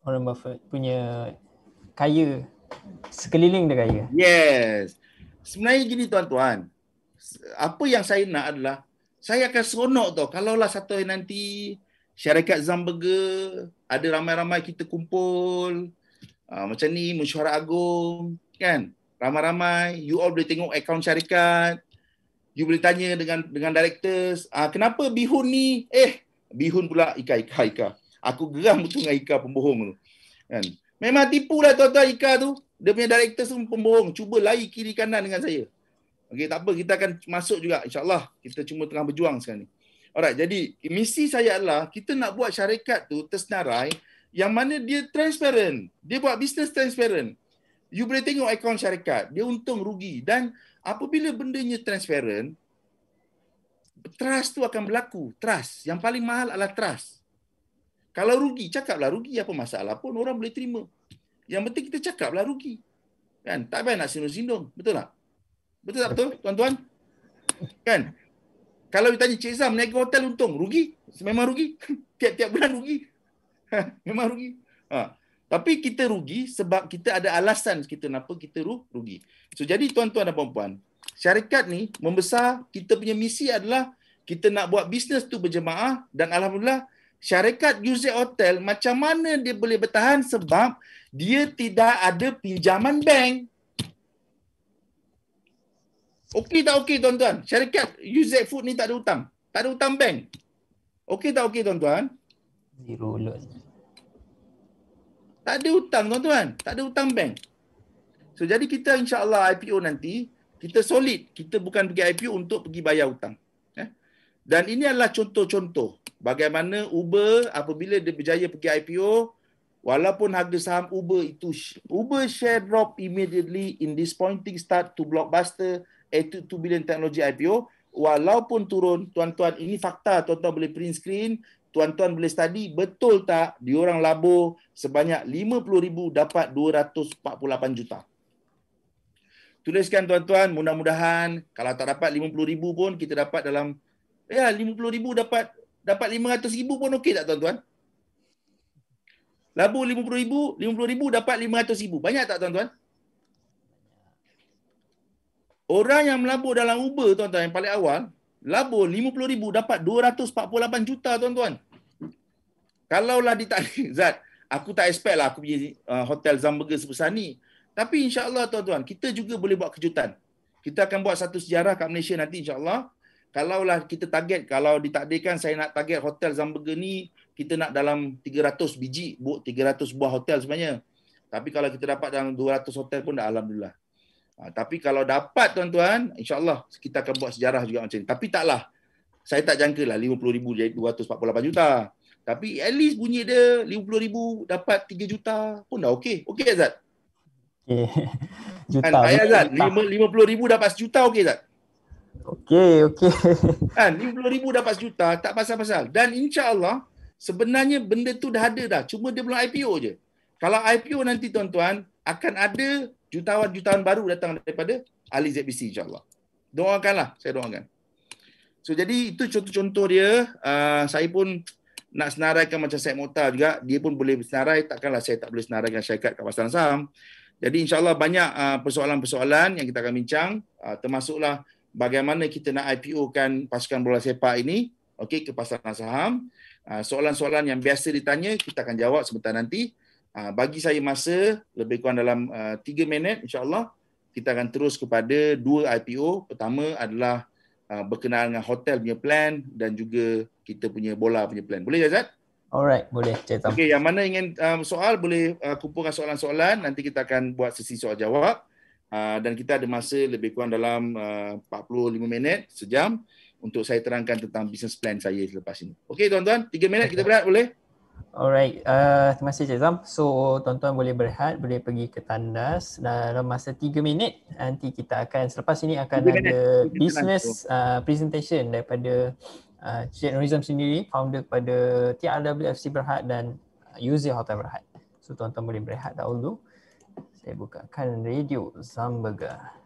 Warren Buffett punya kaya sekeliling dia kaya. Yes. Sebenarnya gini tuan-tuan. Apa yang saya nak adalah saya akan seronok tau kalaulah satu hari nanti syarikat Zamburger ada ramai-ramai kita kumpul uh, macam ni mesyuarat agung kan ramai-ramai you all boleh tengok akaun syarikat you boleh tanya dengan dengan directors uh, kenapa bihun ni eh bihun pula ika ika ika aku geram betul dengan ika pembohong tu kan Memang tipu lah tuan-tuan Ika tu. Dia punya director semua pembohong. Cuba lari kiri kanan dengan saya. Okey, tak apa. Kita akan masuk juga. InsyaAllah. Kita cuma tengah berjuang sekarang ni. Alright, jadi misi saya adalah kita nak buat syarikat tu tersenarai yang mana dia transparent. Dia buat bisnes transparent. You boleh tengok akaun syarikat. Dia untung rugi. Dan apabila bendanya transparent, trust tu akan berlaku. Trust. Yang paling mahal adalah trust. Kalau rugi, cakaplah rugi. Apa masalah pun orang boleh terima. Yang penting kita cakaplah rugi. Kan? Tak payah nak sindung-sindung. Betul tak? Betul tak betul, tuan-tuan? Kan? Kalau ditanya Cik Zah, meniaga hotel untung. Rugi? Memang rugi? Tiap-tiap bulan rugi? Memang rugi? Ha. Tapi kita rugi sebab kita ada alasan kita kenapa kita rugi. So, jadi tuan-tuan dan puan-puan, syarikat ni membesar, kita punya misi adalah kita nak buat bisnes tu berjemaah dan Alhamdulillah, syarikat Yuzi Hotel macam mana dia boleh bertahan sebab dia tidak ada pinjaman bank. Okey tak okey tuan-tuan? Syarikat UZ Food ni tak ada hutang. Tak ada hutang bank. Okey tak okey tuan-tuan? Zero Tak ada hutang tuan-tuan. Tak ada hutang bank. So jadi kita insya-Allah IPO nanti kita solid. Kita bukan pergi IPO untuk pergi bayar hutang. Dan ini adalah contoh-contoh bagaimana Uber apabila dia berjaya pergi IPO, walaupun harga saham Uber itu Uber share drop immediately in disappointing start to blockbuster at 2 billion technology IPO, walaupun turun, tuan-tuan ini fakta, tuan-tuan boleh print screen, tuan-tuan boleh study betul tak diorang labur sebanyak ribu dapat 248 juta. Tuliskan tuan-tuan, mudah-mudahan kalau tak dapat ribu pun kita dapat dalam Ya, RM50,000 dapat dapat RM500,000 pun okey tak tuan-tuan? Labu RM50,000, RM50,000 dapat RM500,000. Banyak tak tuan-tuan? Orang yang melabur dalam Uber tuan-tuan yang paling awal, labur RM50,000 dapat RM248 juta tuan-tuan. Kalaulah ditarik, Zat, aku tak expect lah aku pergi uh, hotel Zamburger sebesar ni. Tapi insyaAllah tuan-tuan, kita juga boleh buat kejutan. Kita akan buat satu sejarah kat Malaysia nanti insyaAllah. Allah kalaulah kita target kalau ditakdirkan saya nak target hotel Zamberger ni kita nak dalam 300 biji 300 buah hotel sebenarnya tapi kalau kita dapat dalam 200 hotel pun dah alhamdulillah ha, tapi kalau dapat tuan-tuan insyaallah kita akan buat sejarah juga macam ni tapi taklah saya tak jangka lah 50,000 jadi 248 juta tapi at least bunyi dia 50,000 dapat 3 juta pun dah okey okey Azat Okay. Eh, juta. Kan, ayah Zat, 50 ribu dapat juta okey Zat? Okey, okey. Kan, RM50,000 dapat juta tak pasal-pasal. Dan insya Allah sebenarnya benda tu dah ada dah. Cuma dia belum IPO je. Kalau IPO nanti tuan-tuan, akan ada jutawan-jutawan baru datang daripada Ali ZBC insyaAllah. Doakanlah, saya doakan. So, jadi itu contoh-contoh dia. Uh, saya pun nak senaraikan macam Syed Mota juga. Dia pun boleh senarai, takkanlah saya tak boleh senaraikan syarikat kat pasaran saham. Jadi insyaAllah banyak ah, persoalan-persoalan yang kita akan bincang. Ah, termasuklah bagaimana kita nak IPO-kan pasukan bola sepak ini okey ke pasaran saham. Ah, soalan-soalan yang biasa ditanya kita akan jawab sebentar nanti. Ah, bagi saya masa lebih kurang dalam 3 ah, minit insyaAllah kita akan terus kepada dua IPO. Pertama adalah berkenaan dengan hotel punya plan dan juga kita punya bola punya plan. Boleh jazat? Alright, boleh. Okay, yang mana ingin um, soal boleh uh, kumpulkan soalan-soalan nanti kita akan buat sesi soal jawab. Ah, dan kita ada masa lebih kurang dalam 45 ah, minit sejam untuk saya terangkan tentang business plan saya selepas ini. Okey tuan-tuan, 3 minit kita berehat boleh? Alright, uh, terima kasih Cik Zam. So tuan-tuan boleh berehat, boleh pergi ke tandas dalam masa 3 minit nanti kita akan selepas ini akan ada minit. business uh, presentation daripada uh, Cik Nurizam sendiri, founder kepada TRWFC Berhad dan User Hotel Berhad. So tuan-tuan boleh berehat dahulu. Saya bukakan radio Zamburger.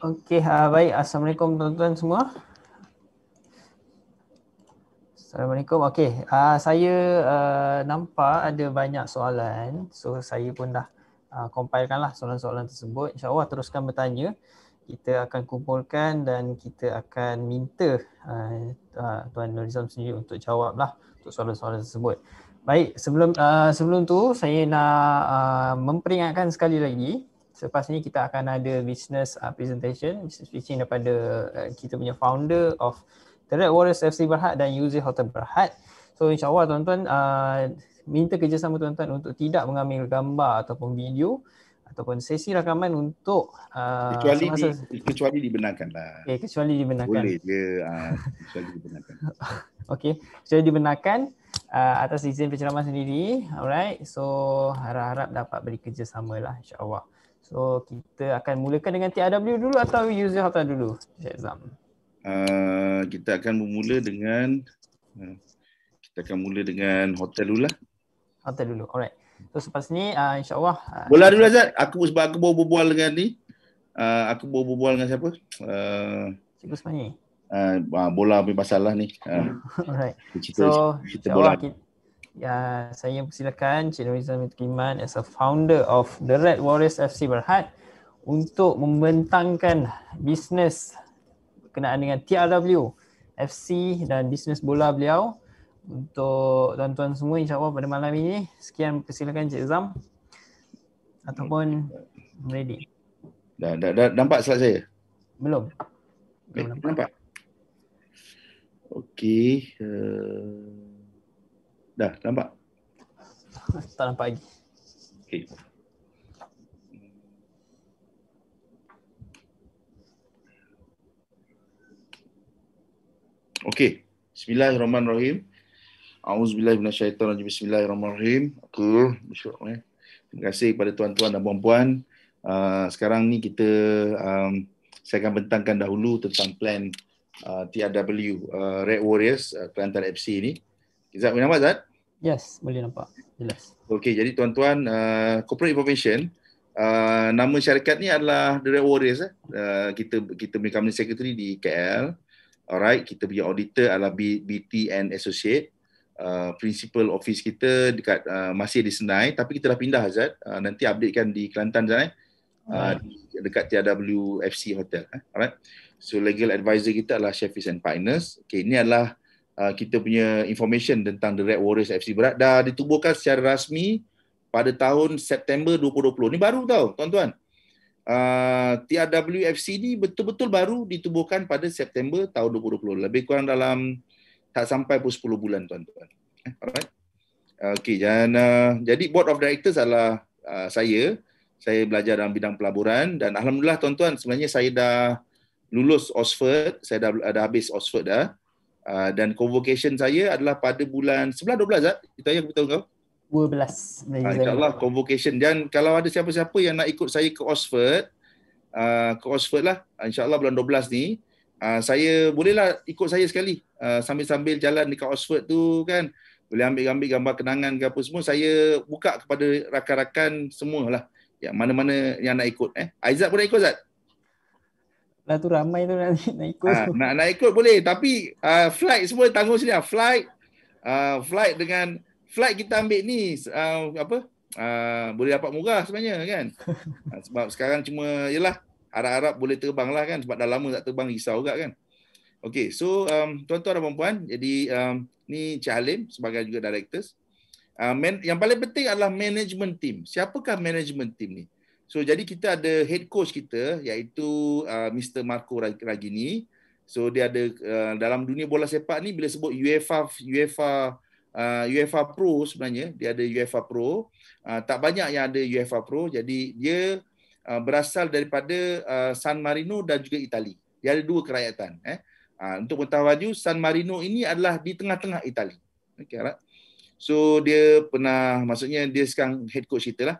Okey, uh, baik. Assalamualaikum tuan-tuan semua. Assalamualaikum. Okey, uh, saya uh, nampak ada banyak soalan. So, saya pun dah uh, lah soalan-soalan tersebut. InsyaAllah teruskan bertanya. Kita akan kumpulkan dan kita akan minta uh, Tuan Nurizam sendiri untuk jawablah untuk soalan-soalan tersebut. Baik, sebelum uh, sebelum tu saya nak uh, memperingatkan sekali lagi selepas ni kita akan ada business uh, presentation business pitching daripada uh, kita punya founder of The Red Warriors FC Berhad dan user Hotel Berhad. So Insya Allah tuan-tuan uh, minta kerjasama tuan-tuan untuk tidak mengambil gambar ataupun video ataupun sesi rakaman untuk uh, kecuali semasa... di, kecuali dibenarkan lah. Okay, kecuali dibenarkan. Boleh je uh, kecuali dibenarkan. okay, kecuali dibenarkan uh, atas izin penceramah sendiri. Alright. So harap-harap dapat beri kerjasama lah Allah. So kita akan mulakan dengan TRW dulu atau user hotel dulu? Syed Zam. Uh, kita akan bermula dengan ah, kita akan mula dengan hotel dulu lah. Hotel dulu. Alright. So selepas ni uh, insyaAllah. Uh, Bola dulu Azad. Aku sebab aku bawa berbual dengan ni. Uh, aku bawa berbual dengan siapa? Uh, Cikgu Semangi uh, bola punya pasal lah ni. Uh, Alright. So, cerita bola. Ya, saya persilakan Cik Nurizam Iman as a founder of The Red Warriors FC Berhad untuk membentangkan bisnes berkenaan dengan TRW FC dan bisnes bola beliau untuk tuan-tuan semua insyaAllah pada malam ini. Sekian persilakan Cik Zam ataupun ready. Dah, dah, dah nampak slide saya? Belum. Belum eh, nampak. nampak. Okey. Uh, eh, dah, nampak? Tak nampak lagi. Okey. Okey. Bismillahirrahmanirrahim. Auzubillahi minasyaitonirrajim. Bismillahirrahmanirrahim. Okey. Bismillahirrahmanirrahim. Okay. Eh. Terima kasih kepada tuan-tuan dan puan-puan. Uh, sekarang ni kita um, saya akan bentangkan dahulu tentang plan Uh, TRW uh, Red Warriors uh, Kelantan FC ini. Izzat boleh nampak Zat? Yes, boleh nampak. Jelas. Okey, jadi tuan-tuan uh, corporate information uh, nama syarikat ni adalah The Red Warriors eh. Uh, kita kita punya company secretary di KL. Alright, kita punya auditor adalah B, BT and Associate. Uh, principal office kita dekat uh, masih di Senai tapi kita dah pindah Zat. Uh, nanti updatekan di Kelantan Zat eh. Uh, dekat TRW FC Hotel eh. Alright. So legal advisor kita adalah Sheffield and Partners. Okay, ini adalah uh, kita punya information tentang The Red Warriors FC Berat. Dah ditubuhkan secara rasmi pada tahun September 2020. Ini baru tau, tuan-tuan. Uh, TRWFC ni betul-betul baru ditubuhkan pada September tahun 2020. Lebih kurang dalam tak sampai pun 10 bulan, tuan-tuan. Eh, alright. Okay, dan, uh, jadi board of directors adalah uh, saya. Saya belajar dalam bidang pelaburan dan Alhamdulillah, tuan-tuan, sebenarnya saya dah lulus Oxford, saya dah, dah habis Oxford dah. Uh, dan convocation saya adalah pada bulan 11 12 ah. Kita ya kita kau. 12. Uh, InsyaAllah convocation dan kalau ada siapa-siapa yang nak ikut saya ke Oxford, uh, ke Oxford lah. Ah, InsyaAllah bulan 12 ni uh, saya bolehlah ikut saya sekali uh, sambil-sambil jalan dekat Oxford tu kan boleh ambil-ambil gambar kenangan ke apa semua saya buka kepada rakan-rakan semua lah. Ya mana-mana yang nak ikut eh. Aizat pun nak ikut Zat? lah tu ramai tu nak, nak ikut. Ha, nak nak ikut boleh tapi uh, flight semua tanggung sini lah. flight uh, flight dengan flight kita ambil ni uh, apa uh, boleh dapat murah sebenarnya kan sebab sekarang cuma yalah harap-harap boleh terbang lah kan sebab dah lama tak terbang risau juga kan Okay, so um, tuan-tuan dan puan-puan, jadi um, ni Cik Halim sebagai juga director. Uh, yang paling penting adalah management team. Siapakah management team ni? So jadi kita ada head coach kita iaitu uh, Mr Marco Ragini. So dia ada uh, dalam dunia bola sepak ni bila sebut UEFA UEFA uh, UEFA Pro sebenarnya dia ada UEFA Pro. Uh, tak banyak yang ada UEFA Pro. Jadi dia uh, berasal daripada uh, San Marino dan juga Itali. Dia ada dua kerajaan. eh. Uh, untuk pengetahuan San Marino ini adalah di tengah-tengah Itali. Okay, right? So dia pernah maksudnya dia sekarang head coach kita lah.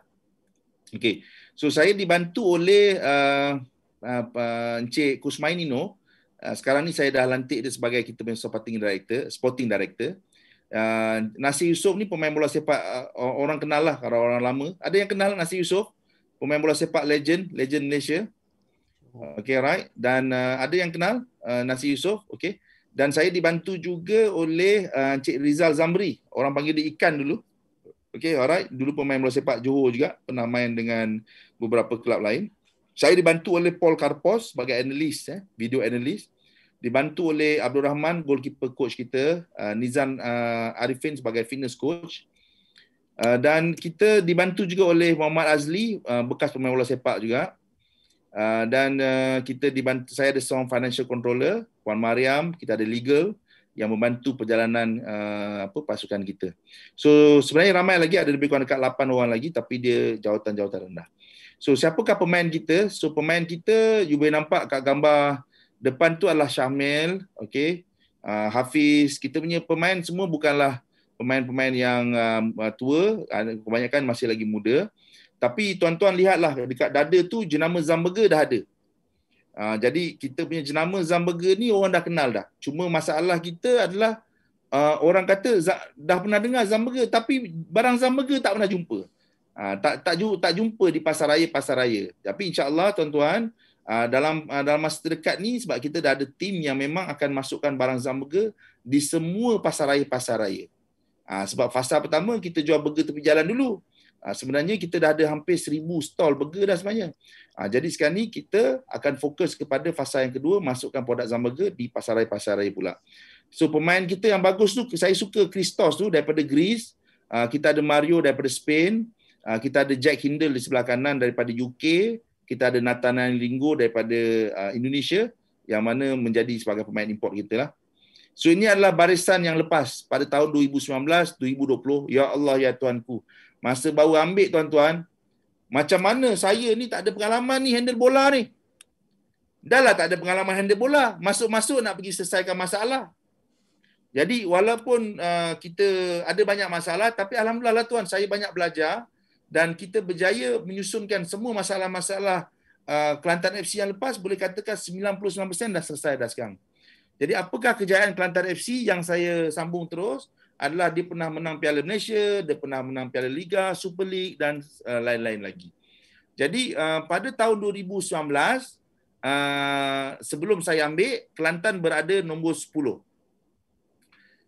Okay. So saya dibantu oleh uh, apa uh, uh, Encik Kusmainino. Uh, sekarang ni saya dah lantik dia sebagai kita punya supporting director, sporting director. Uh, Nasir Yusof ni pemain bola sepak uh, orang kenal lah kalau orang lama. Ada yang kenal Nasir Yusof? Pemain bola sepak legend, legend Malaysia. Okay, right. Dan uh, ada yang kenal uh, Nasir Yusof? Okay. Dan saya dibantu juga oleh uh, Encik Rizal Zamri. Orang panggil dia Ikan dulu. Okay, alright. Dulu pemain bola sepak Johor juga. Pernah main dengan beberapa kelab lain. Saya dibantu oleh Paul Karpos sebagai analis, eh, video analis. Dibantu oleh Abdul Rahman, goalkeeper coach kita. Uh, Nizan uh, Arifin sebagai fitness coach. Uh, dan kita dibantu juga oleh Muhammad Azli, uh, bekas pemain bola sepak juga. Uh, dan uh, kita dibantu, saya ada seorang financial controller, Puan Mariam, kita ada legal, yang membantu perjalanan uh, apa pasukan kita. So sebenarnya ramai lagi ada lebih kurang dekat 8 orang lagi tapi dia jawatan-jawatan rendah. So siapakah pemain kita? So pemain kita you boleh nampak kat gambar depan tu adalah Syamil, okay. Uh, Hafiz, kita punya pemain semua bukanlah pemain-pemain yang um, uh, tua, kebanyakan masih lagi muda. Tapi tuan-tuan lihatlah dekat dada tu jenama Zamberger dah ada. Ha, jadi kita punya jenama Zamburger ni orang dah kenal dah. Cuma masalah kita adalah uh, orang kata dah pernah dengar Zamburger tapi barang Zamburger tak pernah jumpa. Uh, tak tak tak jumpa di pasar raya pasar raya. Tapi insya-Allah tuan-tuan uh, dalam uh, dalam masa terdekat ni sebab kita dah ada tim yang memang akan masukkan barang Zamburger di semua pasar raya pasar raya. Uh, sebab fasa pertama kita jual burger tepi jalan dulu. Ah, sebenarnya kita dah ada hampir seribu stall burger dah sebenarnya. Ah, jadi sekarang ni kita akan fokus kepada fasa yang kedua, masukkan produk Zam Burger di pasarai-pasarai pula. So pemain kita yang bagus tu, saya suka Christos tu daripada Greece, ah, kita ada Mario daripada Spain, kita ada Jack Hindle di sebelah kanan daripada UK, kita ada Nathan Linggo daripada Indonesia yang mana menjadi sebagai pemain import kita lah. So ini adalah barisan yang lepas pada tahun 2019-2020. Ya Allah, Ya Tuanku masa baru ambil tuan-tuan macam mana saya ni tak ada pengalaman ni handle bola ni dah lah tak ada pengalaman handle bola masuk-masuk nak pergi selesaikan masalah jadi walaupun uh, kita ada banyak masalah tapi alhamdulillah lah tuan saya banyak belajar dan kita berjaya menyusunkan semua masalah-masalah uh, Kelantan FC yang lepas boleh katakan 99% dah selesai dah sekarang. Jadi apakah kejayaan Kelantan FC yang saya sambung terus? adalah dia pernah menang Piala Malaysia, dia pernah menang Piala Liga, Super League dan uh, lain-lain lagi. Jadi uh, pada tahun 2019, uh, sebelum saya ambil, Kelantan berada nombor 10.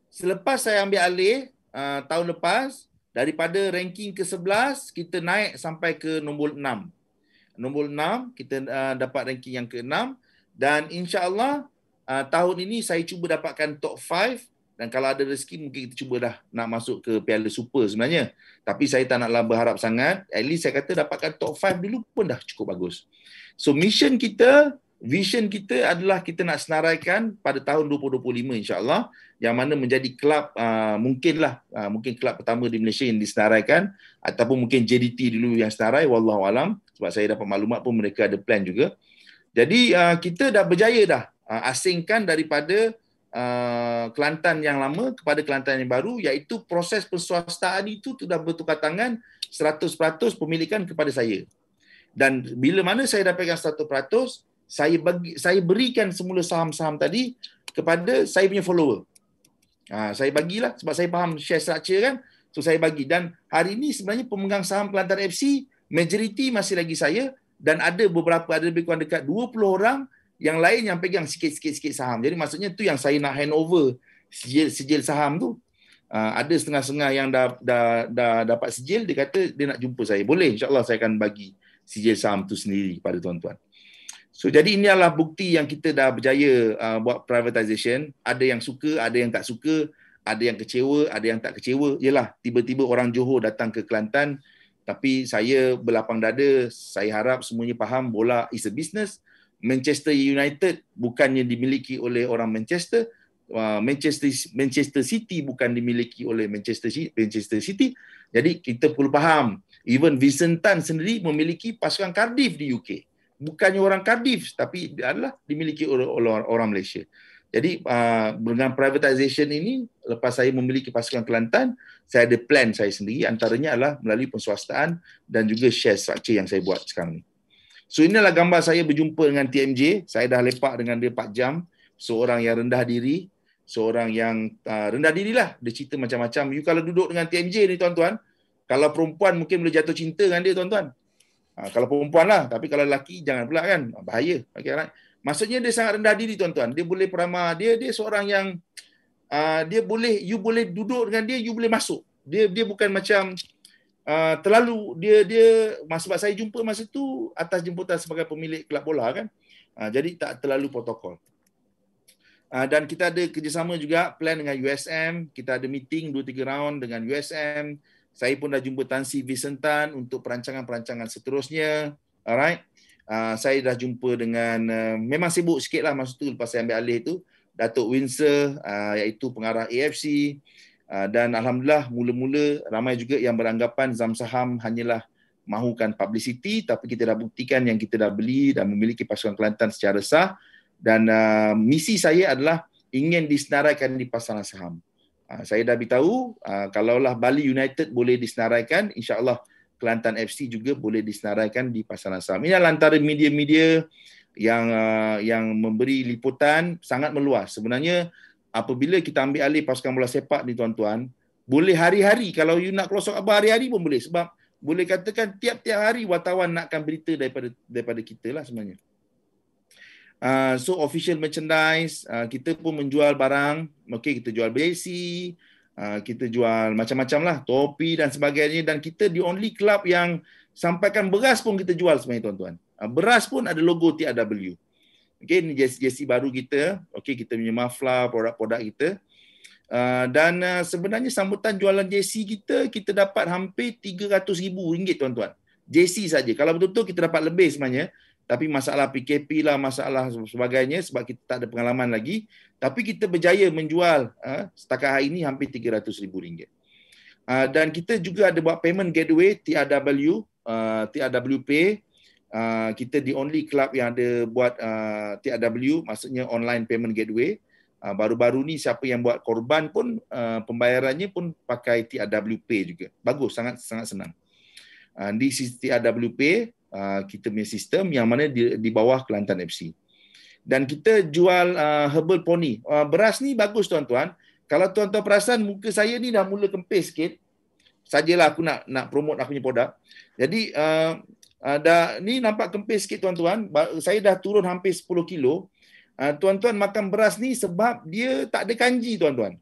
Selepas saya ambil alih uh, tahun lepas, daripada ranking ke-11, kita naik sampai ke nombor 6. Nombor 6, kita uh, dapat ranking yang ke-6. Dan insyaAllah, uh, tahun ini saya cuba dapatkan top 5 dan kalau ada rezeki mungkin kita cuba dah nak masuk ke Piala Super sebenarnya. Tapi saya tak naklah berharap sangat. At least saya kata dapatkan top 5 dulu pun dah cukup bagus. So mission kita, vision kita adalah kita nak senaraikan pada tahun 2025 insyaAllah yang mana menjadi kelab uh, mungkinlah uh, mungkin kelab pertama di Malaysia yang disenaraikan ataupun mungkin JDT dulu yang senarai Wallahualam. sebab saya dapat maklumat pun mereka ada plan juga. Jadi uh, kita dah berjaya dah uh, asingkan daripada Eh, Kelantan yang lama kepada Kelantan yang baru iaitu proses persuastaan itu sudah bertukar tangan 100% pemilikan kepada saya. Dan bila mana saya dapatkan 100%, saya bagi, saya berikan semula saham-saham tadi kepada saya punya follower. Ha, saya bagilah sebab saya faham share structure kan. So saya bagi dan hari ini sebenarnya pemegang saham Kelantan FC majoriti masih lagi saya dan ada beberapa ada lebih kurang dekat 20 orang yang lain yang pegang sikit sikit saham. Jadi maksudnya tu yang saya nak handover sijil-sijil saham tu. Uh, ada setengah-setengah yang dah, dah, dah dapat sijil, dia kata dia nak jumpa saya. Boleh, insyaAllah saya akan bagi sijil saham tu sendiri kepada tuan-tuan. So, jadi ini adalah bukti yang kita dah berjaya uh, buat privatisation. Ada yang suka, ada yang tak suka, ada yang kecewa, ada yang tak kecewa. Yelah, tiba-tiba orang Johor datang ke Kelantan, tapi saya berlapang dada, saya harap semuanya faham bola is a business, Manchester United bukannya dimiliki oleh orang Manchester, uh, Manchester Manchester City bukan dimiliki oleh Manchester City, Manchester City. Jadi kita perlu faham, even Vincent Tan sendiri memiliki pasukan Cardiff di UK. Bukannya orang Cardiff tapi adalah dimiliki oleh orang Malaysia. Jadi uh, dengan privatisation ini lepas saya memiliki pasukan Kelantan, saya ada plan saya sendiri antaranya adalah melalui penswastaan dan juga share structure yang saya buat sekarang ni. So inilah gambar saya berjumpa dengan TMJ. Saya dah lepak dengan dia 4 jam. Seorang yang rendah diri. Seorang yang uh, rendah dirilah. Dia cerita macam-macam. You kalau duduk dengan TMJ ni tuan-tuan. Kalau perempuan mungkin boleh jatuh cinta dengan dia tuan-tuan. Ha, kalau perempuan lah. Tapi kalau lelaki jangan pula kan. Ah, bahaya. Okay, right? Maksudnya dia sangat rendah diri tuan-tuan. Dia boleh peramah. Dia dia seorang yang... Uh, dia boleh you boleh duduk dengan dia you boleh masuk dia dia bukan macam Ah, terlalu dia dia masa saya jumpa masa tu atas jemputan sebagai pemilik kelab bola kan. Uh, jadi tak terlalu protokol. Uh, dan kita ada kerjasama juga plan dengan USM, kita ada meeting 2 3 round dengan USM. Saya pun dah jumpa Tan Si Vincentan untuk perancangan-perancangan seterusnya. Alright. Uh, saya dah jumpa dengan uh, memang sibuk sikitlah masa tu lepas saya ambil alih tu Datuk Windsor uh, iaitu pengarah AFC Ah, dan alhamdulillah mula-mula ramai juga yang beranggapan Zam Saham hanyalah mahukan publicity tapi kita dah buktikan yang kita dah beli dan memiliki pasukan Kelantan secara sah dan uh, misi saya adalah ingin disenaraikan di pasaran saham. Uh, saya dah beritahu uh, kalaulah Bali United boleh disenaraikan insyaallah Kelantan FC juga boleh disenaraikan di pasaran saham. Ini adalah antara media-media yang uh, yang memberi liputan sangat meluas. Sebenarnya apabila kita ambil alih pasukan bola sepak ni tuan-tuan, boleh hari-hari kalau you nak kelosok apa hari-hari pun boleh sebab boleh katakan tiap-tiap hari wartawan nakkan berita daripada daripada kita lah sebenarnya. Uh, so official merchandise, uh, kita pun menjual barang, okay, kita jual jersey, uh, ah, kita jual macam-macam lah, topi dan sebagainya dan kita the only club yang sampaikan beras pun kita jual sebenarnya tuan-tuan. Uh, beras pun ada logo TRW. Okay, ini jersey-jersey baru kita. Okay, kita punya muffler, produk-produk kita. Uh, dan uh, sebenarnya sambutan jualan jersey kita, kita dapat hampir RM300,000 tuan-tuan. Jersey saja. Kalau betul-betul kita dapat lebih sebenarnya. Tapi masalah PKP lah, masalah sebagainya sebab kita tak ada pengalaman lagi. Tapi kita berjaya menjual uh, setakat hari ini hampir RM300,000. Uh, dan kita juga ada buat payment gateway TRW, uh, TRW Pay. Ah, kita the only club yang ada buat uh, ah, TRW maksudnya online payment gateway uh, baru-baru ni siapa yang buat korban pun uh, pembayarannya pun pakai TRW Pay juga bagus sangat sangat senang di uh, TRW Pay uh, kita punya sistem yang mana di, di bawah Kelantan FC dan kita jual uh, herbal pony uh, beras ni bagus tuan-tuan kalau tuan-tuan perasan muka saya ni dah mula kempis sikit sajalah aku nak nak promote aku punya produk jadi uh, ada ah, uh, ni nampak kempis sikit tuan-tuan saya dah turun hampir 10 kilo uh, tuan-tuan makan beras ni sebab dia tak ada kanji tuan-tuan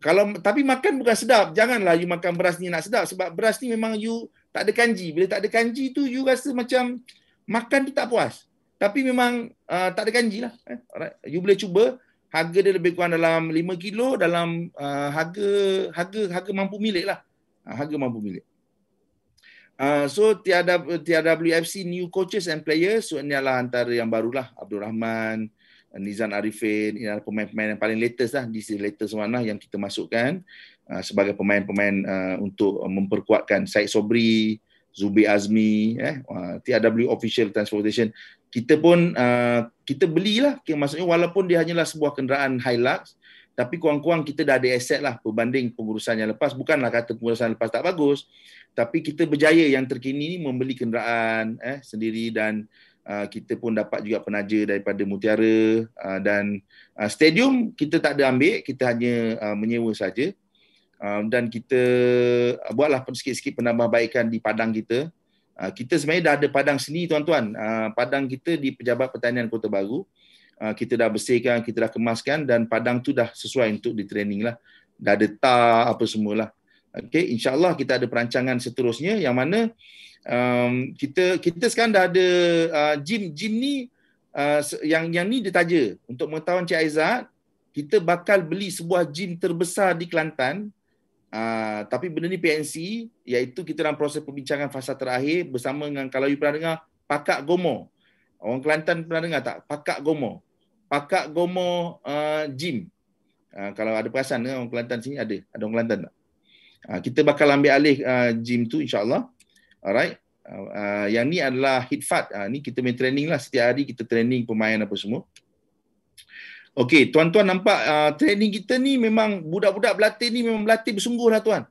kalau tapi makan bukan sedap janganlah you makan beras ni nak sedap sebab beras ni memang you tak ada kanji bila tak ada kanji tu you rasa macam makan tu tak puas tapi memang uh, tak ada kanji lah eh, you boleh cuba harga dia lebih kurang dalam 5 kilo dalam uh, harga harga harga mampu milik lah uh, harga mampu milik Ah, so tiada tiada WFC new coaches and players so ni adalah antara yang barulah Abdul Rahman Nizan Arifin ini adalah pemain-pemain yang paling latest lah di latest mana lah yang kita masukkan uh, sebagai pemain-pemain uh, untuk memperkuatkan Said Sobri Zubi Azmi eh uh, TRW official transportation kita pun uh, kita belilah okay, maksudnya walaupun dia hanyalah sebuah kenderaan Hilux uh, tapi kurang-kurang kita dah ada aset lah berbanding pengurusan yang lepas. Bukanlah kata pengurusan yang lepas tak bagus. Tapi kita berjaya yang terkini ni membeli kenderaan eh, sendiri dan uh, kita pun dapat juga penaja daripada Mutiara uh, dan uh, stadium kita tak ada ambil. Kita hanya uh, menyewa saja. Um, dan kita uh, buatlah sikit-sikit penambahbaikan di padang kita. Uh, kita sebenarnya dah ada padang seni tuan-tuan. Uh, padang kita di Pejabat Pertanian Kota Baru. Ah, kita dah bersihkan, kita dah kemaskan dan padang tu dah sesuai untuk di training lah. Dah ada tar apa semualah. Okay, insyaAllah kita ada perancangan seterusnya yang mana um, kita kita sekarang dah ada uh, gym gym ni uh, yang yang ni ditaja untuk mengetahui Cik Aizat kita bakal beli sebuah gym terbesar di Kelantan uh, tapi benda ni PNC iaitu kita dalam proses perbincangan fasa terakhir bersama dengan kalau you pernah dengar Pakak Gomo Orang Kelantan pernah dengar tak? Pakak Gomor. Pakak Gomo uh, Gym. Uh, kalau ada perasan ke eh, orang Kelantan sini ada. Ada orang Kelantan tak? Uh, kita bakal ambil alih uh, gym tu insyaAllah. Alright. Uh, uh, yang ni adalah hit fat. Uh, ni kita main training lah. Setiap hari kita training pemain apa semua. Okay, tuan-tuan nampak uh, training kita ni memang budak-budak berlatih ni memang berlatih bersungguh lah tuan.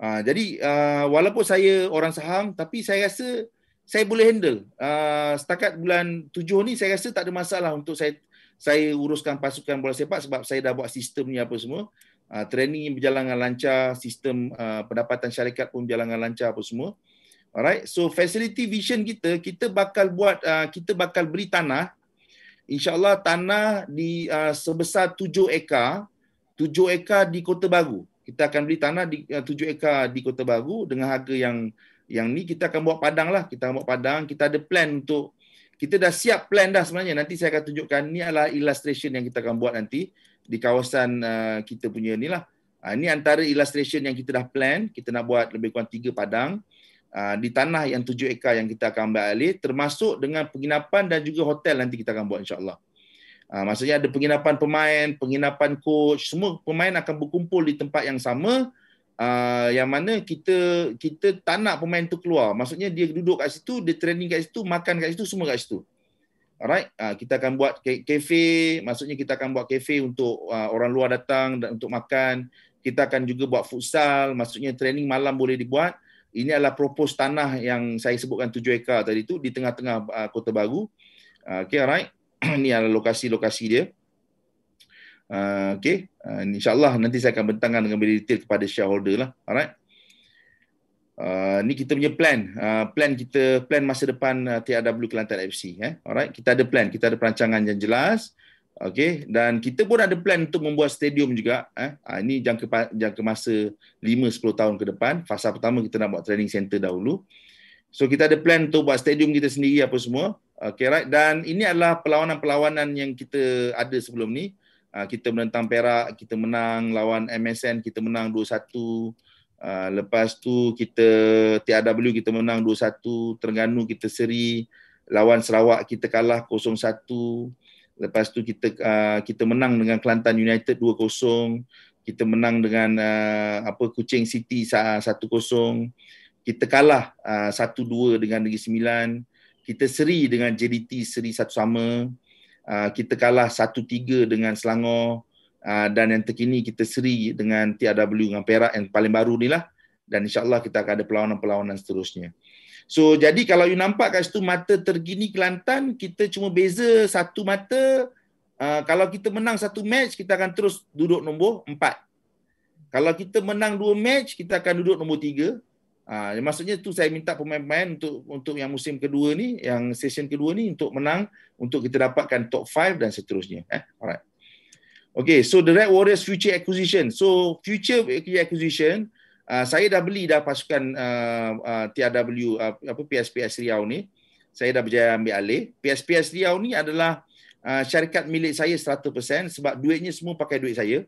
Uh, jadi uh, walaupun saya orang saham tapi saya rasa saya boleh handle. Uh, setakat bulan tujuh ni saya rasa tak ada masalah untuk saya saya uruskan pasukan bola sepak sebab saya dah buat sistem ni apa semua. Ah, training berjalan dengan lancar, sistem ah, pendapatan syarikat pun berjalan dengan lancar apa semua. Alright, so facility vision kita, kita bakal buat, ah, kita bakal beri tanah. InsyaAllah tanah di sebesar 7 ekar, 7 ekar di Kota Baru. Kita akan beli tanah di 7 ekar di Kota Baru dengan harga yang yang ni kita akan buat padang lah. Kita akan buat padang, kita ada plan untuk kita dah siap plan dah sebenarnya nanti saya akan tunjukkan ni adalah illustration yang kita akan buat nanti di kawasan uh, kita punya ni lah uh, ni antara illustration yang kita dah plan kita nak buat lebih kurang tiga padang uh, di tanah yang tujuh ekar yang kita akan ambil alih termasuk dengan penginapan dan juga hotel nanti kita akan buat insyaAllah uh, maksudnya ada penginapan pemain penginapan coach semua pemain akan berkumpul di tempat yang sama Ah, yang mana kita kita tak nak pemain tu keluar. Maksudnya dia duduk kat situ, dia training kat situ, makan kat situ, semua kat situ. Alright, uh, kita akan buat kafe, maksudnya kita akan buat kafe untuk uh, orang luar datang dan untuk makan. Kita akan juga buat futsal, maksudnya training malam boleh dibuat. Ini adalah propose tanah yang saya sebutkan tujuh ekar tadi tu di tengah-tengah uh, Kota Baru. Uh, okay, alright. Ini adalah lokasi-lokasi dia. Ah, okay. Uh, ah, InsyaAllah nanti saya akan bentangkan dengan lebih detail kepada shareholder lah. Alright. Uh, ni kita punya plan. Uh, plan kita, plan masa depan uh, TRW Kelantan FC. Eh? Alright. Kita ada plan. Kita ada perancangan yang jelas. Okay. Dan kita pun ada plan untuk membuat stadium juga. Eh? Uh, ini jangka, jangka masa 5-10 tahun ke depan. Fasa pertama kita nak buat training centre dahulu. So kita ada plan untuk buat stadium kita sendiri apa semua. Okay, right. Dan ini adalah perlawanan-perlawanan yang kita ada sebelum ni. Ah, kita menentang Perak, kita menang lawan MSN, kita menang 2-1. Uh, ah, lepas tu kita TRW kita menang 2-1 Terengganu kita seri lawan Sarawak kita kalah 0-1 lepas tu kita uh, kita menang dengan Kelantan United 2-0 kita menang dengan uh, apa Kuching City 1-0 kita kalah uh, 1-2 dengan Negeri Sembilan kita seri dengan JDT seri satu sama uh, Ah, kita kalah 1-3 dengan Selangor ah, dan yang terkini kita seri dengan TRW dengan Perak yang paling baru ni lah dan insyaAllah kita akan ada perlawanan-perlawanan seterusnya. So jadi kalau you nampak kat situ mata tergini Kelantan kita cuma beza satu mata ah, kalau kita menang satu match kita akan terus duduk nombor empat. Kalau kita menang dua match kita akan duduk nombor tiga. Ha, maksudnya tu saya minta pemain-pemain untuk untuk yang musim kedua ni, yang session kedua ni untuk menang, untuk kita dapatkan top 5 dan seterusnya. Eh? Alright. Okay, so the Red Warriors future acquisition. So future acquisition, uh, saya dah beli dah pasukan uh, uh, TRW, uh, apa, PSPS Riau ni. Saya dah berjaya ambil alih. PSPS Riau ni adalah uh, syarikat milik saya 100% sebab duitnya semua pakai duit saya.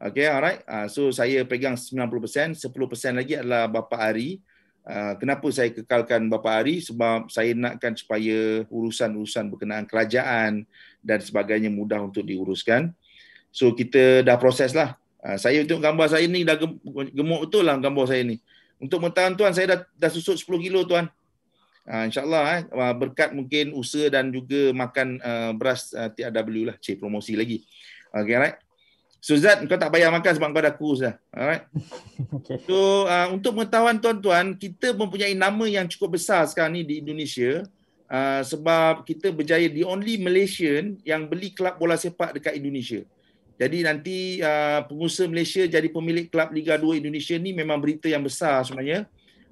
Okay, alright. Uh, so saya pegang 90%, 10% lagi adalah Bapa Ari. Uh, kenapa saya kekalkan Bapa Ari? Sebab saya nakkan supaya urusan-urusan berkenaan kerajaan dan sebagainya mudah untuk diuruskan. So kita dah proses lah. Uh, ah, saya untuk gambar saya ni dah gemuk betul lah gambar saya ni. Untuk mentahan tuan, saya dah, dah susut 10 kilo tuan. Uh, InsyaAllah eh, berkat mungkin usaha dan juga makan uh, beras uh, TRW lah. Cik promosi lagi. Okay, right? So Zat, kau tak payah makan sebab kau dah kurus dah. Alright. Okay. So uh, untuk pengetahuan tuan-tuan, kita mempunyai nama yang cukup besar sekarang ni di Indonesia uh, sebab kita berjaya the only Malaysian yang beli kelab bola sepak dekat Indonesia. Jadi nanti uh, pengusaha Malaysia jadi pemilik kelab Liga 2 Indonesia ni memang berita yang besar sebenarnya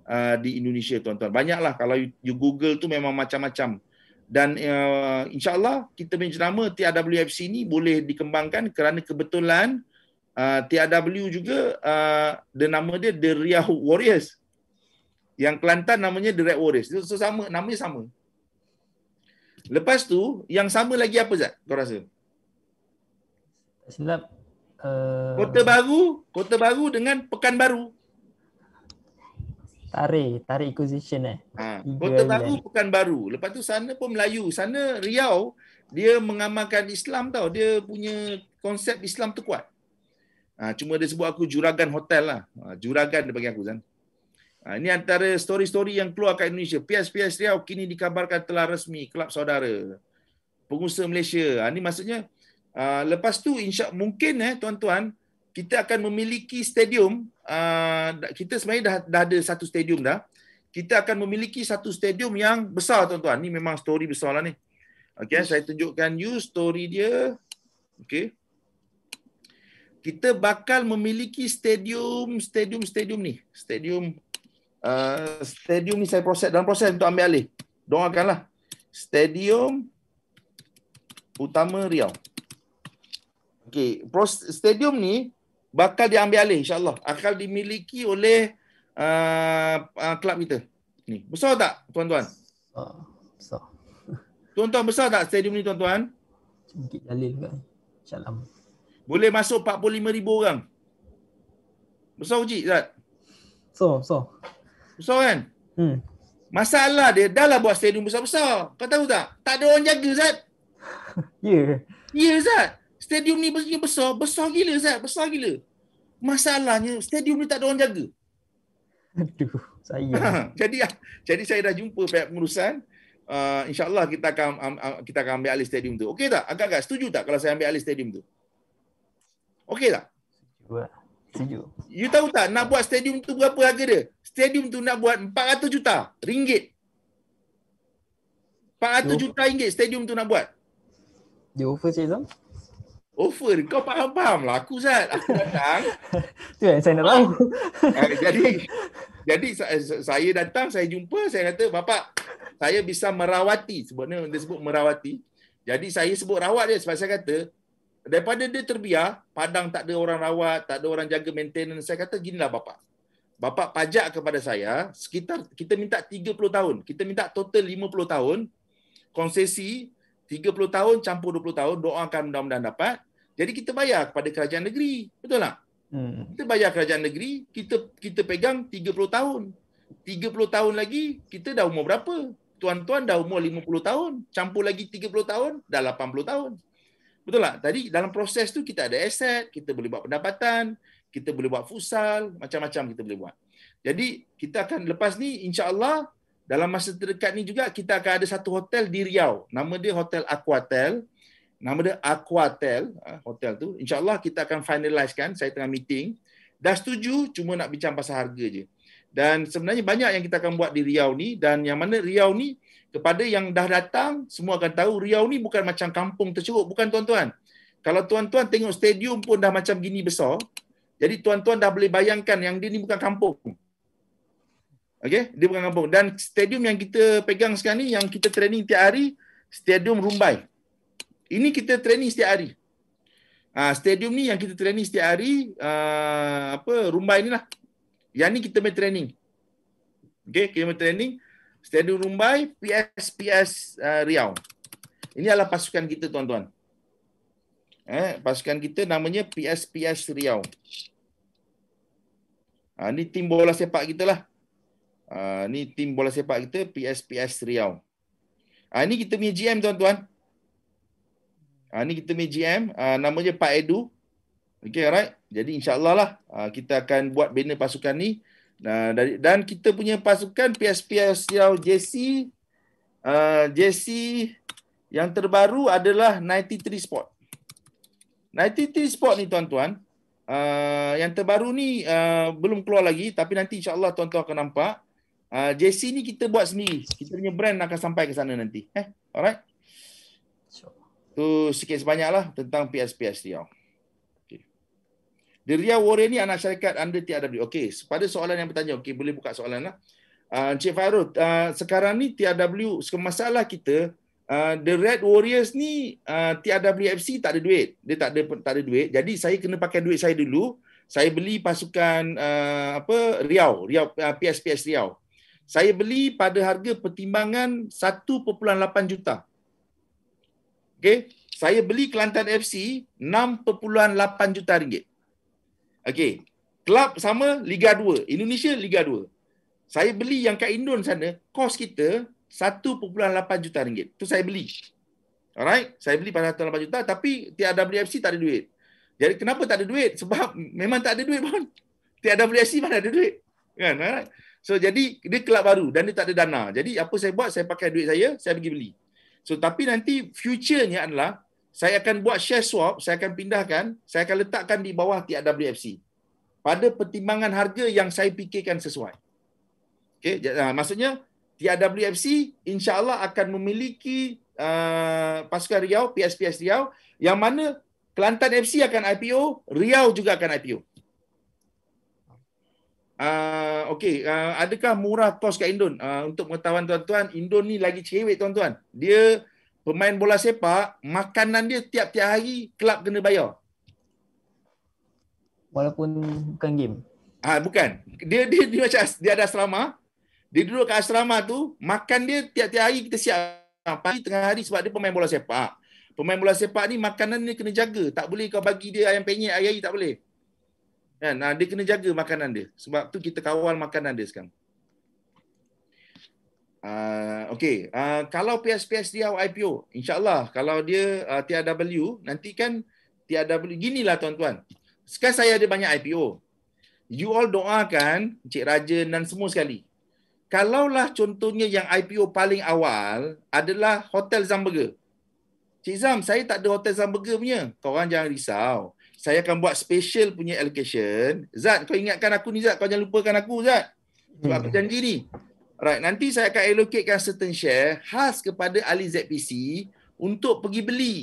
uh, di Indonesia tuan-tuan. Banyaklah kalau you, you Google tu memang macam-macam dan uh, insyaallah kita punya jenama TRWFC ni boleh dikembangkan kerana kebetulan uh, TRW juga uh, the nama dia The Riau Warriors yang Kelantan namanya The Red Warriors itu so, sama namanya sama lepas tu yang sama lagi apa Zat kau rasa uh... kota baru kota baru dengan pekan baru Tarik, tarik acquisition eh. Ha. Kota Baru bukan baru. Lepas tu sana pun Melayu. Sana Riau, dia mengamalkan Islam tau. Dia punya konsep Islam tu kuat. Ha. Cuma dia sebut aku juragan hotel lah. Ha. Juragan dia bagi aku, Zan. Ha. Ini antara story-story yang keluar kat Indonesia. PS-PS Riau kini dikabarkan telah resmi kelab saudara. Pengusaha Malaysia. Ha. Ini maksudnya, ha. lepas tu insya mungkin eh tuan-tuan, kita akan memiliki stadium uh, kita sebenarnya dah, dah ada satu stadium dah. Kita akan memiliki satu stadium yang besar tuan-tuan. Ni memang story besar lah ni. Okay, yes. saya tunjukkan you story dia. Okay. Kita bakal memiliki stadium, stadium, stadium ni. Stadium uh, stadium ni saya proses dalam proses untuk ambil alih. Doakanlah. Stadium utama Riau. Okay, stadium ni bakal diambil alih insyaallah akan dimiliki oleh uh, uh, kelab kita ni besar tak tuan-tuan besar tuan-tuan besar tak stadium ni tuan-tuan Bukit Jalil kan Salam. boleh masuk 45000 orang besar uji zat so so besar kan hmm masalah dia dah lah buat stadium besar-besar kau tahu tak tak ada orang jaga zat ya yeah. ya yeah, zat stadium ni besar, besar gila Zat, besar gila. Masalahnya stadium ni tak ada orang jaga. Aduh, saya. Ha, jadi ya, jadi saya dah jumpa pihak pengurusan. Uh, InsyaAllah kita akan um, kita akan ambil alih stadium tu. Okey tak? Agak-agak setuju tak kalau saya ambil alih stadium tu? Okey tak? Setuju. You tahu tak nak buat stadium tu berapa harga dia? Stadium tu nak buat 400 juta ringgit. 400 juta ringgit stadium tu nak buat. Dia offer saya Over, kau faham-faham lah aku Zat. Aku datang. Tu yang saya nak tahu. Eh, jadi jadi saya datang saya jumpa saya kata bapak saya bisa merawati sebabnya dia sebut merawati. Jadi saya sebut rawat dia sebab saya kata daripada dia terbiar padang tak ada orang rawat, tak ada orang jaga maintenance. Saya kata lah bapak. Bapak pajak kepada saya sekitar kita minta 30 tahun. Kita minta total 50 tahun konsesi 30 tahun campur 20 tahun doakan mudah-mudahan dapat jadi kita bayar kepada kerajaan negeri, betul tak? Hmm. Kita bayar kerajaan negeri, kita kita pegang 30 tahun. 30 tahun lagi kita dah umur berapa? Tuan-tuan dah umur 50 tahun, campur lagi 30 tahun dah 80 tahun. Betul tak? Tadi dalam proses tu kita ada aset, kita boleh buat pendapatan, kita boleh buat futsal, macam-macam kita boleh buat. Jadi kita akan lepas ni insya-Allah dalam masa terdekat ni juga kita akan ada satu hotel di Riau. Nama dia Hotel Aquatel nama dia Aquatel ah, hotel tu insyaallah kita akan finalize kan saya tengah meeting dah setuju cuma nak bincang pasal harga je dan sebenarnya banyak yang kita akan buat di Riau ni dan yang mana Riau ni kepada yang dah datang semua akan tahu Riau ni bukan macam kampung tercuruk bukan tuan-tuan kalau tuan-tuan tengok stadium pun dah macam gini besar jadi tuan-tuan dah boleh bayangkan yang dia ni bukan kampung Okey, dia bukan kampung dan stadium yang kita pegang sekarang ni yang kita training tiap hari stadium Rumbai ini kita training setiap hari. Ha, stadium ni yang kita training setiap hari ha, apa rumbai ni lah. Yang ni kita main training. Okay, kita main training. Stadium Rumbai, PSPS uh, ah, Riau. Ini adalah pasukan kita tuan-tuan. Eh, pasukan kita namanya PSPS Riau. Ha, ini tim bola sepak kita lah. Ha, ini tim bola sepak kita PSPS Riau. Ha, ini kita punya GM tuan-tuan. Ha, ni kita punya GM. Ha, ah, namanya Pak Edu. Okay, alright. Jadi insyaAllah lah ha, kita akan buat bina pasukan ni. Nah, dari, dan kita punya pasukan PSP Asiau JC. Uh, JC yang terbaru adalah 93 Sport. 93 Sport ni tuan-tuan. Uh, yang terbaru ni uh, belum keluar lagi. Tapi nanti insyaAllah tuan-tuan akan nampak. Uh, JC ni kita buat sendiri. Kita punya brand akan sampai ke sana nanti. Eh? Alright. Tu sikit sebanyak lah tentang PSPS dia. Okay. The Ria Warrior ni anak syarikat under TRW. Okey, pada soalan yang bertanya. Okey, boleh buka soalan lah. Uh, Encik Fahirul, uh, ah, sekarang ni TRW, masalah kita, uh, The Red Warriors ni uh, FC tak ada duit. Dia tak ada tak ada duit. Jadi saya kena pakai duit saya dulu. Saya beli pasukan uh, apa Riau, Riau uh, PSPS Riau. Saya beli pada harga pertimbangan 1.8 juta. Okay, saya beli Kelantan FC 6.8 juta ringgit. Okay, Kelab sama Liga 2, Indonesia Liga 2. Saya beli yang kat Indon sana, kos kita 1.8 juta ringgit. Tu saya beli. Alright, saya beli pada 1.8 juta tapi tiada WFC tak ada duit. Jadi kenapa tak ada duit? Sebab memang tak ada duit pun. Tiada WFC mana ada duit. Kan? Alright. So jadi dia kelab baru dan dia tak ada dana. Jadi apa saya buat? Saya pakai duit saya, saya pergi beli. So tapi nanti future-nya adalah saya akan buat share swap, saya akan pindahkan, saya akan letakkan di bawah TRWFC. Pada pertimbangan harga yang saya fikirkan sesuai. Okey, ah, maksudnya TRWFC insya-Allah akan memiliki uh, pasukan Riau, PSPS Riau yang mana Kelantan FC akan IPO, Riau juga akan IPO. Ah, okay, uh, ah, adakah murah kos kat Indon? Uh, untuk pengetahuan tuan-tuan, Indon ni lagi cewek tuan-tuan. Dia pemain bola sepak, makanan dia tiap-tiap hari kelab kena bayar. Walaupun bukan game. Ah uh, bukan. Dia, dia dia macam dia ada asrama. Dia duduk kat asrama tu, makan dia tiap-tiap hari kita siap pagi tengah hari sebab dia pemain bola sepak. Pemain bola sepak ni makanan ni kena jaga. Tak boleh kau bagi dia ayam penyet ayam hari tak boleh. Kan? Nah, dia kena jaga makanan dia. Sebab tu kita kawal makanan dia sekarang. Uh, ah, okay, uh, ah, kalau PSPS dia IPO, insyaAllah kalau dia uh, ah, TRW, nanti kan TRW, lah tuan-tuan. Sekarang saya ada banyak IPO. You all doakan Encik Raja dan semua sekali. Kalaulah contohnya yang IPO paling awal adalah Hotel Zamburger. Cik Zam, saya tak ada Hotel Zamburger punya. Korang jangan risau saya akan buat special punya allocation. Zat, kau ingatkan aku ni Zat. Kau jangan lupakan aku Zat. Sebab hmm. aku janji ni. Alright, nanti saya akan allocatekan certain share khas kepada ahli ZPC untuk pergi beli.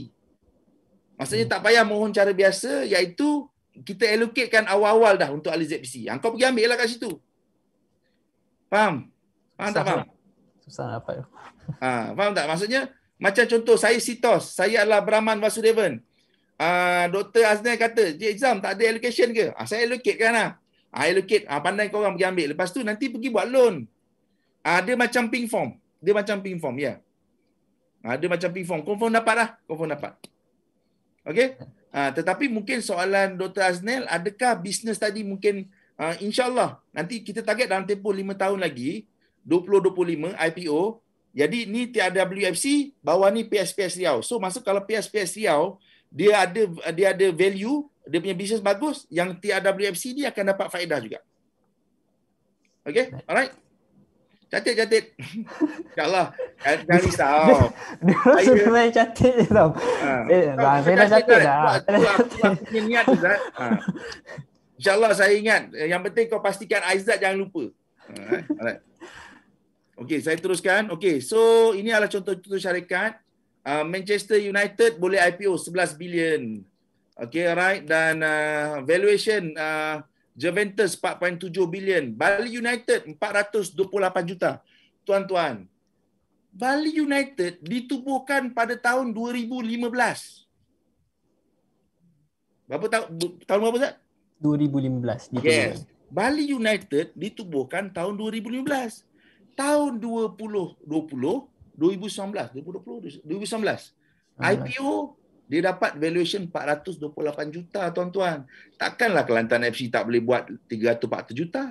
Maksudnya hmm. tak payah mohon cara biasa iaitu kita allocatekan awal-awal dah untuk ahli ZPC. Yang ah, kau pergi ambil lah kat situ. Faham? Faham Susah tak faham? Lah. Susah nak dapat. Ha, faham tak? Maksudnya macam contoh saya Sitos, saya adalah Brahman Vasudevan. Ah, doktor Aznel kata, Encik Izam tak ada allocation ke? Ah, saya allocate kan lah. Ah, allocate, ah, pandai korang pergi ambil. Lepas tu nanti pergi buat loan. Ah, dia macam ping form. Dia macam ping form, ya. Yeah. Ah, dia macam ping form. Confirm dapat lah. Confirm dapat. Okay? Ah, tetapi mungkin soalan Doktor Aznel, adakah bisnes tadi mungkin, ah, insyaAllah, nanti kita target dalam tempoh 5 tahun lagi, 2025 IPO, jadi ni TRWFC, bawah ni PSPS Riau. So masuk kalau PSPS Riau, dia ada dia ada value, dia punya bisnes bagus, yang TRWFC ni akan dapat faedah juga. Okay, alright. Catit catit. InsyaAllah. Jangan risau. Dia rasa saya cantik je tau. Ha. Eh, saya dah cantik dah. Aku punya niat tu dah. Ha. InsyaAllah saya ingat. Yang penting kau pastikan Aizat jangan lupa. Alright. Okay, saya teruskan. Okay, so ini adalah contoh-contoh syarikat. Uh, Manchester United boleh IPO 11 bilion. Okay, alright dan uh, valuation uh, Juventus 4.7 bilion, Bali United 428 juta. Tuan-tuan, Bali United ditubuhkan pada tahun 2015. Berapa tahun tahun berapa Ustaz? 2015 ditubuhkan. Yes. Bali United ditubuhkan tahun 2015. Tahun 2020 2019 2020 2019 IPO dia dapat valuation 428 juta tuan-tuan. Takkanlah Kelantan FC tak boleh buat 300 400 juta.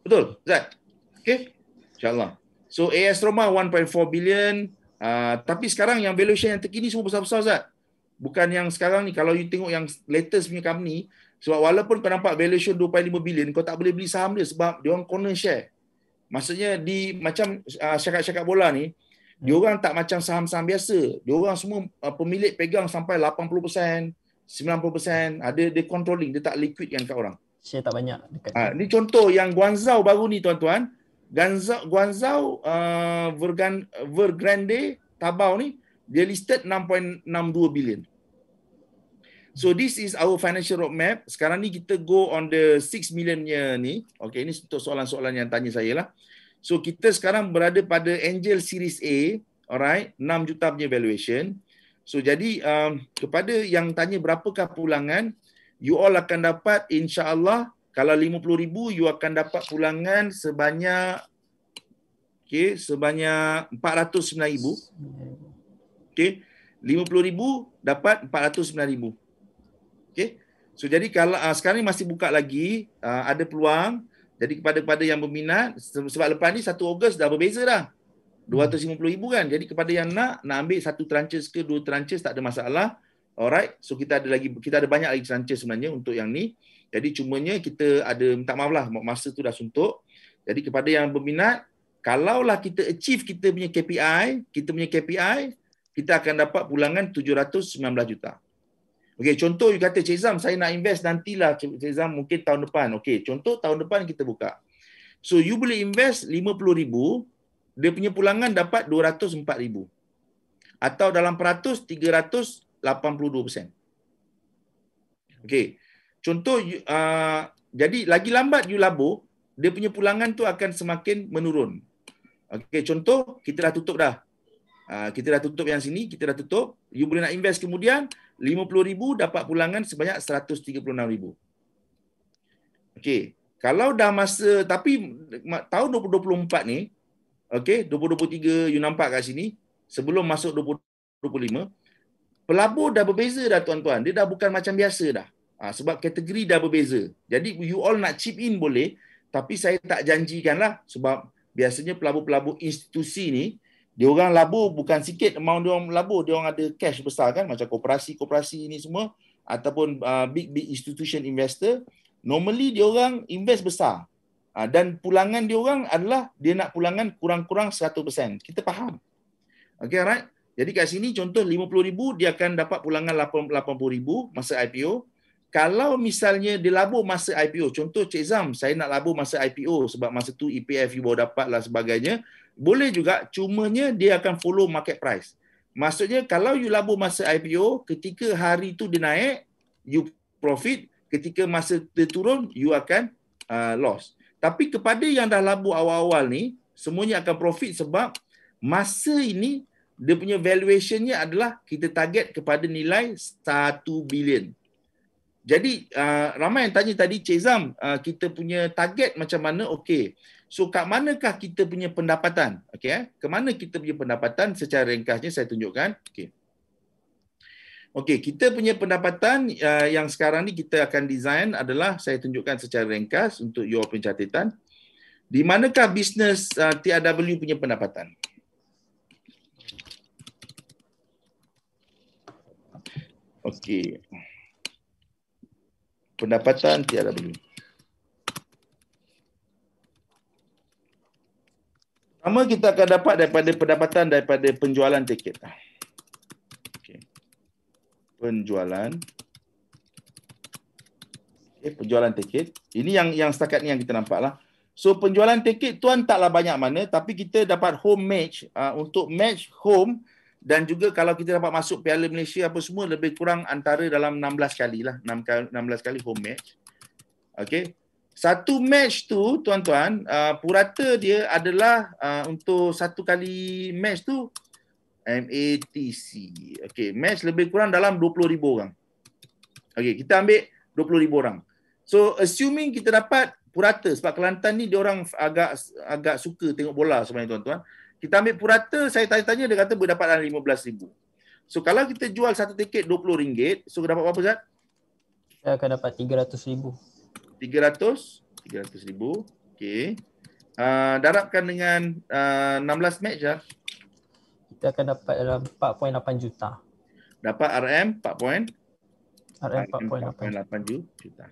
Betul, Zat. Okey. Insya-Allah. So AS Roma 1.4 billion uh, tapi sekarang yang valuation yang terkini semua besar-besar Zat. Bukan yang sekarang ni kalau you tengok yang latest punya company sebab walaupun kau nampak valuation 2.5 billion kau tak boleh beli saham dia sebab dia orang corner share. Maksudnya di macam uh, ah, syarikat-syarikat bola ni diorang tak macam saham-saham biasa. Diorang semua uh, pemilik pegang sampai 80%, 90%, ada uh, dia controlling, dia tak liquid kan kat orang. Saya tak banyak dekat. Uh, ni contoh yang Guanzhou baru ni tuan-tuan. Guanzhou Guangzhou uh, Vergan, Vergrande Tabau ni dia listed 6.62 bilion. So this is our financial roadmap. Sekarang ni kita go on the 6 million ni. Okay, ini untuk soalan-soalan yang tanya saya lah. So kita sekarang berada pada Angel Series A, alright, enam juta punya valuation. So jadi um, kepada yang tanya berapakah pulangan, you all akan dapat insya-Allah kalau lima puluh ribu you akan dapat pulangan sebanyak okay, sebanyak empat ratus sembilan ribu. Okay, lima puluh ribu dapat empat ratus sembilan ribu. Okay, So jadi kalau uh, sekarang masih buka lagi, uh, ada peluang jadi kepada kepada yang berminat sebab lepas ni 1 Ogos dah berbeza dah. 250,000 hmm. kan. Jadi kepada yang nak nak ambil satu tranches ke dua tranches tak ada masalah. Alright. So kita ada lagi kita ada banyak lagi tranches sebenarnya untuk yang ni. Jadi cumanya kita ada minta maaf lah masa tu dah suntuk. Jadi kepada yang berminat kalaulah kita achieve kita punya KPI, kita punya KPI, kita akan dapat pulangan 719 juta. Okey, contoh you kata Cik Zam saya nak invest nantilah Cik Zam mungkin tahun depan. Okey, contoh tahun depan kita buka. So you boleh invest 50,000, dia punya pulangan dapat 204,000. Atau dalam peratus 382%. Okey. Contoh uh, jadi lagi lambat you labur, dia punya pulangan tu akan semakin menurun. Okey, contoh kita dah tutup dah. Uh, kita dah tutup yang sini, kita dah tutup. You boleh nak invest kemudian, RM50,000 dapat pulangan sebanyak RM136,000. Okey, kalau dah masa tapi tahun 2024 ni, okey, 2023 you nampak kat sini, sebelum masuk 2025, pelabur dah berbeza dah tuan-tuan. Dia dah bukan macam biasa dah. Ha, sebab kategori dah berbeza. Jadi you all nak chip in boleh, tapi saya tak janjikan lah sebab biasanya pelabur-pelabur institusi ni, dia orang labur bukan sikit amount dia orang labur dia orang ada cash besar kan macam koperasi-koperasi ini semua ataupun uh, big big institution investor normally dia orang invest besar uh, dan pulangan dia orang adalah dia nak pulangan kurang-kurang 100%. Kita faham. Okay, alright. Jadi kat sini contoh 50000 dia akan dapat pulangan 80000 masa IPO. Kalau misalnya dia labur masa IPO, contoh Cik Zam, saya nak labur masa IPO sebab masa tu EPF you baru dapat lah sebagainya. Boleh juga, cumanya dia akan follow market price. Maksudnya, kalau you labur masa IPO, ketika hari itu dia naik, you profit. Ketika masa dia turun, you akan uh, loss. Tapi kepada yang dah labur awal-awal ni, semuanya akan profit sebab masa ini, dia punya valuationnya adalah kita target kepada nilai 1 bilion. Jadi, uh, ramai yang tanya tadi, Cik Zam, uh, kita punya target macam mana? Okey. So kat manakah kita punya pendapatan? Okey eh. Ke mana kita punya pendapatan secara ringkasnya saya tunjukkan. Okey. Okey, kita punya pendapatan uh, yang sekarang ni kita akan design adalah saya tunjukkan secara ringkas untuk your pencatatan. Di manakah bisnes uh, TRW punya pendapatan? Okey. Pendapatan TRW. pertama kita akan dapat daripada pendapatan daripada penjualan tiket. Okay. Penjualan okay, penjualan tiket. Ini yang yang setakat ni yang kita nampak lah. So penjualan tiket tuan taklah banyak mana tapi kita dapat home match uh, untuk match home dan juga kalau kita dapat masuk Piala Malaysia apa semua lebih kurang antara dalam 16 kali lah 16 kali home match. Okay satu match tu tuan-tuan uh, purata dia adalah uh, untuk satu kali match tu MATC. Okey, match lebih kurang dalam 20,000 orang. Okey, kita ambil 20,000 orang. So assuming kita dapat purata sebab Kelantan ni dia orang agak agak suka tengok bola sebenarnya tuan-tuan. Kita ambil purata, saya tanya-tanya dia kata boleh dapat dalam 15,000. So kalau kita jual satu tiket RM20, so dapat berapa Zat? Saya akan dapat 300,000. 300 300,000 okey uh, darabkan dengan uh, ah, 16 match lah kita akan dapat dalam 4.8 juta dapat RM 4. Point, RM 4.8 juta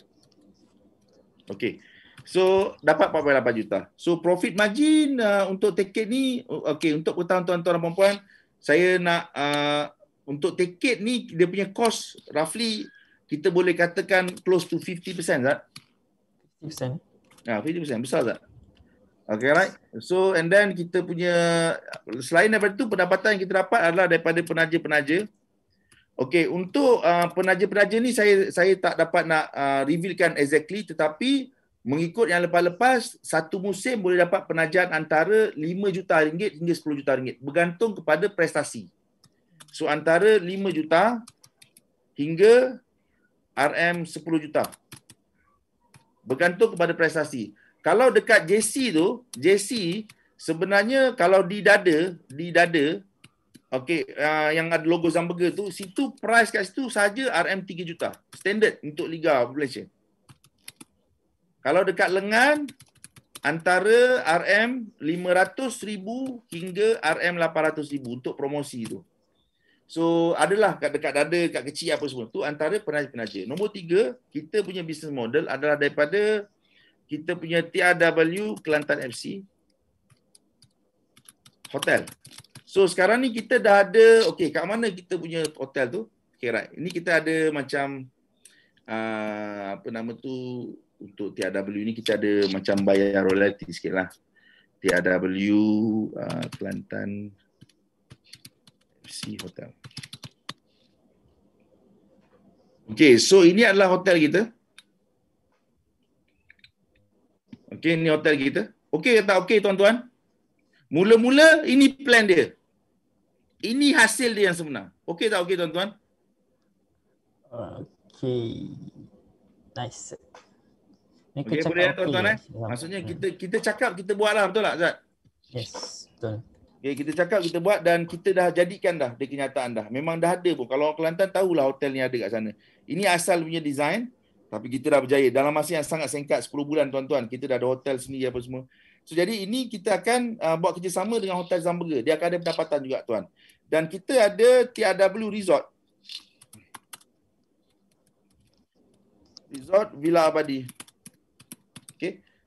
okey So dapat 48 juta. So profit margin uh, untuk tiket ni okey untuk petang tuan-tuan dan puan-puan saya nak uh, untuk tiket ni dia punya cost roughly kita boleh katakan close to 50% tak? Right? 50%. Ah, ha, 50% besar tak? Okay, right. So and then kita punya selain daripada itu pendapatan yang kita dapat adalah daripada penaja-penaja. Okay, untuk uh, penaja-penaja ni saya saya tak dapat nak uh, revealkan exactly tetapi mengikut yang lepas-lepas satu musim boleh dapat penajaan antara 5 juta ringgit hingga 10 juta ringgit bergantung kepada prestasi. So antara 5 juta hingga RM 10 juta bergantung kepada prestasi. Kalau dekat JC tu, JC sebenarnya kalau di dada, di dada okay, uh, ah, yang ada logo Zamberger tu, situ price kat situ saja RM3 juta. Standard untuk Liga Malaysia. Kalau dekat lengan antara RM500,000 hingga RM800,000 untuk promosi tu. So adalah kat dekat dada, kat kecil apa semua tu antara penaja-penaja. Nombor tiga, kita punya business model adalah daripada kita punya TRW Kelantan FC hotel. So sekarang ni kita dah ada, okay kat mana kita punya hotel tu? Okay right, ini kita ada macam uh, apa nama tu untuk TRW ni kita ada macam bayar royalty sikit lah. TRW uh, ah, Kelantan Si Hotel. Okay, so ini adalah hotel kita. Okay, ini hotel kita. Okay tak okay tuan-tuan? Mula-mula ini plan dia. Ini hasil dia yang sebenar. Okay tak okay tuan-tuan? Okay. Nice. Okay, boleh tuan-tuan eh? Lah. Maksudnya kita kita cakap, kita buatlah betul tak Zat? Yes, betul. Okay, kita cakap kita buat dan kita dah jadikan dah di kenyataan dah. Memang dah ada pun. Kalau orang Kelantan tahulah hotel ni ada kat sana. Ini asal punya design tapi kita dah berjaya. Dalam masa yang sangat singkat 10 bulan tuan-tuan kita dah ada hotel sendiri apa semua. So, jadi ini kita akan uh, buat kerjasama dengan Hotel Zamburger. Dia akan ada pendapatan juga tuan. Dan kita ada TRW Resort. Resort Villa Abadi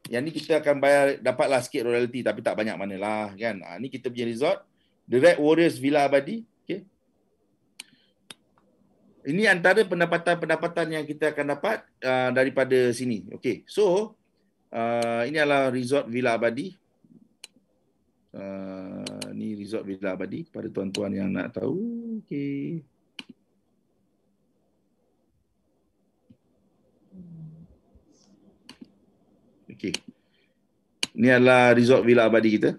yang ni kita akan bayar dapatlah sikit royalty tapi tak banyak manalah kan ha, ni kita punya resort the red warriors villa abadi Okay, ini antara pendapatan-pendapatan yang kita akan dapat uh, daripada sini Okay, so uh, ini adalah resort villa abadi uh, ni resort villa abadi pada tuan-tuan yang nak tahu Okay. Okey. Ni adalah resort villa abadi kita.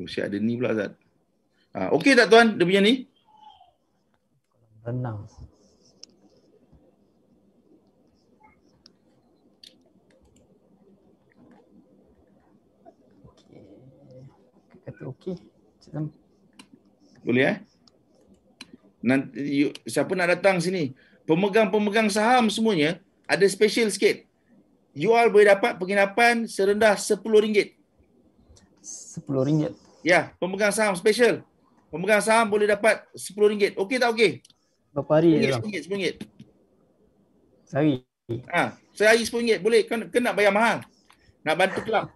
Mesti oh, ada ni pula Zat. Ah, Okey tak tuan, dia punya ni? Renang. okey. Boleh eh? Nanti you, siapa nak datang sini? Pemegang-pemegang saham semuanya ada special sikit. You all boleh dapat penginapan serendah RM10. RM10. Ya, pemegang saham special. Pemegang saham boleh dapat RM10. Okey tak okey? Berapa hari? RM10. Sehari. Ha, sehari RM10 boleh. Kena kau bayar mahal. Nak bantu kelab.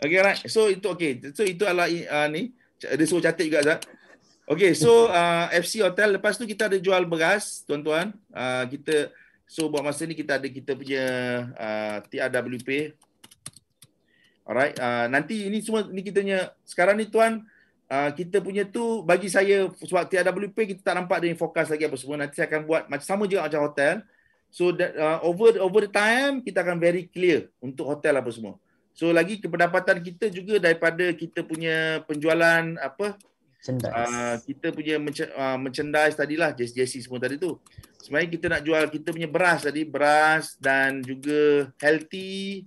Okay, right. So itu okay. So itu adalah ah, uh, ni. Dia suruh catat juga Zat. Okay, so uh, FC Hotel lepas tu kita ada jual beras, tuan-tuan. Uh, kita so buat masa ni kita ada kita punya uh, TRWP. Alright, uh, nanti ini semua ni kita punya sekarang ni tuan uh, kita punya tu bagi saya sebab TRWP kita tak nampak dia fokus lagi apa semua. Nanti saya akan buat macam sama juga macam hotel. So that, uh, over over the time kita akan very clear untuk hotel apa semua. So lagi kependapatan kita juga daripada kita punya penjualan apa Uh, kita punya merch- uh, tadi lah, JCC semua tadi tu. Sebenarnya kita nak jual kita punya beras tadi, beras dan juga healthy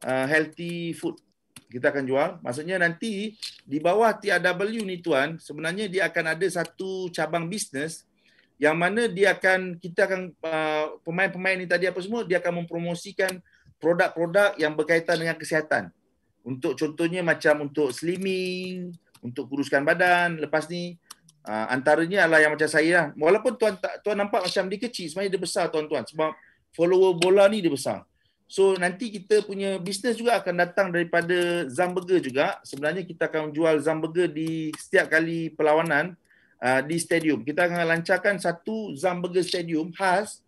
uh, healthy food kita akan jual. Maksudnya nanti di bawah TRW ni tuan, sebenarnya dia akan ada satu cabang bisnes yang mana dia akan kita akan uh, pemain-pemain ni tadi apa semua dia akan mempromosikan produk-produk yang berkaitan dengan kesihatan. Untuk contohnya macam untuk slimming, untuk kuruskan badan lepas ni uh, antaranya adalah yang macam saya lah walaupun tuan tuan nampak macam dia kecil sebenarnya dia besar tuan-tuan sebab follower bola ni dia besar so nanti kita punya bisnes juga akan datang daripada Zam juga sebenarnya kita akan jual Zam di setiap kali perlawanan uh, di stadium kita akan lancarkan satu Zam stadium khas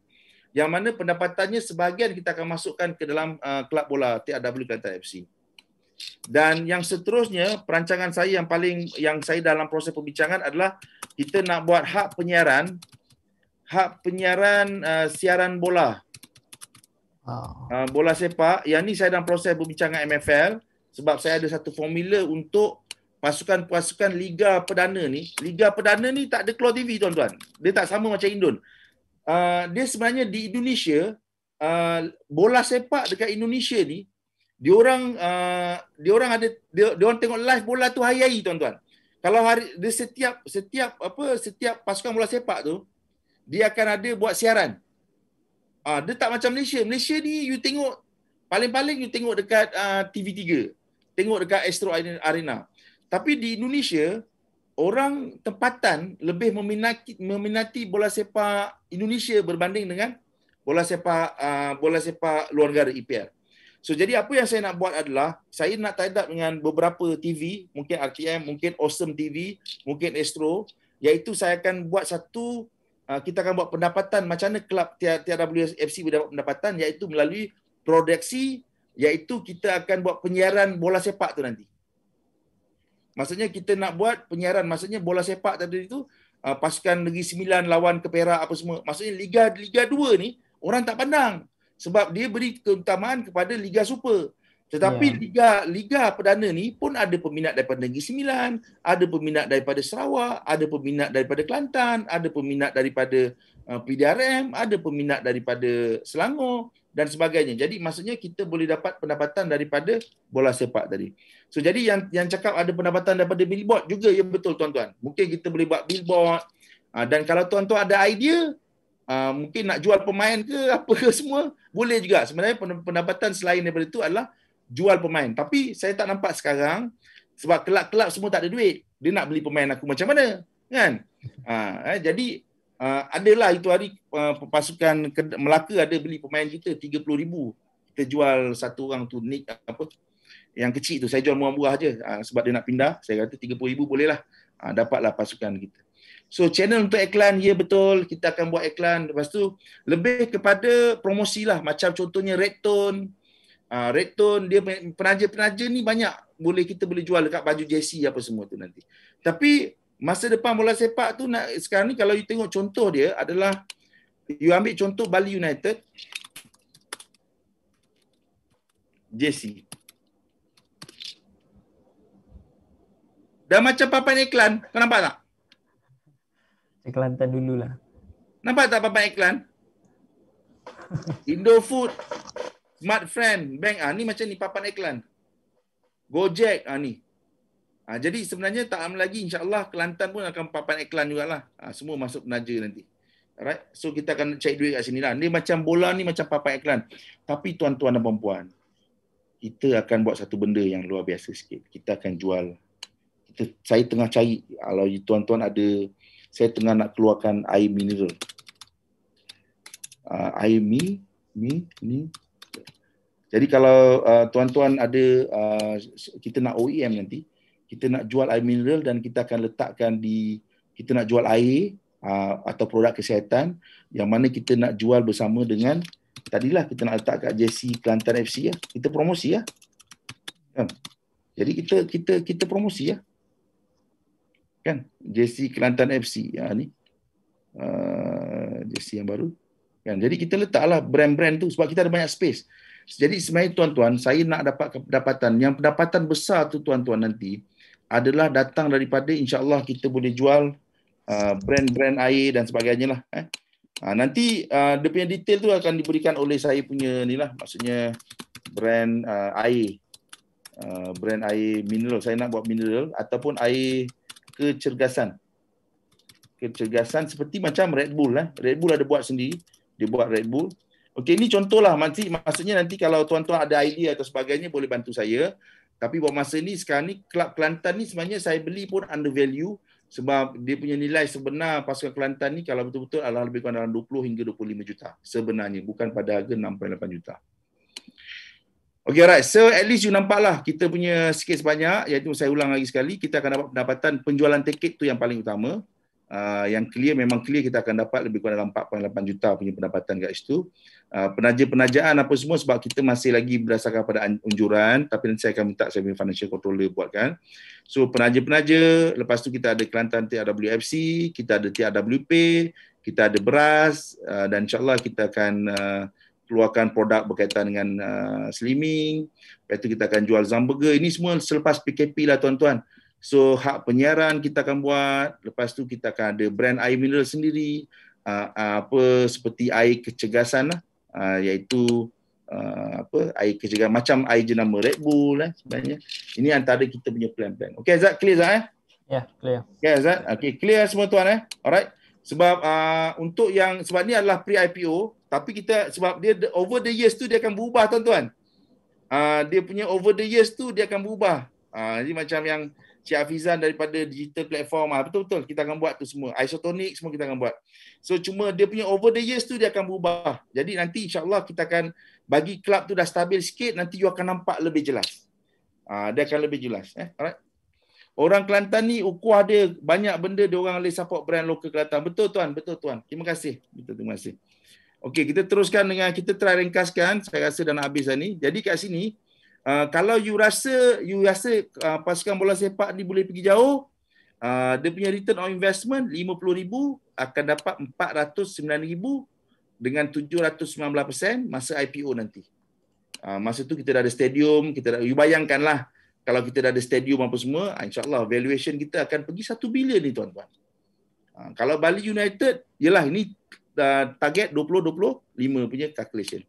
yang mana pendapatannya sebahagian kita akan masukkan ke dalam uh, kelab bola TRW Kelantan FC. Uh, dan yang seterusnya perancangan saya yang paling yang saya dalam proses pembincangan adalah kita nak buat hak penyiaran hak penyiaran uh, siaran bola. Uh, bola sepak. Yang ni saya dalam proses pembicaraan MFL sebab saya ada satu formula untuk pasukan-pasukan liga perdana ni, liga perdana ni tak ada Claw TV tuan-tuan. Dia tak sama macam Indon. Uh, dia sebenarnya di Indonesia uh, bola sepak dekat Indonesia ni dia orang uh, dia orang ada dia, dia orang tengok live bola tu hari-hari tuan-tuan. Kalau hari dia setiap setiap apa setiap pasukan bola sepak tu dia akan ada buat siaran. Ah uh, dia tak macam Malaysia. Malaysia ni you tengok paling-paling you tengok dekat uh, ah, TV3. Tengok dekat Astro Arena. Tapi di Indonesia orang tempatan lebih meminati meminati bola sepak Indonesia berbanding dengan bola sepak uh, bola sepak luar negara IPL. E So jadi apa yang saya nak buat adalah saya nak tie up dengan beberapa TV, mungkin RTM, mungkin Awesome TV, mungkin Astro, iaitu saya akan buat satu uh, kita akan buat pendapatan macam mana kelab TRWFC boleh dapat pendapatan iaitu melalui produksi iaitu kita akan buat penyiaran bola sepak tu nanti. Maksudnya kita nak buat penyiaran maksudnya bola sepak tadi itu uh, pasukan Negeri Sembilan lawan Kepera apa semua. Maksudnya Liga Liga 2 ni orang tak pandang sebab dia beri keutamaan kepada Liga Super. Tetapi yeah. Liga Liga Perdana ni pun ada peminat daripada Negeri Sembilan, ada peminat daripada Sarawak, ada peminat daripada Kelantan, ada peminat daripada uh, PDRM, ada peminat daripada Selangor dan sebagainya. Jadi maksudnya kita boleh dapat pendapatan daripada bola sepak tadi. So jadi yang yang cakap ada pendapatan daripada billboard juga ya betul tuan-tuan. Mungkin kita boleh buat billboard uh, dan kalau tuan-tuan ada idea Ah, mungkin nak jual pemain ke apa ke semua boleh juga sebenarnya pendapatan selain daripada itu adalah jual pemain tapi saya tak nampak sekarang sebab kelab-kelab semua tak ada duit dia nak beli pemain aku macam mana kan ha, eh, jadi uh, adalah itu hari uh, pasukan Melaka ada beli pemain kita 30 ribu kita jual satu orang tu Nick apa yang kecil tu saya jual murah-murah aje sebab dia nak pindah saya kata 30 ribu boleh lah dapatlah pasukan kita So channel untuk iklan, ya betul, kita akan buat iklan. Lepas tu, lebih kepada promosi lah. Macam contohnya Red Tone. Uh, ah, Red Tone, dia penaja-penaja ni banyak. Boleh kita boleh jual dekat baju JC apa semua tu nanti. Tapi masa depan bola sepak tu nak, sekarang ni kalau you tengok contoh dia adalah you ambil contoh Bali United JC dah macam papan iklan kau nampak tak macam Kelantan dululah. Nampak tak papan iklan? Indofood, Smart Friend, Bank. Ah, ni macam ni papan iklan. Gojek ah, ni. Ah, jadi sebenarnya tak am lagi insya Allah Kelantan pun akan papan iklan juga lah. Ah, semua masuk penaja nanti. Alright. So kita akan cek duit kat sini lah. Ni macam bola ni macam papan iklan. Tapi tuan-tuan dan perempuan, kita akan buat satu benda yang luar biasa sikit. Kita akan jual. Kita, saya tengah cari kalau tuan-tuan ada saya tengah nak keluarkan air mineral. Uh, air mi, mi, ni. Jadi kalau uh, tuan-tuan ada, uh, kita nak OEM nanti, kita nak jual air mineral dan kita akan letakkan di, kita nak jual air uh, atau produk kesihatan yang mana kita nak jual bersama dengan, tadilah kita nak letak kat JC Kelantan FC ya. Kita promosi ya. Hmm. Jadi kita kita kita promosi ya kan JC Kelantan FC ya ah, ni uh, ah, JC yang baru kan jadi kita letaklah brand-brand tu sebab kita ada banyak space jadi sebenarnya tuan-tuan saya nak dapat pendapatan yang pendapatan besar tu tuan-tuan nanti adalah datang daripada insyaallah kita boleh jual uh, brand-brand air dan sebagainya lah eh. Ha, nanti uh, punya detail tu akan diberikan oleh saya punya ni lah maksudnya brand uh, air uh, brand air mineral saya nak buat mineral ataupun air kecergasan. Kecergasan seperti macam Red Bull lah. Red Bull ada buat sendiri. Dia buat Red Bull. Okey, ini contohlah nanti maksudnya nanti kalau tuan-tuan ada idea atau sebagainya boleh bantu saya. Tapi buat masa ni sekarang ni Kelab Kelantan ni sebenarnya saya beli pun under value sebab dia punya nilai sebenar pasukan Kelantan ni kalau betul-betul adalah lebih kurang dalam 20 hingga 25 juta sebenarnya bukan pada harga 6.8 juta. Okay alright, so at least you nampaklah kita punya sikit sebanyak iaitu saya ulang lagi sekali, kita akan dapat pendapatan penjualan tiket tu yang paling utama uh, yang clear, memang clear kita akan dapat lebih kurang dalam 4.8 juta punya pendapatan kat situ. Uh, penaja-penajaan apa semua sebab kita masih lagi berdasarkan pada unjuran tapi nanti saya akan minta saya punya financial controller buatkan. So penaja-penaja, lepas tu kita ada Kelantan TRWFC, kita ada TRWP, kita ada beras uh, dan insyaAllah kita akan uh, keluarkan produk berkaitan dengan uh, slimming. Lepas tu kita akan jual zamburger. Ini semua selepas PKP lah tuan-tuan. So hak penyiaran kita akan buat. Lepas tu kita akan ada brand air mineral sendiri. Uh, uh, apa seperti air kecegasan lah. Uh, iaitu uh, apa air kecegasan macam air jenama Red Bull eh, sebenarnya. Ini antara kita punya plan-plan. Okay Azad, clear Azad eh? Ya, yeah, clear. Okay Azad, okay, clear semua tuan eh. Alright. Sebab uh, untuk yang sebab ni adalah pre-IPO, tapi kita sebab dia over the years tu dia akan berubah tuan-tuan. Uh, dia punya over the years tu dia akan berubah. Uh, jadi macam yang Cik Afizan daripada digital platform ah, betul-betul kita akan buat tu semua. Isotonic semua kita akan buat. So cuma dia punya over the years tu dia akan berubah. Jadi nanti insya-Allah kita akan bagi club tu dah stabil sikit nanti you akan nampak lebih jelas. Uh, dia akan lebih jelas eh. Alright. Orang Kelantan ni ukuah dia banyak benda dia orang boleh support brand lokal Kelantan. Betul tuan, betul tuan. Terima kasih. Betul terima kasih. Okey, kita teruskan dengan kita try ringkaskan. Saya rasa dah nak habis dah ni. Jadi kat sini uh, kalau you rasa you rasa uh, pasukan bola sepak ni boleh pergi jauh, uh, dia punya return on investment 50,000 akan dapat 409,000 dengan 719% masa IPO nanti. Uh, masa tu kita dah ada stadium, kita dah, you bayangkanlah kalau kita dah ada stadium apa semua, ah, insyaAllah valuation kita akan pergi 1 bilion ni tuan-tuan. Uh, kalau Bali United, yelah ini uh, target 2025 punya calculation.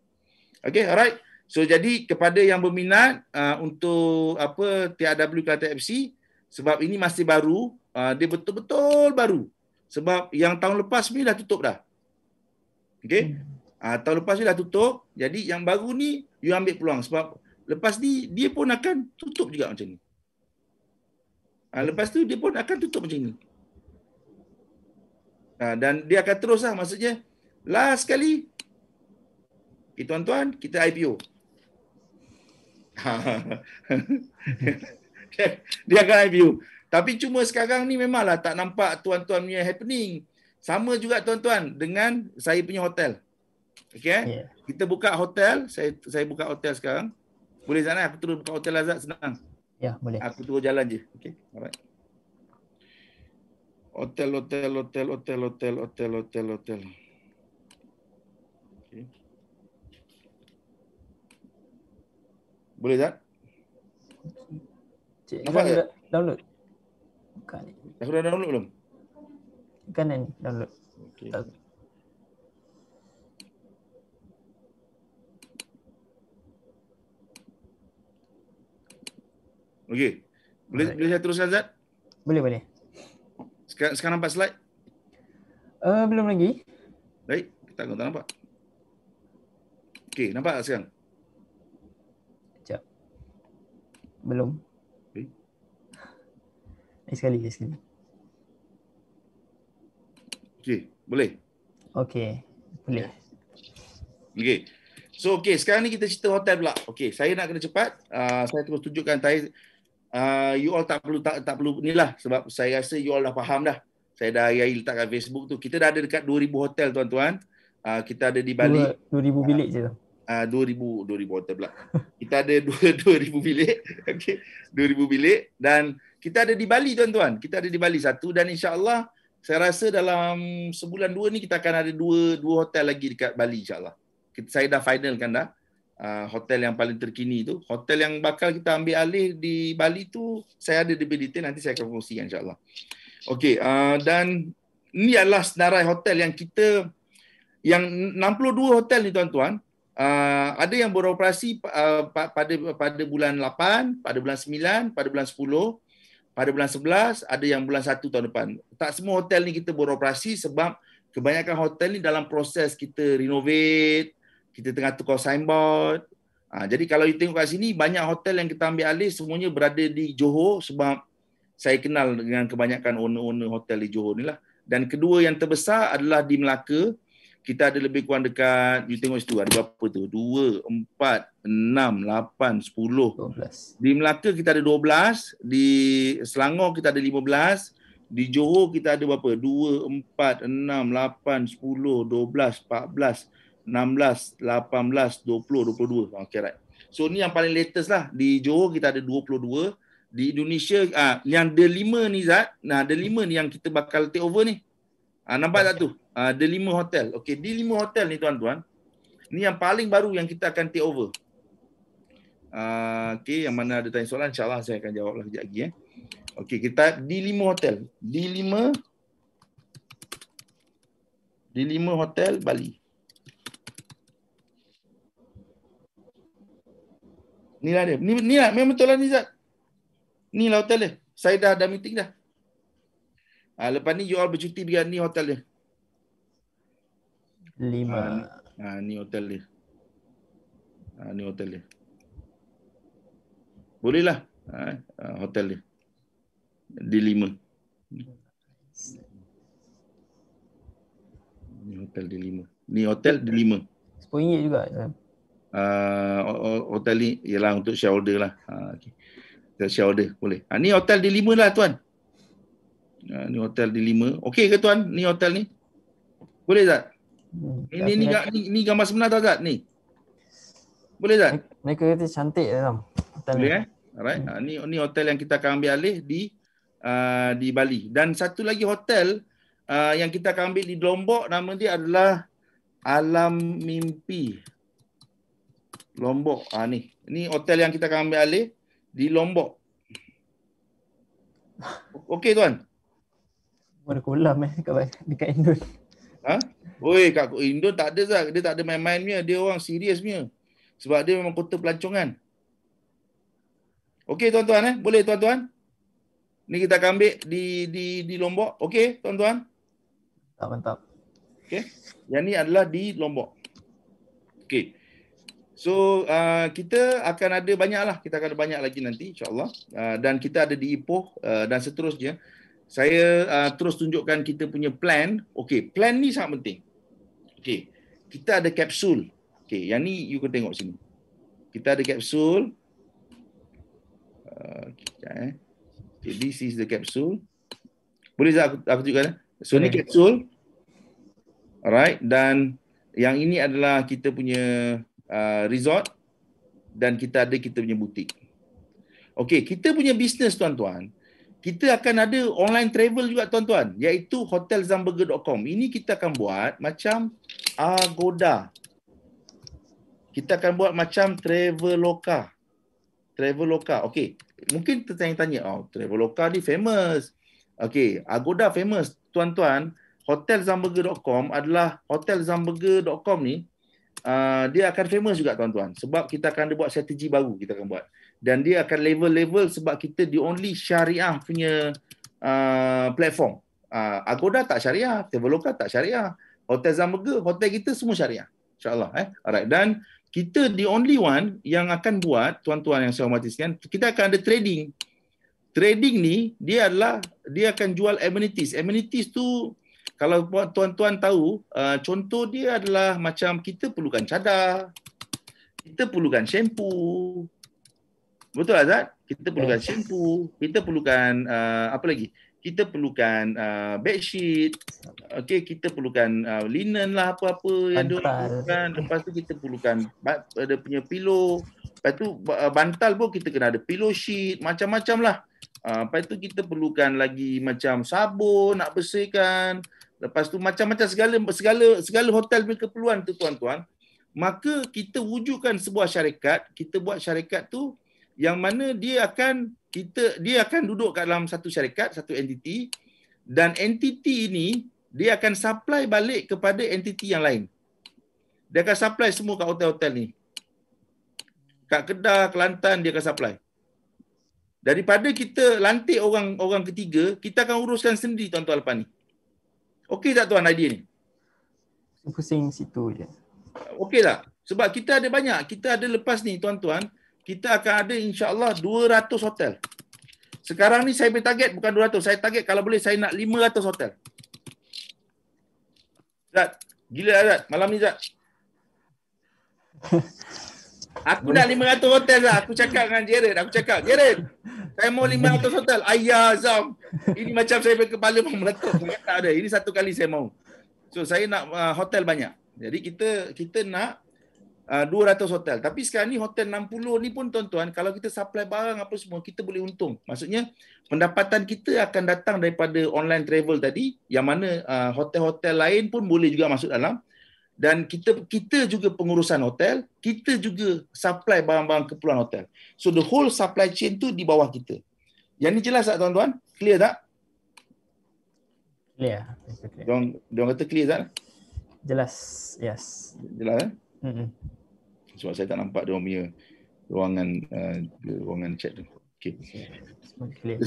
Okay, alright. So jadi kepada yang berminat uh, untuk apa TRW Kelantan FC sebab ini masih baru, uh, dia betul-betul baru. Sebab yang tahun lepas ni dah tutup dah. Okay. Hmm. Uh, tahun lepas ni dah tutup. Jadi yang baru ni, you ambil peluang. Sebab lepas ni, dia pun akan tutup juga macam ni. Uh, lepas tu, dia pun akan tutup macam ni. Ha, dan dia akan terus lah maksudnya. Last sekali. Eh, tuan-tuan, kita IPO. dia akan IPO. Tapi cuma sekarang ni memanglah tak nampak tuan-tuan punya happening. Sama juga tuan-tuan dengan saya punya hotel. Okay? Yeah. Ya. Kita buka hotel. Saya saya buka hotel sekarang. Boleh Zainal? Aku terus buka hotel Azad senang. Ya, yeah, boleh. Aku terus jalan je. Okay, alright hotel, hotel, hotel, hotel, hotel, hotel, hotel, hotel. Boleh tak? Cik, Nampak tak? Download. Bukan ni. Aku download belum? Bukan ni, download. Okay. Okey. Boleh boleh saya teruskan Zat? Boleh boleh. Sekarang, sekarang nampak slide? Uh, belum lagi. Baik, kita tak, tak nampak. Okey, nampak tak sekarang? Sekejap. Belum. Okey. Lagi sekali, lagi sekali. Okey, boleh? Okey, boleh. Okey. So, okey, sekarang ni kita cerita hotel pula. Okey, saya nak kena cepat. Uh, saya terus tunjukkan tarikh uh, you all tak perlu tak, tak perlu ni lah sebab saya rasa you all dah faham dah. Saya dah ayai kat Facebook tu. Kita dah ada dekat 2000 hotel tuan-tuan. Uh, kita ada di Bali 2000 ah. bilik je. Ah uh, 2000 2000 hotel pula. kita ada 2 2000 bilik. Okey. 2000 bilik dan kita ada di Bali tuan-tuan. Kita ada di Bali satu dan insya-Allah saya rasa dalam sebulan dua ni kita akan ada dua dua hotel lagi dekat Bali insya-Allah. Saya dah finalkan dah. Ah, hotel yang paling terkini tu. Hotel yang bakal kita ambil alih di Bali tu saya ada di detail nanti saya akan kongsi insyaAllah. Okay, uh, ah, dan ni adalah senarai hotel yang kita yang 62 hotel ni tuan-tuan Uh, ada yang beroperasi uh, pada pada bulan 8, pada bulan 9, pada bulan 10, pada bulan 11, ada yang bulan 1 tahun depan. Tak semua hotel ni kita beroperasi sebab kebanyakan hotel ni dalam proses kita renovate, kita tengah tukar signboard. Ha, jadi kalau you tengok kat sini, banyak hotel yang kita ambil alih semuanya berada di Johor sebab saya kenal dengan kebanyakan owner-owner hotel di Johor ni lah. Dan kedua yang terbesar adalah di Melaka. Kita ada lebih kurang dekat, you tengok situ ada berapa tu? 2, 4, 6, 8, 10. Di Melaka kita ada dua belas, Di Selangor kita ada lima belas, Di Johor kita ada berapa? dua, empat, enam, lapan, sepuluh, dua belas, empat belas. 16, 18, 20, 22 akhirat. So ni yang paling latest lah. Di Johor kita ada 22. Di Indonesia, ah yang ada lima ni Zat. Nah, ada lima ni yang kita bakal take over ni. Ah nampak tak tu? Ah uh, lima hotel. Okay, di lima hotel ni tuan-tuan. Ni yang paling baru yang kita akan take over. Ah okay, yang mana ada tanya soalan, insyaAllah saya akan jawab lah sekejap lagi. Eh. Okay, kita di lima hotel. Di lima di lima hotel Bali. Ni lah dia. Ni, ni lah. Memang betul lah ni Zat. Ni lah hotel dia. Saya dah ada meeting dah. Ha, lepas ni you all bercuti pergi ni hotel dia. Lima. Ha, ni hotel dia. Ha, ni hotel dia. Boleh lah. Ha, hotel dia. Di lima. Ni hotel di lima. Ni hotel di lima. RM10 juga uh, hotel ni ialah untuk share lah. Uh, ah, okay. Kita share boleh. Ha, ni hotel di Lima lah tuan. Ha, ni hotel di Lima. Okey ke tuan ni hotel ni? Boleh tak? Hmm, ini ni, ni, ni, gambar sebenar tau tak ni? Boleh tak? Mereka kata cantik lah tuan. boleh ni. eh? Alright. Ha, ni, ni hotel yang kita akan ambil alih di uh, di Bali. Dan satu lagi hotel uh, yang kita akan ambil di Lombok nama dia adalah Alam Mimpi. Lombok. Ah ha, ni. Ni hotel yang kita akan ambil alih di Lombok. Okey tuan. Mana kolam eh kat dekat Indon. Ha? Oi, kat Indon tak ada Zah. Dia tak ada main-main punya. Dia orang serius punya. Sebab dia memang kota pelancongan. Okey tuan-tuan eh. Boleh tuan-tuan? Ni kita akan ambil di di di Lombok. Okey tuan-tuan? Tak mantap. Okey. Yang ni adalah di Lombok. Okey. So uh, kita akan ada banyak lah, kita akan ada banyak lagi nanti insyaAllah. Uh, dan kita ada di Ipoh uh, dan seterusnya. Saya uh, terus tunjukkan kita punya plan. Okay, plan ni sangat penting. Okay, kita ada kapsul. Okay, yang ni you can tengok sini. Kita ada kapsul. Uh, okay, eh. okay, this is the capsule. Boleh tak aku, aku tunjukkan? Eh? So ni kapsul. Alright, dan yang ini adalah kita punya Uh, resort dan kita ada kita punya butik. Okey, kita punya bisnes tuan-tuan, kita akan ada online travel juga tuan-tuan, iaitu hotelzamburger.com. Ini kita akan buat macam Agoda. Kita akan buat macam Traveloka. Traveloka. Okey, mungkin tertanya-tanya, oh Traveloka ni famous. Okey, Agoda famous tuan-tuan. Hotelzamburger.com adalah hotelzamburger.com ni Ah, dia akan famous juga tuan-tuan sebab kita akan buat strategi baru kita akan buat dan dia akan level-level sebab kita the only syariah punya uh, platform uh, Agoda tak syariah Traveloka tak syariah Hotel Zamberga hotel kita semua syariah insyaAllah eh? Alright. dan kita the only one yang akan buat tuan-tuan yang saya hormati sekalian kita akan ada trading trading ni dia adalah dia akan jual amenities amenities tu kalau tuan-tuan tahu uh, contoh dia adalah macam kita perlukan cadar kita perlukan sempu betul azat kita perlukan sempu kita perlukan uh, apa lagi kita perlukan uh, bed sheet okey kita perlukan uh, linen lah apa-apa yang diperlukan lepas tu kita perlukan ada punya pillow lepas tu uh, bantal pun kita kena ada pillow sheet macam-macam lah uh, lepas tu kita perlukan lagi macam sabun nak bersihkan lepas tu macam-macam segala segala segala hotel punya keperluan tu tuan-tuan maka kita wujudkan sebuah syarikat kita buat syarikat tu yang mana dia akan kita dia akan duduk kat dalam satu syarikat satu entiti dan entiti ini dia akan supply balik kepada entiti yang lain dia akan supply semua kat hotel-hotel ni kat Kedah Kelantan dia akan supply Daripada kita lantik orang-orang ketiga, kita akan uruskan sendiri tuan-tuan lepas ni. Okey tak tuan idea ni? Pusing situ je. Okey tak? Sebab kita ada banyak. Kita ada lepas ni tuan-tuan. Kita akan ada insyaAllah 200 hotel. Sekarang ni saya punya target bukan 200. Saya target kalau boleh saya nak 500 hotel. Zat. Gila Zat. Malam ni Zat. Aku dah 500 hotel lah. Aku cakap dengan Jared. Aku cakap, Jared, saya mau 500 hotel. Ayah Azam. Ini macam saya punya kepala pun meletup. Tak ada. Ini satu kali saya mau. So, saya nak uh, hotel banyak. Jadi, kita kita nak uh, 200 hotel. Tapi sekarang ni hotel 60 ni pun tuan-tuan, kalau kita supply barang apa semua, kita boleh untung. Maksudnya, pendapatan kita akan datang daripada online travel tadi, yang mana uh, hotel-hotel lain pun boleh juga masuk dalam dan kita kita juga pengurusan hotel, kita juga supply barang-barang keperluan hotel. So the whole supply chain tu di bawah kita. Yang ni jelas tak tuan-tuan? Clear tak? Clear. Okay. Diorang, diorang kata clear tak? Jelas. Yes. Jelas eh? Mm-hmm. Sebab saya tak nampak diorang punya ruangan uh, ruangan chat tu. Okay.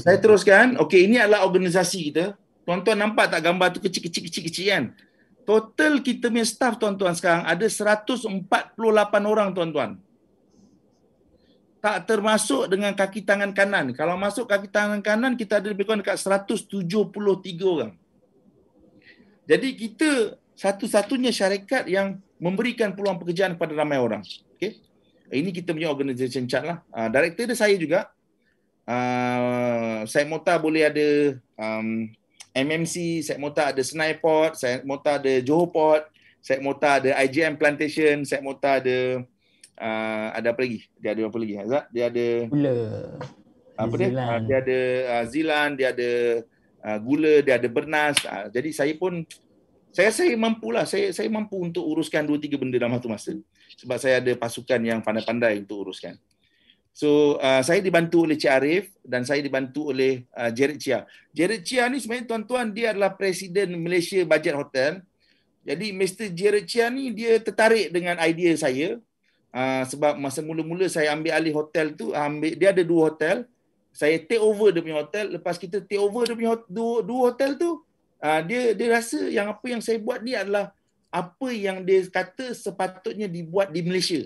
Saya teruskan. Okay, ini adalah organisasi kita. Tuan-tuan nampak tak gambar tu kecil-kecil-kecil-kecil kecil, kecil, kecil, kecil, kan? Total kita punya staff tuan-tuan sekarang ada 148 orang tuan-tuan. Tak termasuk dengan kaki tangan kanan. Kalau masuk kaki tangan kanan kita ada lebih kurang dekat 173 orang. Jadi kita satu-satunya syarikat yang memberikan peluang pekerjaan kepada ramai orang. okay Ini kita punya organisasi chart lah. Uh, director dia saya juga. Uh, ah, saya mota boleh ada um, MMC, Syed Mota ada Senai Port, Syed Mota ada Johor Port, Syed Mota ada IGM Plantation, Syed Mota ada uh, ada apa lagi? Dia ada apa lagi? Azad? Dia ada gula. Apa dia? Zilan. Ah, dia ada uh, ah, Zilan, dia ada uh, gula, dia ada bernas. Uh, jadi saya pun saya saya mampulah. Saya saya mampu untuk uruskan dua tiga benda dalam satu masa. Sebab saya ada pasukan yang pandai-pandai untuk uruskan. So uh, saya dibantu oleh Cik Arif dan saya dibantu oleh uh, Jared Chia. Jared Chia ni sebenarnya tuan-tuan dia adalah presiden Malaysia Budget Hotel. Jadi Mr Jared Chia ni dia tertarik dengan idea saya uh, sebab masa mula-mula saya ambil alih hotel tu ambil dia ada dua hotel. Saya take over dia punya hotel lepas kita take over dia punya hotel, dua, dua hotel tu uh, dia dia rasa yang apa yang saya buat ni adalah apa yang dia kata sepatutnya dibuat di Malaysia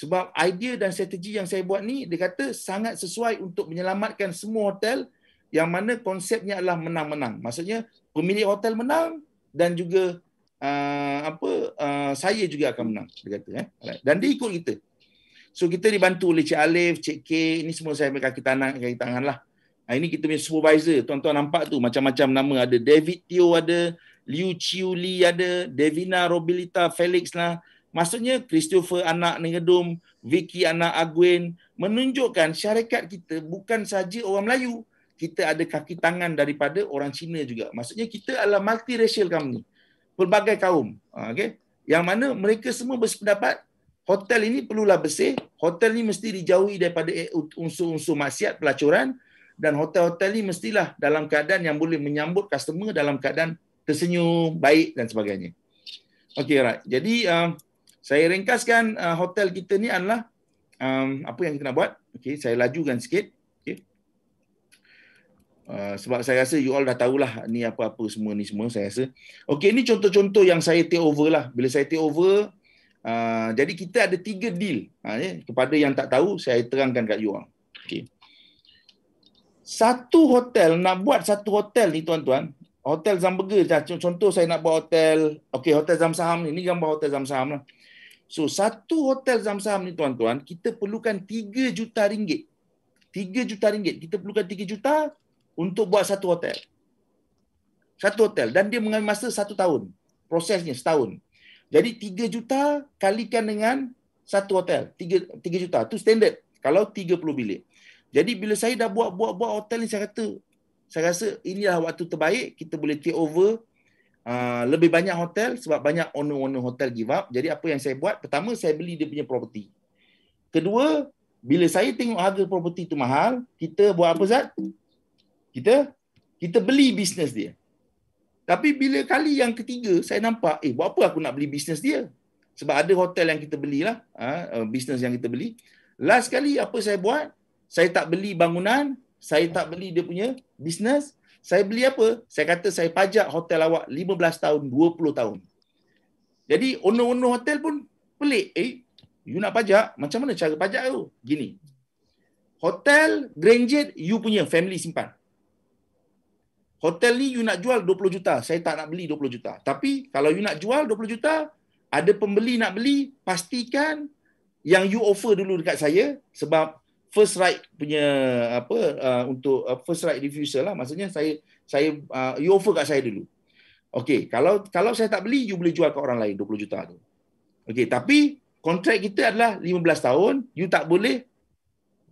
sebab idea dan strategi yang saya buat ni dia kata sangat sesuai untuk menyelamatkan semua hotel yang mana konsepnya adalah menang-menang maksudnya pemilik hotel menang dan juga uh, apa uh, saya juga akan menang dia kata eh dan dia ikut kita so kita dibantu oleh Cik Alif, Cik K ini semua saya ambil kaki tangan kaki tangan lah ha, ini kita punya supervisor tuan-tuan nampak tu macam-macam nama ada David Teo ada Liu Chiu Li ada Devina Robilita Felix lah Maksudnya Christopher anak Negedum, Vicky anak Aguin menunjukkan syarikat kita bukan sahaja orang Melayu. Kita ada kaki tangan daripada orang Cina juga. Maksudnya kita adalah multi racial company. Pelbagai kaum. Ha, okay? Yang mana mereka semua bersependapat hotel ini perlulah bersih. Hotel ini mesti dijauhi daripada unsur-unsur maksiat pelacuran. Dan hotel-hotel ini mestilah dalam keadaan yang boleh menyambut customer dalam keadaan tersenyum, baik dan sebagainya. Okey, right. Jadi, uh, saya ringkaskan uh, hotel kita ni adalah um, apa yang kita nak buat. Okay, saya lajukan sikit. Okey. Uh, sebab saya rasa you all dah tahulah ni apa-apa semua ni semua saya rasa. Okay, ini contoh-contoh yang saya take over lah. Bila saya take over, uh, jadi kita ada tiga deal. Ha, ya? Kepada yang tak tahu, saya terangkan kat you all. Okey. Satu hotel, nak buat satu hotel ni tuan-tuan, Hotel Zamburger, contoh saya nak buat hotel, okay, hotel Zam Saham ni, ni gambar hotel Zam Saham lah. So satu hotel zam zam ni tuan-tuan, kita perlukan 3 juta ringgit. 3 juta ringgit. Kita perlukan 3 juta untuk buat satu hotel. Satu hotel. Dan dia mengambil masa satu tahun. Prosesnya setahun. Jadi 3 juta kalikan dengan satu hotel. 3, 3 juta. Itu standard. Kalau 30 bilik. Jadi bila saya dah buat-buat-buat hotel ni, saya kata, saya rasa inilah waktu terbaik kita boleh take over Ah, lebih banyak hotel sebab banyak owner-owner hotel give up. Jadi apa yang saya buat? Pertama saya beli dia punya property. Kedua, bila saya tengok harga property tu mahal, kita buat apa Zat? Kita kita beli bisnes dia. Tapi bila kali yang ketiga saya nampak, eh buat apa aku nak beli bisnes dia? Sebab ada hotel yang kita belilah, uh, ah, eh, bisnes yang kita beli. Last kali apa saya buat? Saya tak beli bangunan, saya tak beli dia punya bisnes, saya beli apa? Saya kata saya pajak hotel awak 15 tahun, 20 tahun. Jadi owner-owner hotel pun pelik. Eh, you nak pajak? Macam mana cara pajak tu? Gini. Hotel Grandjet, you punya family simpan. Hotel ni you nak jual 20 juta. Saya tak nak beli 20 juta. Tapi kalau you nak jual 20 juta, ada pembeli nak beli, pastikan yang you offer dulu dekat saya sebab first right punya apa uh, untuk uh, first right refusal lah maksudnya saya saya uh, you offer kat saya dulu. Okey, kalau kalau saya tak beli you boleh jual kat orang lain 20 juta tu. Okey, tapi kontrak kita adalah 15 tahun, you tak boleh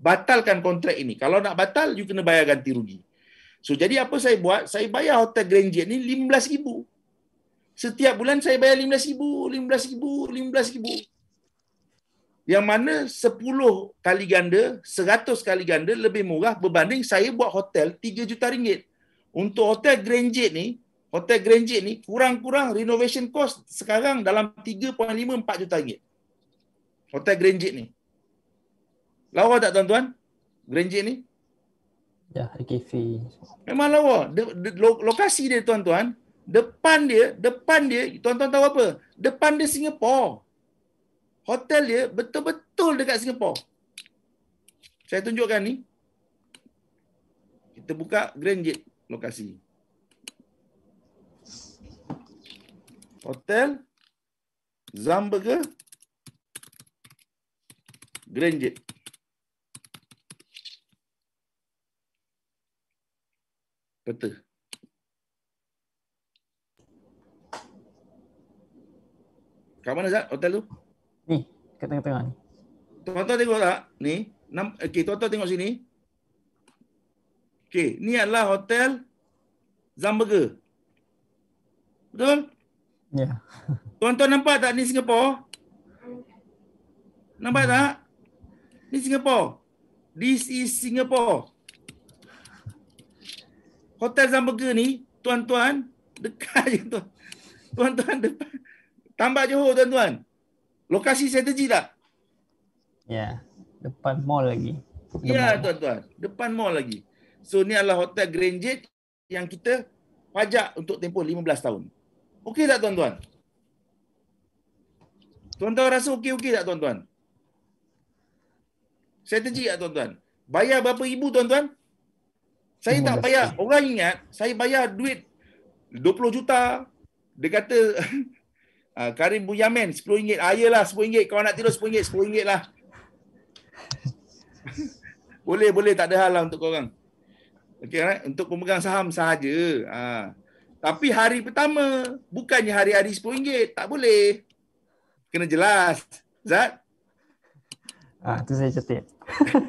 batalkan kontrak ini. Kalau nak batal you kena bayar ganti rugi. So jadi apa saya buat? Saya bayar Hotel Grand Jet ni 15000. Setiap bulan saya bayar 15000, 15000, 15000 yang mana 10 kali ganda, 100 kali ganda lebih murah berbanding saya buat hotel 3 juta ringgit. Untuk hotel Grandjet ni, hotel Grandjet ni kurang-kurang renovation cost sekarang dalam 3.5 4 juta ringgit. Hotel Grandjet ni. Lawa tak tuan-tuan? Grandjet ni? Ya, RKV. Memang lawa. De, de, lo, lokasi dia tuan-tuan, depan dia, depan dia, tuan-tuan tahu apa? Depan dia Singapura hotel dia betul-betul dekat Singapura. Saya tunjukkan ni. Kita buka Grand Gate lokasi. Hotel Zamburger Grand Gate. Betul. Kat mana Zat hotel tu? kat tengah-tengah ni. Tuan-tuan tengok tak? Ni. Okey, tonton tengok sini. Okey, ni adalah hotel Zamburger. Betul? Ya. Yeah. tuan-tuan nampak tak ni Singapore. Nampak hmm. tak? Ni Singapore. This is Singapore. Hotel Zamburger ni, tuan-tuan, dekat je tuan. Tuan-tuan depan. Tambah Johor, tuan-tuan. Lokasi strategi tak? Lah. Ya, yeah. depan mall lagi. Ya, yeah, tuan-tuan. Depan mall lagi. So, ni adalah Hotel Grand Jade yang kita pajak untuk tempoh 15 tahun. Okey tak, tuan-tuan? Tuan-tuan rasa okey-okey tak, tuan-tuan? Strategi tak, tuan-tuan? Bayar berapa ibu tuan-tuan? Saya tak bayar. Orang ingat saya bayar duit 20 juta. Dia kata Uh, Karim Buyamen, RM10. Ah, yelah, RM10. Kalau nak tidur, RM10. RM10 lah. boleh, boleh. Tak ada hal lah untuk korang. Okay, right? Untuk pemegang saham sahaja. Ha. Tapi hari pertama, bukannya hari-hari RM10. Tak boleh. Kena jelas. Zat? Ah, tu saya cetik.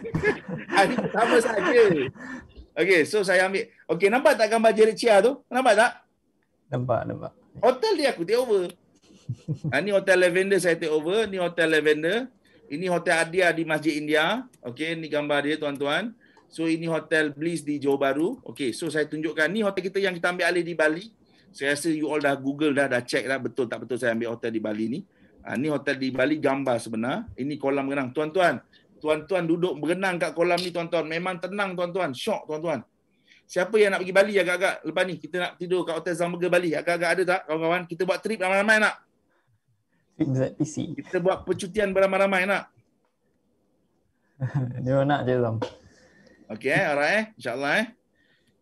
hari pertama sahaja. Okay, so saya ambil. Okay, nampak tak gambar Jerry tu? Nampak tak? Nampak, nampak. Hotel dia aku take over ha, ni hotel lavender saya take over ni hotel lavender ini hotel adia di masjid india Okay, ni gambar dia tuan-tuan so ini hotel bliss di johor baru Okay, so saya tunjukkan ni hotel kita yang kita ambil alih di bali saya rasa you all dah google dah dah check dah betul tak betul saya ambil hotel di bali ni ha, ni hotel di bali gambar sebenar ini kolam renang tuan-tuan tuan-tuan duduk berenang kat kolam ni tuan-tuan memang tenang tuan-tuan syok tuan-tuan Siapa yang nak pergi Bali agak-agak lepas ni kita nak tidur kat hotel Zambega Bali agak-agak ada tak kawan-kawan kita buat trip ramai-ramai nak ZPC. Kita buat percutian beramai-ramai nak. Dia nak je Zam. Okey eh, alright eh. Insya-Allah eh.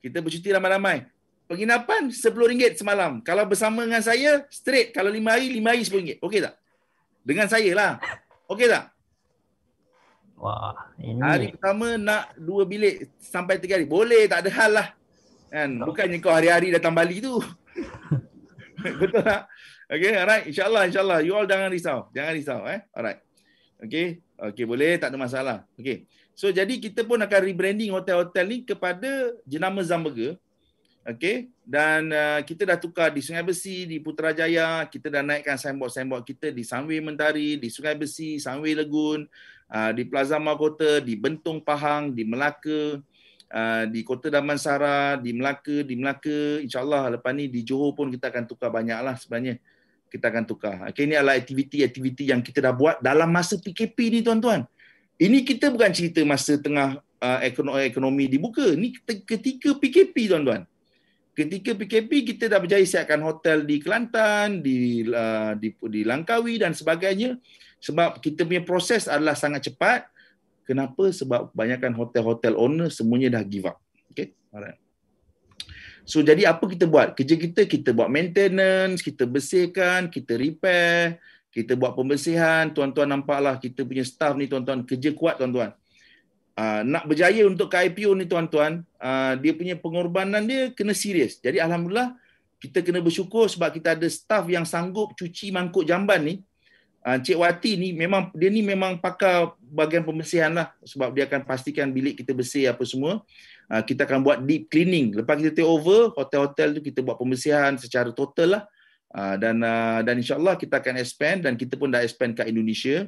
Kita bercuti ramai-ramai. Penginapan RM10 semalam. Kalau bersama dengan saya straight kalau 5 hari 5 hari RM10. Okey tak? Dengan saya lah. Okey tak? Wah, ini hari pertama nak dua bilik sampai tiga hari. Boleh tak ada hal lah. Kan? Bukannya kau hari-hari datang Bali tu. Betul tak? Okay, alright. InsyaAllah, insyaAllah. You all jangan risau. Jangan risau. Eh? Alright. Okay. Okay, boleh. Tak ada masalah. Okay. So, jadi kita pun akan rebranding hotel-hotel ni kepada jenama Zamburger. Okay. Dan uh, kita dah tukar di Sungai Besi, di Putrajaya. Kita dah naikkan signboard-signboard kita di Sunway Mentari, di Sungai Besi, Sunway Lagoon, uh, di Plaza Mahkota, di Bentong Pahang, di Melaka, uh, di Kota Damansara, di Melaka, di Melaka. InsyaAllah lepas ni di Johor pun kita akan tukar banyak lah sebenarnya kita akan tukar. Okay, ini adalah aktiviti-aktiviti yang kita dah buat dalam masa PKP ni tuan-tuan. Ini kita bukan cerita masa tengah uh, ekonomi dibuka. Ini ketika PKP tuan-tuan. Ketika PKP kita dah berjaya siapkan hotel di Kelantan, di, uh, di di Langkawi dan sebagainya sebab kita punya proses adalah sangat cepat. Kenapa? Sebab kebanyakan hotel-hotel owner semuanya dah give up. Okay? Alright. So jadi apa kita buat? Kerja kita kita buat maintenance, kita bersihkan, kita repair, kita buat pembersihan. Tuan-tuan nampaklah kita punya staff ni tuan-tuan kerja kuat tuan-tuan. Uh, nak berjaya untuk KIPO ni tuan-tuan, uh, dia punya pengorbanan dia kena serius. Jadi alhamdulillah kita kena bersyukur sebab kita ada staff yang sanggup cuci mangkuk jamban ni. Encik ah, Wati ni memang dia ni memang pakar bahagian pembersihan lah sebab dia akan pastikan bilik kita bersih apa semua. Ah, kita akan buat deep cleaning. Lepas kita take over hotel-hotel tu kita buat pembersihan secara total lah. Ah, dan dan insyaAllah kita akan expand dan kita pun dah expand ke Indonesia.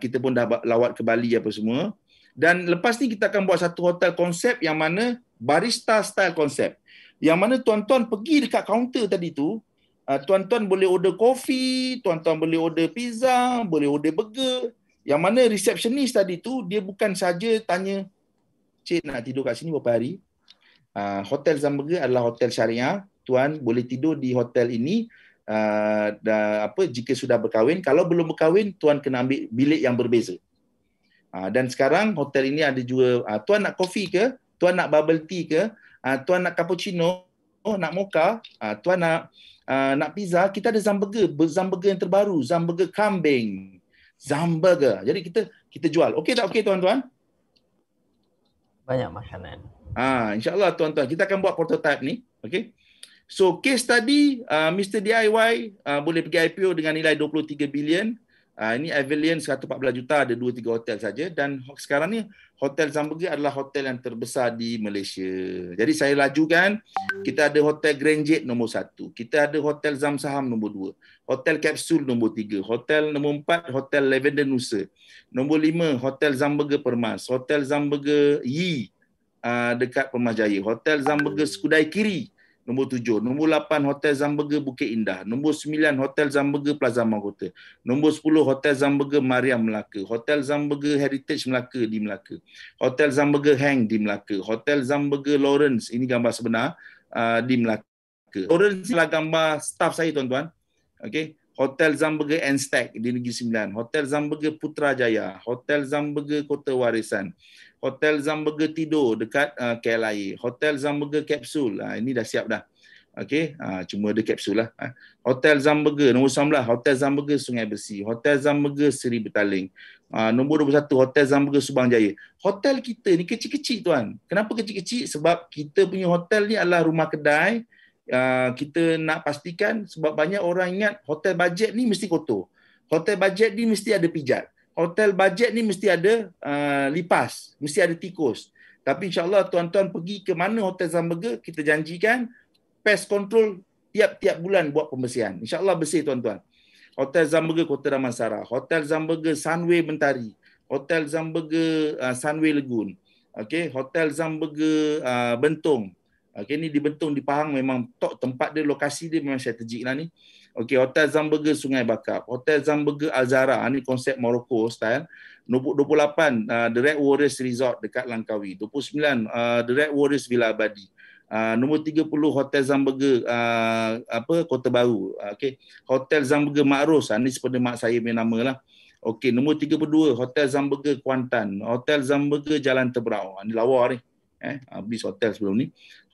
kita pun dah lawat ke Bali apa semua. Dan lepas ni kita akan buat satu hotel konsep yang mana barista style konsep. Yang mana tuan-tuan pergi dekat kaunter tadi tu, Ah, tuan-tuan boleh order kopi, tuan-tuan boleh order pizza, boleh order burger. Yang mana receptionist tadi tu dia bukan saja tanya Cik nak tidur kat sini berapa hari? Uh, hotel Zamburger adalah hotel syariah. Tuan boleh tidur di hotel ini uh, da, apa jika sudah berkahwin. Kalau belum berkahwin, tuan kena ambil bilik yang berbeza. Uh, dan sekarang hotel ini ada juga uh, tuan nak kopi ke? Tuan nak bubble tea ke? Uh, tuan nak cappuccino? Oh, nak mocha? Uh, tuan nak uh, nak pizza, kita ada zamburger, zamburger yang terbaru, zamburger kambing, zamburger. Jadi kita kita jual. Okey tak okey tuan-tuan? Banyak makanan. Ah, uh, insyaallah tuan-tuan, kita akan buat prototype ni, okey? So case tadi uh, Mr DIY uh, ah, boleh pergi IPO dengan nilai 23 bilion. Uh, ini Avalian 114 juta ada 2 3 hotel saja dan sekarang ni Hotel Zambergi adalah hotel yang terbesar di Malaysia. Jadi saya lajukan, kita ada Hotel Grand Jade nombor 1, kita ada Hotel Zam Saham nombor 2, Hotel Capsule nombor 3, Hotel nombor 4 Hotel Lavender Nusa, nombor 5 Hotel Zambergi Permas, Hotel Zambergi Yi uh, dekat Permas Jaya, Hotel Zambergi Skudai Kiri, Nombor tujuh, nombor lapan Hotel Zamberger Bukit Indah. Nombor sembilan Hotel Zamberger Plaza Mahkota. Nombor sepuluh Hotel Zamberger Maria Melaka. Hotel Zamberger Heritage Melaka di Melaka. Hotel Zamberger Hang di Melaka. Hotel Zamberger Lawrence, ini gambar sebenar, uh, di Melaka. Lawrence adalah gambar staff saya tuan-tuan. Okay. Hotel Zamberger Enstack di Negeri Sembilan. Hotel Zamberger Putrajaya. Hotel Zamberger Kota Warisan. Hotel Zamburger tidur dekat uh, KLIA. Hotel Zamburger Capsule. Uh, ini dah siap dah. Okay, ha, ah, cuma ada kapsul lah. Ha. Hotel Zamburger, nombor 19, Hotel Zamburger Sungai Besi. Hotel Zamburger Seri Betaling. Ha, nombor 21, Hotel Zamburger Subang Jaya. Hotel kita ni kecil-kecil tuan. Kenapa kecil-kecil? Sebab kita punya hotel ni adalah rumah kedai. Ha, kita nak pastikan sebab banyak orang ingat hotel bajet ni mesti kotor. Hotel bajet ni mesti ada pijat hotel bajet ni mesti ada uh, lipas, mesti ada tikus. Tapi insyaAllah tuan-tuan pergi ke mana Hotel Zambaga, kita janjikan pest control tiap-tiap bulan buat pembersihan. InsyaAllah bersih tuan-tuan. Hotel Zambaga Kota Damansara, Hotel Zambaga Sunway Mentari, Hotel Zambaga uh, Sunway Lagoon, okay. Hotel Zambaga uh, Bentong. Okay, ini di Bentong, di Pahang memang top tempat dia, lokasi dia memang strategik lah ni. Okey, Hotel Zamburger Sungai Bakap, Hotel Zamburger Azara. Ini konsep Morocco style. 28, uh, The Red Warriors Resort dekat Langkawi. 29, uh, The Red Warriors Villa Abadi. Uh, nombor 30 Hotel Zamburger uh, apa Kota Baru. Uh, okey. Hotel Zamburger Makros. Ha, uh, ini seperti mak saya punya nama lah. Okey. Nombor 32 Hotel Zamburger Kuantan. Hotel Zamburger Jalan Tebrau. Ini uh, lawa ni. Eh eh habis ah, hotel sebelum ni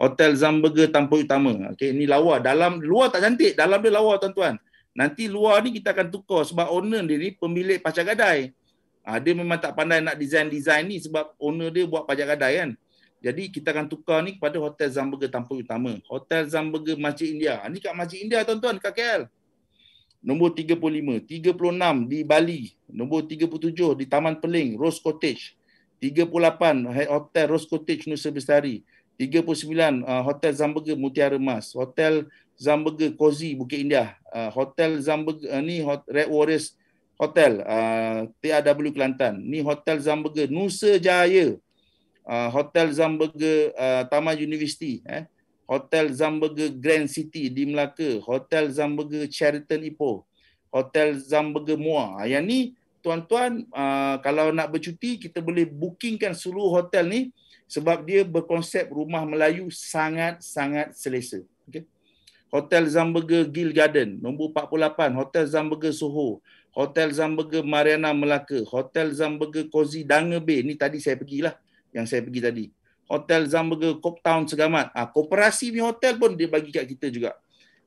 hotel Zamberger tanpa utama okey ni lawa dalam luar tak cantik dalam dia lawa tuan-tuan nanti luar ni kita akan tukar sebab owner dia ni pemilik pajak gadai ha, dia memang tak pandai nak design-design ni sebab owner dia buat pajak gadai kan jadi kita akan tukar ni kepada hotel Zamberger tanpa utama hotel Zamberger Masjid India ah, ni kat Masjid India tuan-tuan kat KL nombor 35 36 di Bali nombor 37 di Taman Peling Rose Cottage 38 Hotel Rose Cottage Nusa Bestari. 39 uh, Hotel Zamberge Mutiara Mas. Hotel Zamberge Cozy Bukit Indah. Uh, Hotel Zamberge uh, ni Hot, Red Warriors Hotel uh, TAW Kelantan. Ni Hotel Zamberge Nusa Jaya. Uh, Hotel Zamberge uh, Taman University. Eh. Hotel Zamberge Grand City di Melaka. Hotel Zamberge Sheraton Ipoh. Hotel Zamberge Muar. Ah, yang ni tuan-tuan uh, kalau nak bercuti kita boleh bookingkan seluruh hotel ni sebab dia berkonsep rumah Melayu sangat-sangat selesa. Okay? Hotel Zamburger Gill Garden, nombor 48. Hotel Zamburger Soho. Hotel Zamburger Mariana Melaka. Hotel Zamburger Cozy Danga Bay. Ni tadi saya pergilah. Yang saya pergi tadi. Hotel Zamburger Cop Town Segamat. Ah, ha, Koperasi ni hotel pun dia bagi kat kita juga.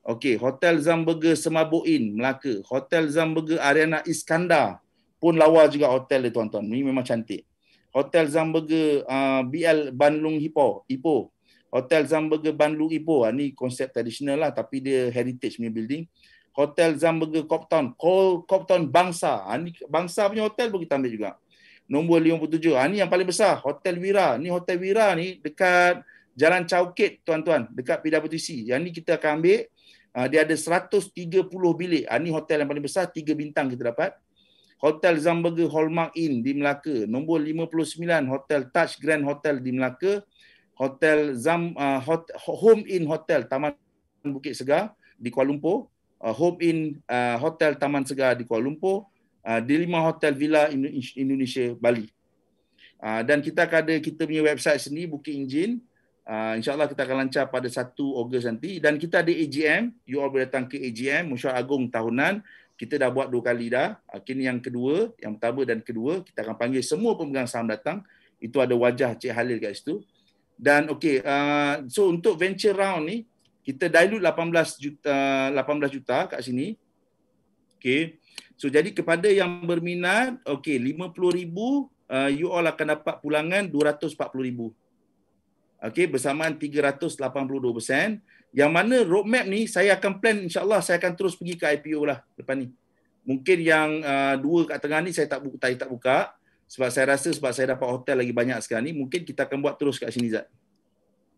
Okey, Hotel Zamburger Semabuin Melaka. Hotel Zamburger Ariana Iskandar pun lawa juga hotel dia tuan-tuan. Ini memang cantik. Hotel Zamburger uh, ah, BL Bandung Hipo, Ipo. Hotel Zamburger Bandung Ipo. Ha, ah, ini konsep tradisional lah tapi dia heritage punya building. Hotel Zamburger Copton, Copton Bangsa. Ha, ah, ini Bangsa punya hotel pun kita ambil juga. Nombor 57. Ha, ini yang paling besar, Hotel Wira. ni Hotel Wira ni dekat Jalan Cawkit tuan-tuan, dekat PWTC. Yang ni kita akan ambil. Ha, dia ada 130 bilik. Ha, ini hotel yang paling besar, 3 bintang kita dapat. Hotel Zamberger Hallmark Inn di Melaka, nombor 59 Hotel Touch Grand Hotel di Melaka, Hotel Zam uh, Hot, Home Inn Hotel Taman Bukit Segar di Kuala Lumpur, uh, Home Inn uh, Hotel Taman Segar di Kuala Lumpur, uh, di lima Hotel Villa Indonesia Bali. Uh, dan kita akan ada kita punya website sendiri Booking Engine Uh, InsyaAllah kita akan lancar pada 1 Ogos nanti. Dan kita ada AGM. You all boleh datang ke AGM. Mesyuarat Agung Tahunan kita dah buat dua kali dah. Kini yang kedua, yang pertama dan kedua, kita akan panggil semua pemegang saham datang. Itu ada wajah Cik Halil kat situ. Dan okay, uh, so untuk venture round ni, kita dilute 18 juta 18 uh, juta kat sini. Okay, So jadi kepada yang berminat, okey 50,000 uh, you all akan dapat pulangan 240 ribu. Okay, bersamaan 382%. Yang mana roadmap ni saya akan plan insyaAllah saya akan terus pergi ke IPO lah lepas ni. Mungkin yang uh, dua kat tengah ni saya tak buka, tak, buka sebab saya rasa sebab saya dapat hotel lagi banyak sekarang ni mungkin kita akan buat terus kat sini Zat.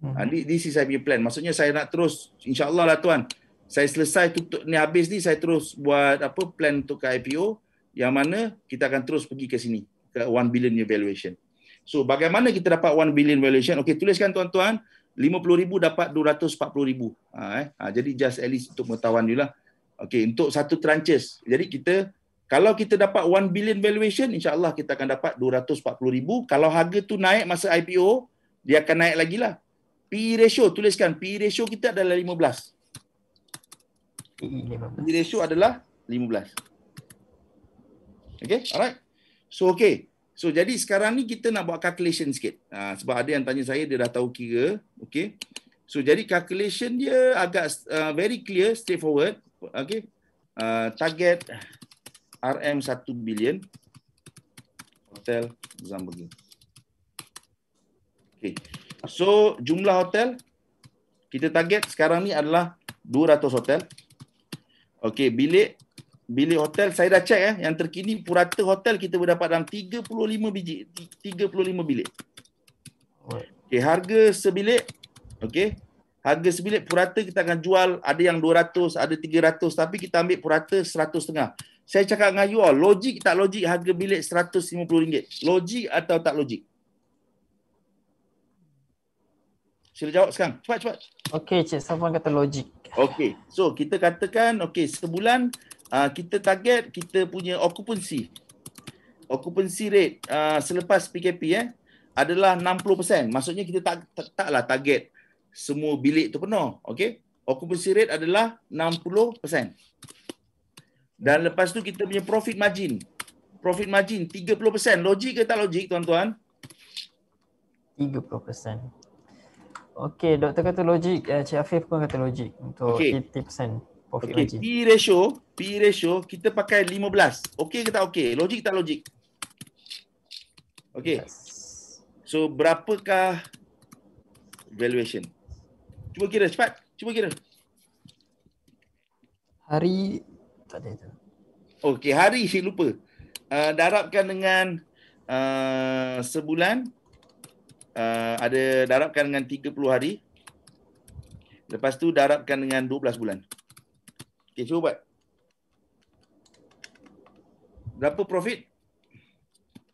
Hmm. Uh, this is saya punya plan. Maksudnya saya nak terus insyaAllah lah tuan. Saya selesai tutup ni habis ni saya terus buat apa plan untuk ke IPO yang mana kita akan terus pergi ke sini ke 1 billion valuation. So bagaimana kita dapat 1 billion valuation? Okay, tuliskan tuan-tuan 50,000 dapat 240,000. Ha, eh. ha, jadi just at least untuk pengetahuan you lah. Okay, untuk satu tranches. Jadi kita, kalau kita dapat 1 billion valuation, insyaAllah kita akan dapat 240,000. Kalau harga tu naik masa IPO, dia akan naik lagi lah. PE ratio, tuliskan. PE ratio kita adalah 15. PE ratio adalah 15. Okay, alright. So, okay. So jadi sekarang ni kita nak buat calculation sikit. Ha, sebab ada yang tanya saya dia dah tahu kira, okay. So jadi calculation dia agak uh, very clear, straightforward, Okay, Uh, target RM 1 billion hotel Zambogi. Okay, So jumlah hotel kita target sekarang ni adalah 200 hotel. Okay, bilik bilik hotel saya dah check eh yang terkini purata hotel kita berdapat dalam 35 biji 35 bilik. Okey harga sebilik okey harga sebilik purata kita akan jual ada yang 200 ada 300 tapi kita ambil purata 100 setengah. Saya cakap dengan you all logik tak logik harga bilik rm ringgit, Logik atau tak logik? Sila jawab sekarang. Cepat cepat. Okey cik, siapa kata logik? Okey. So kita katakan okey sebulan uh, kita target kita punya occupancy occupancy rate uh, selepas PKP eh adalah 60%. Maksudnya kita tak, tak taklah target semua bilik tu penuh, okey? Occupancy rate adalah 60%. Dan lepas tu kita punya profit margin. Profit margin 30%. Logik ke tak logik tuan-tuan? 30%. Okey, doktor kata logik, eh, Cik Afif pun kata logik untuk okay. Okey, P ratio, P ratio kita pakai 15. Okey ke tak okey? Logik tak logik? Okey. Yes. So berapakah valuation? Cuba kira cepat. Cuba kira. Hari tak ada Okey, hari saya lupa. Uh, ah, darabkan dengan uh, sebulan uh, ada darabkan dengan 30 hari. Lepas tu darabkan dengan 12 bulan. Okey, cuba buat. Berapa profit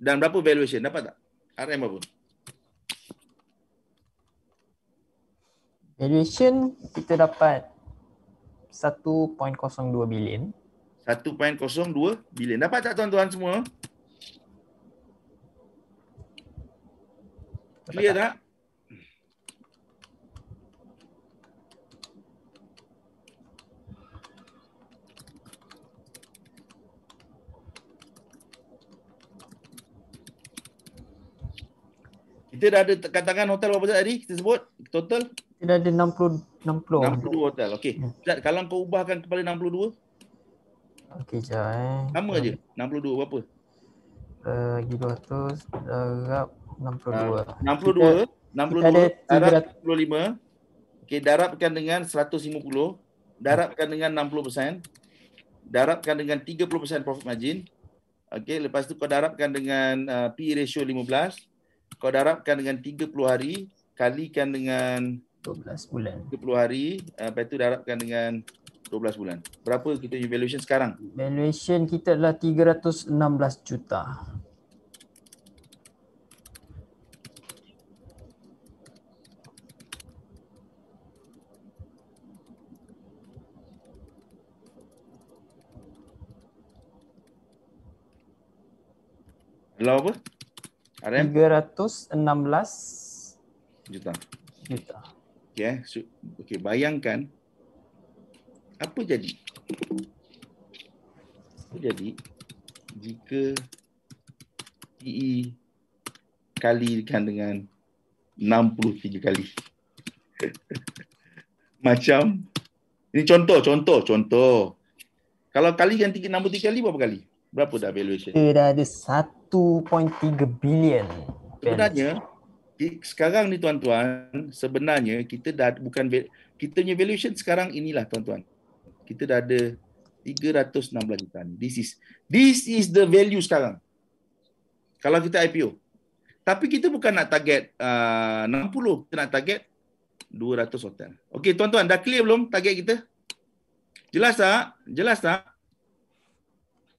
dan berapa valuation? Dapat tak? RM berapa? Valuation kita dapat 1.02 bilion. 1.02 bilion. Dapat tak tuan-tuan semua? Dapat Clear tak? tak? Kita dah ada katakan hotel berapa tadi kita sebut total? Kita ada 60 60. 62 hotel. Okey. Hmm. Jat, kalau kau ubahkan kepada 62. Okey, jap eh. Sama aja. Hmm. 62 berapa? Uh, 200 darab 62. Uh, 62. Kita, 62 kita darab 65. Okey, darabkan dengan 150. Darabkan dengan 60%. Darabkan dengan 30% profit margin. Okey, lepas tu kau darabkan dengan uh, P ratio 15 kau darabkan dengan 30 hari kalikan dengan 12 bulan 30 hari eh, lepas tu darabkan dengan 12 bulan berapa kita evaluation sekarang Evaluation kita adalah 316 juta Kalau apa? 316 juta. Juta. Okey, eh. so, okey bayangkan apa jadi? Apa jadi jika PE kalikan dengan 63 kali. Macam ini contoh, contoh, contoh. Kalau kali kalikan 63 kali berapa kali? Berapa dah valuation? Dia dah ada 2.3 billion. Sebenarnya sekarang ni tuan-tuan, sebenarnya kita dah bukan kita punya valuation sekarang inilah tuan-tuan. Kita dah ada 316 juta. This is this is the value sekarang. Kalau kita IPO. Tapi kita bukan nak target uh, 60, kita nak target 200 hotel. Okey tuan-tuan, dah clear belum target kita? Jelas tak? Jelas tak?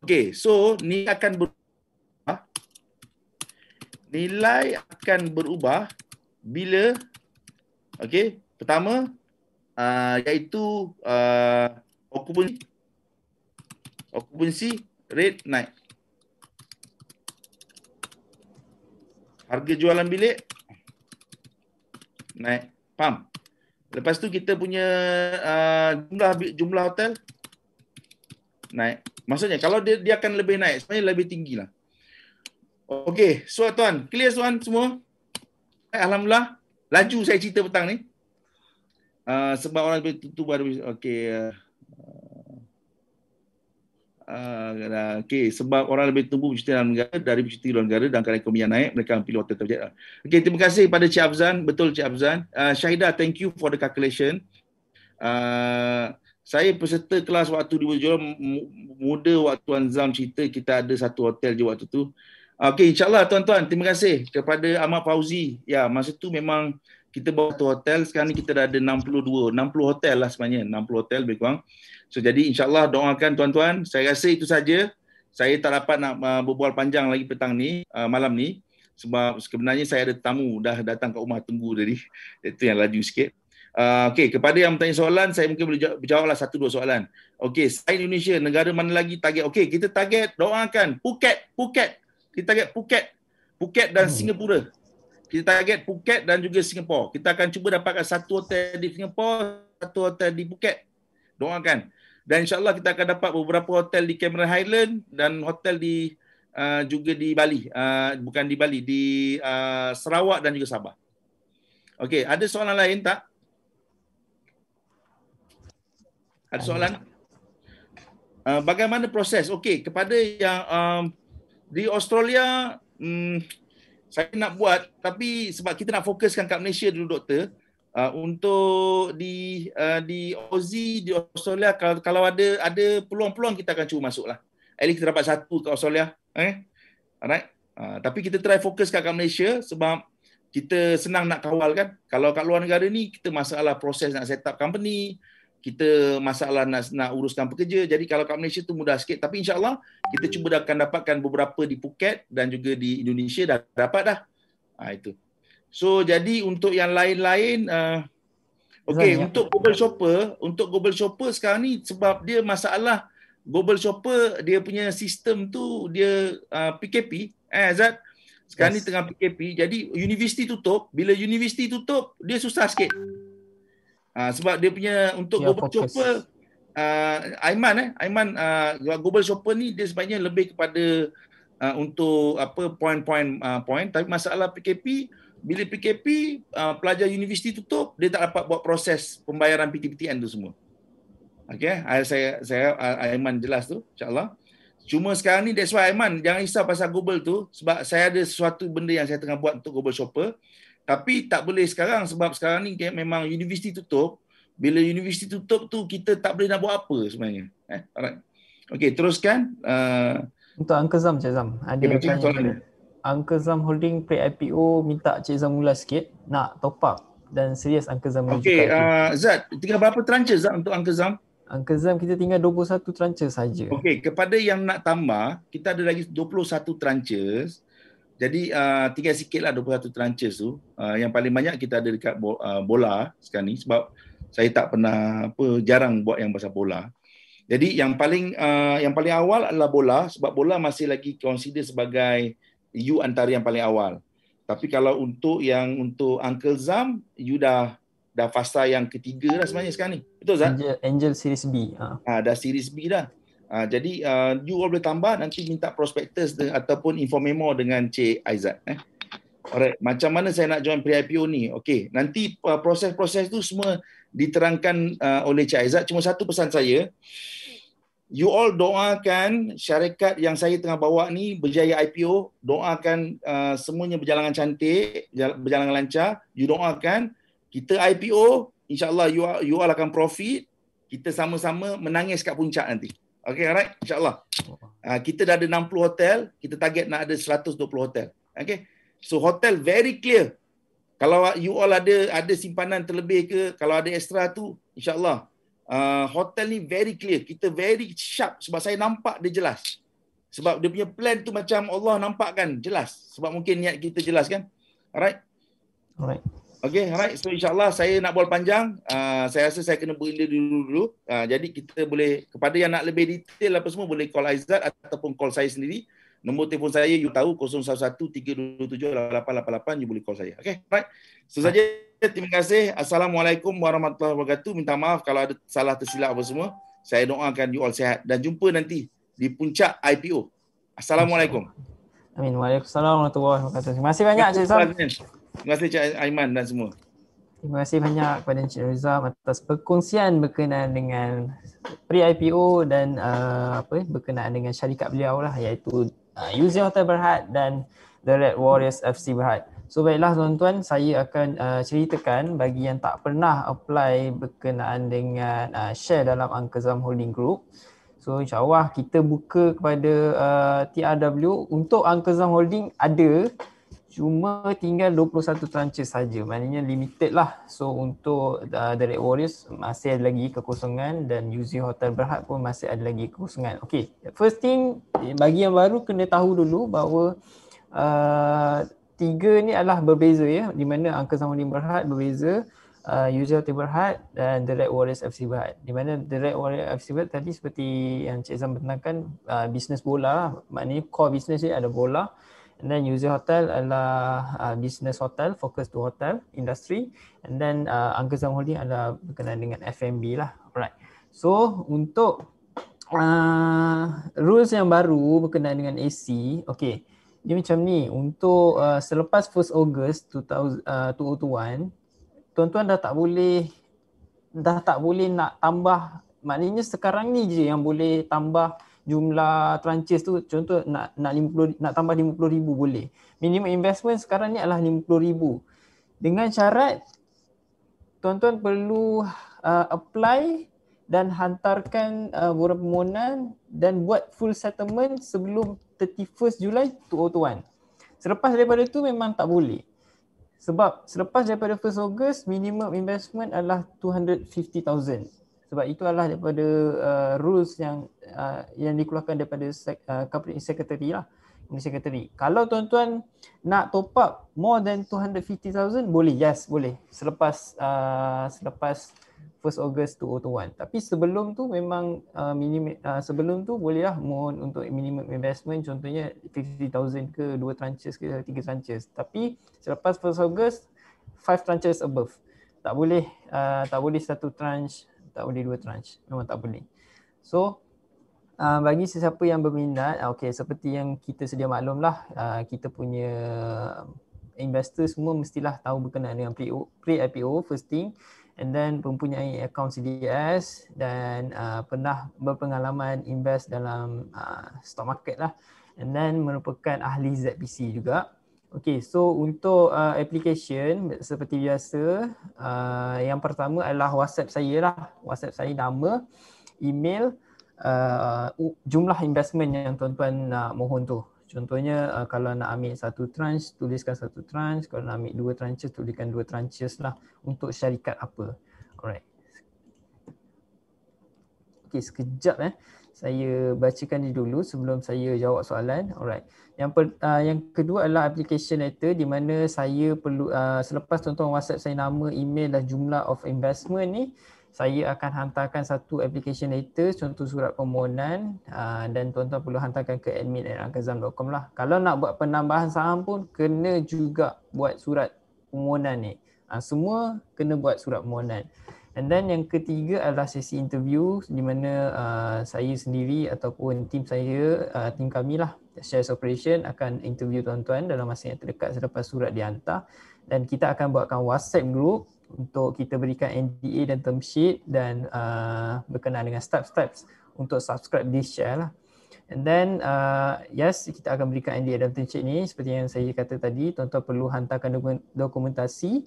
Okey, so ni akan ber- nilai akan berubah bila okey pertama uh, iaitu uh, occupancy occupancy rate naik harga jualan bilik naik pam lepas tu kita punya uh, jumlah jumlah hotel naik maksudnya kalau dia dia akan lebih naik sebenarnya lebih tinggilah Okey, so tuan, clear tuan semua? Eh, Alhamdulillah, laju saya cerita petang ni. Uh, sebab orang boleh tutup baru. Okey. Uh, ah. Uh, ah, okay. sebab orang lebih tumbuh bercuti dalam negara dari bercuti luar negara dan kerana ekonomi yang naik mereka pilih hotel terjejak. Lah. Okey, terima kasih pada Cik Abzan, betul Cik Abzan. Uh, Syahida, thank you for the calculation. Uh, saya peserta kelas waktu di Bujur, muda waktu Tuan cerita kita ada satu hotel je waktu tu. Okey insyaallah tuan-tuan terima kasih kepada Ahmad Fauzi. Ya masa tu memang kita bawa tu hotel sekarang ni kita dah ada 62 60 hotel lah sebenarnya 60 hotel lebih kurang. So jadi insyaallah doakan tuan-tuan. Saya rasa itu saja. Saya tak dapat nak uh, berbual panjang lagi petang ni uh, malam ni sebab sebenarnya saya ada tamu dah datang ke rumah tunggu tadi. Itu yang laju sikit. Uh, okay, kepada yang bertanya soalan, saya mungkin boleh jawablah satu dua soalan. Okay, selain Indonesia, negara mana lagi target? Okay, kita target doakan Phuket, Phuket, kita target Phuket Phuket dan hmm. Singapura kita target Phuket dan juga Singapura kita akan cuba dapatkan satu hotel di Singapura satu hotel di Phuket doakan dan insyaallah kita akan dapat beberapa hotel di Cameron Highland dan hotel di uh, juga di Bali uh, bukan di Bali di uh, Sarawak dan juga Sabah okey ada soalan lain tak ada soalan? Uh, bagaimana proses? Okey, kepada yang um, di Australia hmm, saya nak buat tapi sebab kita nak fokuskan kat Malaysia dulu doktor uh, untuk di uh, di Aussie di Australia kalau kalau ada ada peluang-peluang kita akan cuba masuklah. At least kita dapat satu kat Australia, eh. Alright. Uh, tapi kita try fokus kat Malaysia sebab kita senang nak kawal kan. Kalau kat luar negara ni kita masalah proses nak set up company, kita masalah nak, nak uruskan pekerja. Jadi kalau kat Malaysia tu mudah sikit. Tapi insyaAllah kita cuba akan dapatkan beberapa di Phuket dan juga di Indonesia dah dapat dah. Ha, itu. So jadi untuk yang lain-lain, uh, okay, Zanya. untuk Global Shopper, untuk Global Shopper sekarang ni sebab dia masalah Global Shopper dia punya sistem tu dia uh, PKP. Eh Azad, sekarang yes. ni tengah PKP. Jadi universiti tutup. Bila universiti tutup, dia susah sikit. Uh, sebab dia punya untuk yeah, global shopper uh, Aiman eh Aiman uh, global shopper ni dia sebenarnya lebih kepada uh, untuk apa point-point uh, point tapi masalah PKP bila PKP uh, pelajar universiti tutup dia tak dapat buat proses pembayaran PTPTN tu semua. Okey eh? saya saya Aiman jelas tu insyaallah. Cuma sekarang ni that's why Aiman jangan risau pasal global tu sebab saya ada sesuatu benda yang saya tengah buat untuk global shopper. Tapi tak boleh sekarang sebab sekarang ni memang universiti tutup. Bila universiti tutup tu kita tak boleh nak buat apa sebenarnya. Eh, alright. Okey, teruskan. Uh, Untuk Uncle Zam, Cik Zam. Ada okay, yang tanya. Uncle Zam Holding pre-IPO minta Cik Zam ulas sikit nak top up dan serius Uncle Zam okay, Okey, uh, Zat, tinggal berapa tranche Zat untuk Uncle Zam? Uncle Zam kita tinggal 21 tranche saja. Okey, kepada yang nak tambah, kita ada lagi 21 tranche. Uh, jadi uh, tinggal lah 21 tranches tu. Uh, yang paling banyak kita ada dekat bo- uh, bola sekarang ni sebab saya tak pernah apa jarang buat yang pasal bola. Jadi yang paling uh, yang paling awal adalah bola sebab bola masih lagi consider sebagai you antara yang paling awal. Tapi kalau untuk yang untuk Uncle Zam you dah dah fasa yang ketiga dah sebenarnya sekarang ni. Betul Zam? Angel, Angel Series B. Ha. Ah, dah Series B dah. Uh, jadi uh, you all boleh tambah nanti minta prospectus de- ataupun info memo dengan C Aizat eh. Alright, macam mana saya nak join pre-IPO ni? Okey, nanti uh, proses-proses tu semua diterangkan uh, oleh C Aizat. Cuma satu pesan saya, you all doakan syarikat yang saya tengah bawa ni berjaya IPO, doakan uh, semuanya berjalan cantik, berjalan lancar. You doakan kita IPO, insyaAllah you all, you all akan profit. Kita sama-sama menangis kat puncak nanti. Okay, alright. InsyaAllah. Uh, kita dah ada 60 hotel. Kita target nak ada 120 hotel. Okay. So, hotel very clear. Kalau you all ada ada simpanan terlebih ke, kalau ada extra tu, insyaAllah. Uh, hotel ni very clear. Kita very sharp. Sebab saya nampak dia jelas. Sebab dia punya plan tu macam Allah nampakkan jelas. Sebab mungkin niat kita jelas kan. Alright. Alright. Okey, alright. So insyaAllah saya nak bual panjang. Uh, saya rasa saya kena berinda dulu-dulu. Uh, ah, jadi kita boleh, kepada yang nak lebih detail apa semua, boleh call Aizat ataupun call saya sendiri. Nombor telefon saya, you tahu, 011-327-8888. You boleh call saya. Okey, alright. So saja, terima kasih. Assalamualaikum warahmatullahi wabarakatuh. Minta maaf kalau ada salah tersilap apa semua. Saya doakan you all sehat. Dan jumpa nanti di puncak IPO. Assalamualaikum. Amin. Waalaikumsalam warahmatullahi wabarakatuh. Terima kasih banyak, Encik Sam. Terima kasih Cik Aiman dan semua. Terima kasih banyak kepada Encik Rizal atas perkongsian berkenaan dengan pre-IPO dan uh, apa berkenaan dengan syarikat beliau lah iaitu uh, UZ Hotel Berhad dan The Red Warriors FC Berhad. So baiklah tuan-tuan, saya akan uh, ceritakan bagi yang tak pernah apply berkenaan dengan uh, share dalam Uncle Zam Holding Group. So insyaAllah kita buka kepada uh, TRW untuk Uncle Zam Holding ada cuma tinggal 21 tranches saja maknanya limited lah so untuk uh, The Red Warriors masih ada lagi kekosongan dan UZ Hotel Berhad pun masih ada lagi kekosongan okay first thing eh, bagi yang baru kena tahu dulu bahawa uh, tiga ni adalah berbeza ya di mana Angka Zamanin Berhad berbeza uh, UZ Hotel Berhad dan The Red Warriors FC Berhad di mana The Red Warriors FC Berhad tadi seperti yang Cik Zam bertenangkan uh, bisnes bola maknanya core business ni ada bola And then user hotel adalah uh, business hotel, focus to hotel, industry. And then uh, Angka Zam Holding adalah berkenaan dengan F&B lah. Alright. So untuk uh, rules yang baru berkenaan dengan AC, okay. Dia macam ni, untuk uh, selepas 1 August uh, 2021, tuan-tuan dah tak boleh dah tak boleh nak tambah maknanya sekarang ni je yang boleh tambah jumlah tranches tu contoh nak nak 50 nak tambah 50000 boleh. Minimum investment sekarang ni adalah 50000. Dengan syarat tuan-tuan perlu uh, apply dan hantarkan uh, borang permohonan dan buat full settlement sebelum 31 Julai 2021. Selepas daripada tu memang tak boleh. Sebab selepas daripada 1 Ogos minimum investment adalah 250,000. Sebab itu adalah daripada uh, rules yang Uh, yang dikeluarkan daripada uh, company secretary lah company secretary kalau tuan-tuan nak top up more than 250,000 boleh yes boleh selepas uh, selepas 1 August 2021 tapi sebelum tu memang uh, minim uh, sebelum tu bolehlah mohon untuk minimum investment contohnya 50,000 ke dua tranches ke tiga tranches tapi selepas 1 August five tranches above tak boleh uh, tak boleh satu tranche tak boleh dua tranche memang tak boleh so Ah, bagi sesiapa yang berminat, ah, okay, seperti yang kita sedia maklumlah, uh, kita punya investor semua mestilah tahu berkenaan dengan pre-IPO, first thing, and then mempunyai account CDS dan uh, pernah berpengalaman invest dalam uh, stock market lah, and then merupakan ahli ZPC juga. Okay, so untuk uh, application seperti biasa, uh, yang pertama adalah WhatsApp saya lah, WhatsApp saya nama, email, uh, jumlah investment yang tuan-tuan nak mohon tu. Contohnya uh, kalau nak ambil satu tranche, tuliskan satu tranche. Kalau nak ambil dua tranches, tuliskan dua tranches lah untuk syarikat apa. Alright. Okay, sekejap eh. Saya bacakan dia dulu sebelum saya jawab soalan. Alright. Yang per, uh, yang kedua adalah application letter di mana saya perlu uh, selepas tuan-tuan WhatsApp saya nama, email dan jumlah of investment ni saya akan hantarkan satu application letter contoh surat permohonan ah, dan tuan-tuan perlu hantarkan ke admin.alkazam.com lah kalau nak buat penambahan saham pun kena juga buat surat permohonan ni ah, semua kena buat surat permohonan and then yang ketiga adalah sesi interview di mana ah, saya sendiri ataupun tim saya, tim kami lah Shares Operation akan interview tuan-tuan dalam masa yang terdekat selepas surat dihantar dan kita akan buatkan WhatsApp group untuk kita berikan NDA dan term sheet dan uh, berkenaan dengan steps-steps untuk subscribe this share lah. And then uh, yes kita akan berikan NDA dan term sheet ni seperti yang saya kata tadi tuan-tuan perlu hantarkan dokumentasi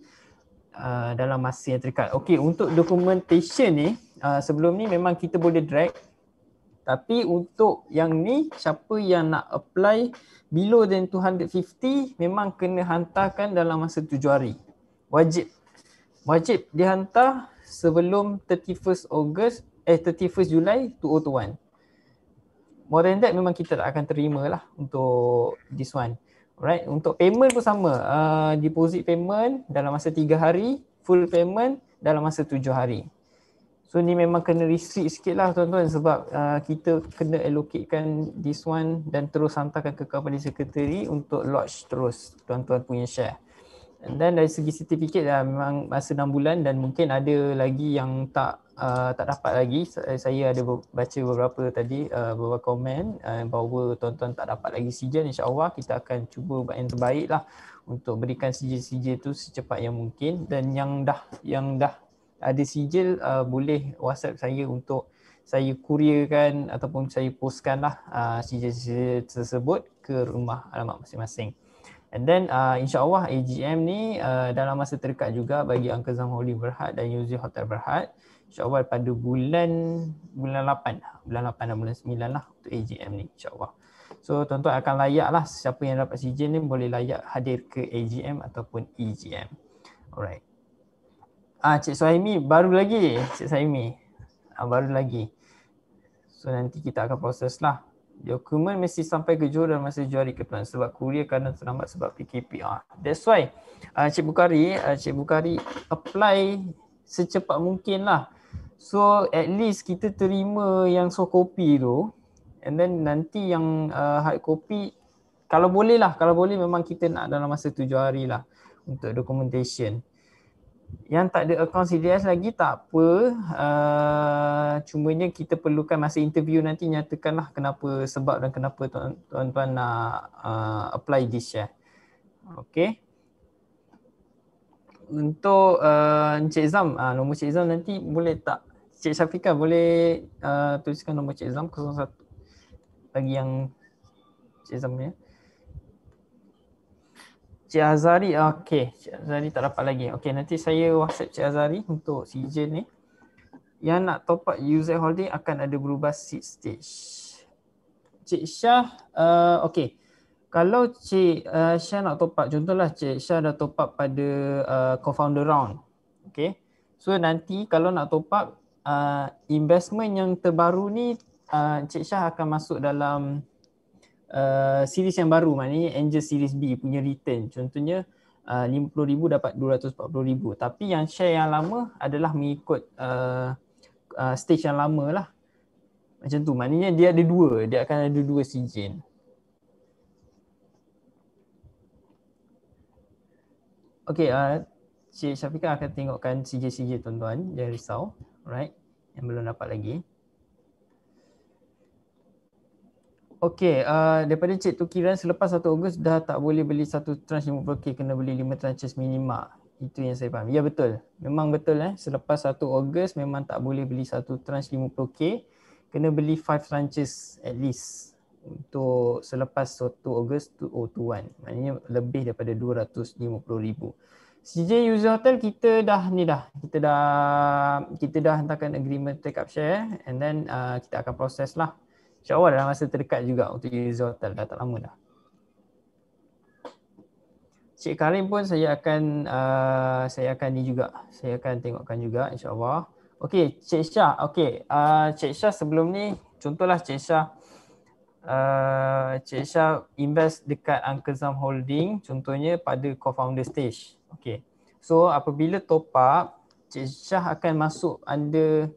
Uh, dalam masa yang terdekat. Okey, untuk documentation ni uh, sebelum ni memang kita boleh drag tapi untuk yang ni siapa yang nak apply below than 250 memang kena hantarkan dalam masa tujuh hari. Wajib wajib dihantar sebelum 31 Ogos eh 31 Julai 2021. More than that memang kita tak akan terima lah untuk this one. Alright, untuk payment pun sama. Uh, deposit payment dalam masa tiga hari, full payment dalam masa tujuh hari. So ni memang kena restrict sikit lah tuan-tuan sebab uh, kita kena allocatekan this one dan terus hantarkan ke company secretary untuk lodge terus tuan-tuan punya share. And then dari segi sertifikat lah memang masa enam bulan dan mungkin ada lagi yang tak uh, tak dapat lagi. Eh, saya ada baca beberapa tadi uh, beberapa komen uh, bahawa tuan-tuan tak dapat lagi sijil insya-Allah kita akan cuba buat yang terbaik lah untuk berikan sijil-sijil tu secepat yang mungkin dan yang dah yang dah ada sijil uh, boleh WhatsApp saya untuk saya kurierkan ataupun saya postkanlah uh, sijil-sijil tersebut ke rumah alamat masing-masing. And then uh, Allah AGM ni uh, dalam masa terdekat juga bagi Uncle Zam Holy Berhad dan Yuzi Hotel Berhad Allah pada bulan bulan 8 Bulan 8 dan bulan 9 lah untuk AGM ni Insya Allah. So tuan-tuan akan layak lah siapa yang dapat sijil ni boleh layak hadir ke AGM ataupun EGM Alright Ah, Cik Suhaimi baru lagi Cik Suhaimi ah, Baru lagi So nanti kita akan proses lah dokumen mesti sampai ke Johor dan masih juari ke tuan sebab kurier kena terlambat sebab PKP. Ah, that's why uh, Cik Bukhari, uh, Cik Bukhari apply secepat mungkin lah. So at least kita terima yang soft copy tu and then nanti yang uh, hard copy kalau boleh lah, kalau boleh memang kita nak dalam masa tujuh hari lah untuk documentation. Yang tak ada account CDS lagi tak apa. Uh, cumanya kita perlukan masa interview nanti nyatakanlah kenapa sebab dan kenapa tuan-tuan nak uh, apply this share. Eh. Okay. Untuk uh, Encik Zam, uh, nombor Encik Zam nanti boleh tak? Encik Syafiqah boleh uh, tuliskan nombor Encik Zam 01 lagi yang Encik Zam ya. Cik Azari, okey. Cik Azari tak dapat lagi. Okey, nanti saya WhatsApp Cik Azari untuk season ni. Yang nak top up user holding akan ada berubah seat stage. Cik Syah, uh, okey. Kalau Cik uh, Syah nak top up, contohlah Cik Syah dah top up pada uh, co-founder round. Okey. So nanti kalau nak top up, uh, investment yang terbaru ni uh, Cik Syah akan masuk dalam Uh, series yang baru maknanya Angel Series B punya return contohnya uh, 50000 dapat 240000 tapi yang share yang lama adalah mengikut uh, uh, stage yang lama lah macam tu maknanya dia ada dua dia akan ada dua sijin Okay, uh, Cik Syafiqah akan tengokkan CJ-CJ tuan-tuan, jangan risau. Alright, yang belum dapat lagi. Okey, uh, daripada Cik Tu Kiran selepas 1 Ogos dah tak boleh beli satu trans 50k kena beli 5 tranche minima. Itu yang saya faham. Ya betul. Memang betul eh. Selepas 1 Ogos memang tak boleh beli satu trans 50k kena beli 5 tranches at least untuk selepas 1 Ogos 2021. Maknanya lebih daripada 250,000. CJ User Hotel kita dah ni dah. Kita dah kita dah hantarkan agreement take up share and then uh, kita akan proses lah InsyaAllah dalam masa terdekat juga untuk user hotel dah tak lama dah. Cik Karim pun saya akan uh, saya akan ni juga. Saya akan tengokkan juga insyaAllah. Okay, Cik Syah. Okey, uh, Cik Syah sebelum ni contohlah Cik Syah uh, Cik Syah invest dekat Uncle Zam Holding contohnya pada co-founder stage. Okay, So apabila top up, Cik Syah akan masuk under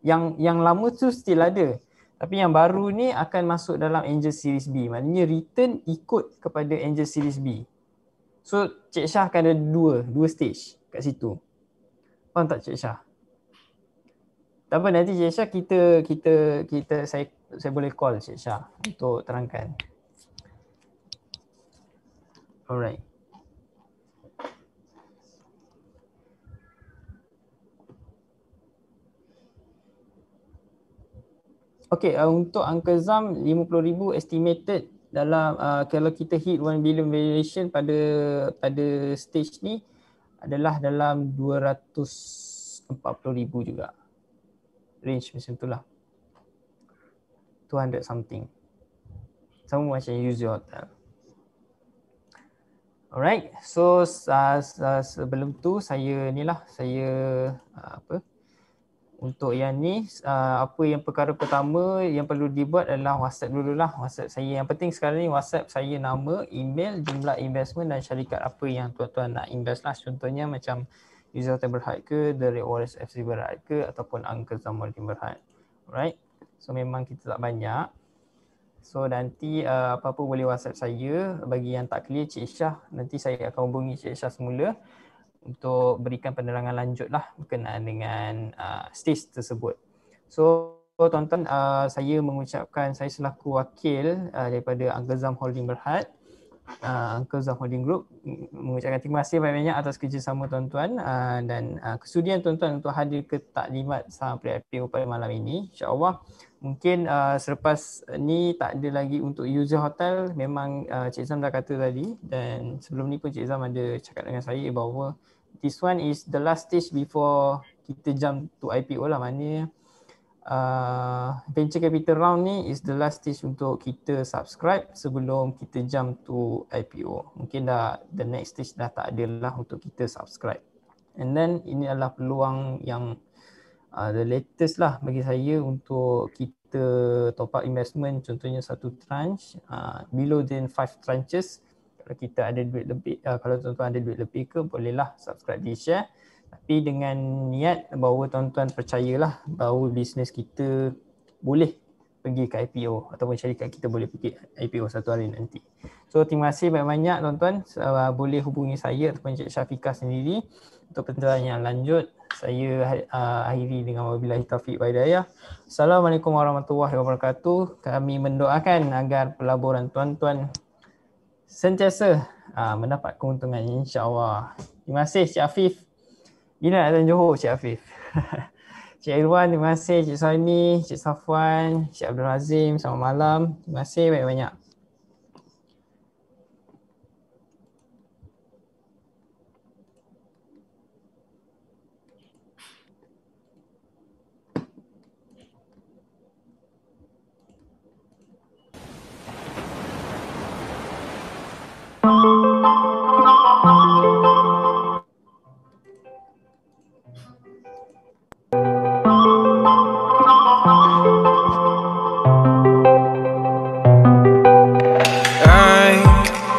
yang yang lama tu still ada. Tapi yang baru ni akan masuk dalam Angel Series B. Maknanya return ikut kepada Angel Series B. So Cik Shah akan ada dua, dua stage kat situ. Faham tak Cik Shah? Tak apa nanti Cik Shah kita, kita, kita, saya, saya boleh call Cik Shah untuk terangkan. Alright. Okey, uh, untuk angka ZAM 50,000 estimated dalam uh, kalau kita hit 1 billion variation pada pada stage ni adalah dalam 240,000 juga. Range macam itulah. 200 something. Sama macam use your hotel. Alright, so uh, uh, sebelum tu saya ni lah, saya uh, apa, untuk yang ni, uh, apa yang perkara pertama yang perlu dibuat adalah WhatsApp dululah. WhatsApp saya yang penting sekarang ni WhatsApp saya nama, email, jumlah investment dan syarikat apa yang tuan-tuan nak invest lah. Contohnya macam Rizal Timberhad ke, The Red Warriors FC Berhad ke ataupun Uncle Zamal Berhad, Right? So memang kita tak banyak. So nanti uh, apa-apa boleh WhatsApp saya bagi yang tak clear Cik Syah. Nanti saya akan hubungi Cik Syah semula untuk berikan penerangan lanjut lah berkenaan dengan uh, stage tersebut. So tuan-tuan uh, saya mengucapkan saya selaku wakil uh, daripada Uncle Zam Holding Berhad uh, Uncle Zam Holding Group mengucapkan terima kasih banyak-banyak atas kerjasama tuan-tuan uh, dan uh, kesudian tuan-tuan untuk hadir ke taklimat sahabat pre-IPO pada malam ini insyaAllah mungkin uh, selepas ni tak ada lagi untuk user hotel memang uh, Cik Zam dah kata tadi dan sebelum ni pun Cik Zam ada cakap dengan saya bahawa this one is the last stage before kita jump to IPO lah maknanya uh, venture capital round ni is the last stage untuk kita subscribe sebelum kita jump to IPO mungkin dah the next stage dah tak ada lah untuk kita subscribe and then ini adalah peluang yang uh, the latest lah bagi saya untuk kita top up investment contohnya satu tranche uh, below than five tranches kalau kita ada duit lebih uh, kalau tuan-tuan ada duit lebih ke bolehlah subscribe di share tapi dengan niat bahawa tuan-tuan percayalah bahawa bisnes kita boleh pergi ke IPO ataupun syarikat kita boleh pergi IPO satu hari nanti. So terima kasih banyak-banyak tuan-tuan uh, boleh hubungi saya ataupun Encik Syafika sendiri untuk penjelasan yang lanjut. Saya uh, akhiri dengan wabillahi taufiq wa hidayah. Assalamualaikum warahmatullahi wabarakatuh. Kami mendoakan agar pelaburan tuan-tuan sentiasa uh, mendapat keuntungan insyaAllah. Terima kasih Cik Afif. ini nak datang Johor Cik Afif? Cik Irwan, terima kasih. Cik Saini, Cik Safwan, Cik Abdul Azim, selamat malam. Terima kasih banyak-banyak.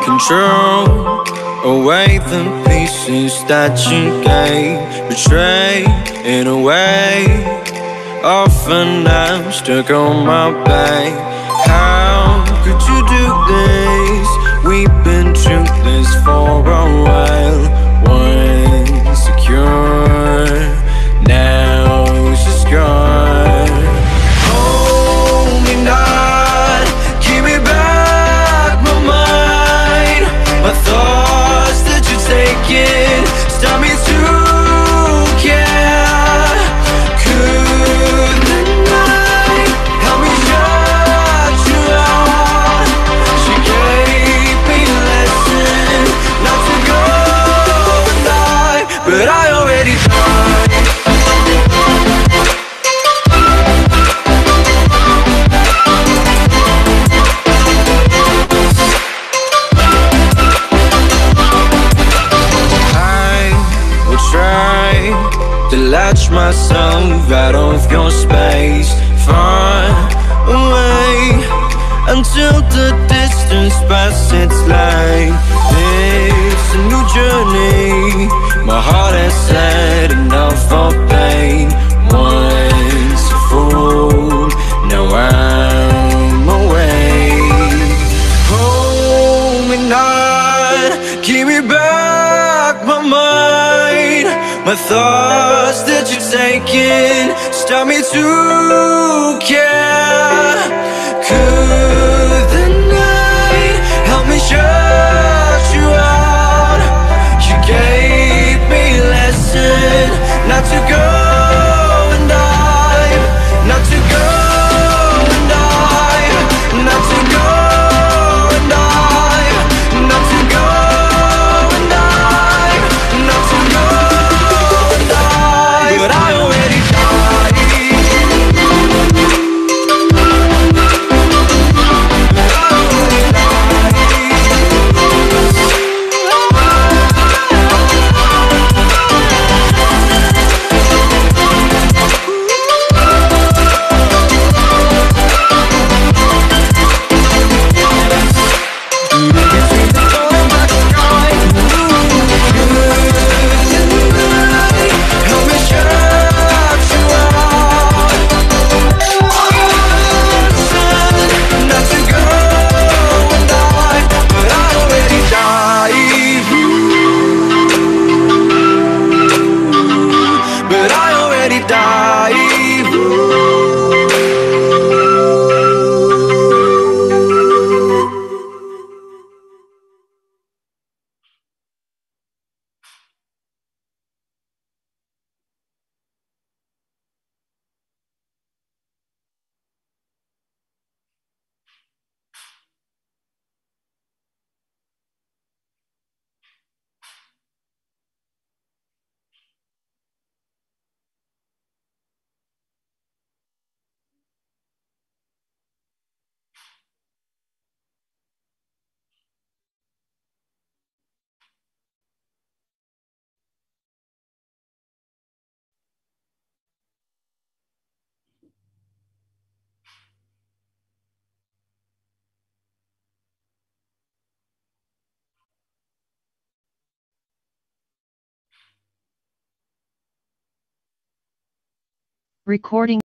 control away the pieces that you gave betray in a way often I'm stuck on my back how could you do this truth is for a while myself out of your space Far away Until the distance passes its line It's a new journey My heart has said enough of pain Once a fool Now I'm away Hold me not Give me back my mind My thoughts forsaken Stop me to care Could the night help me shut you out? You gave me lesson not to go Recording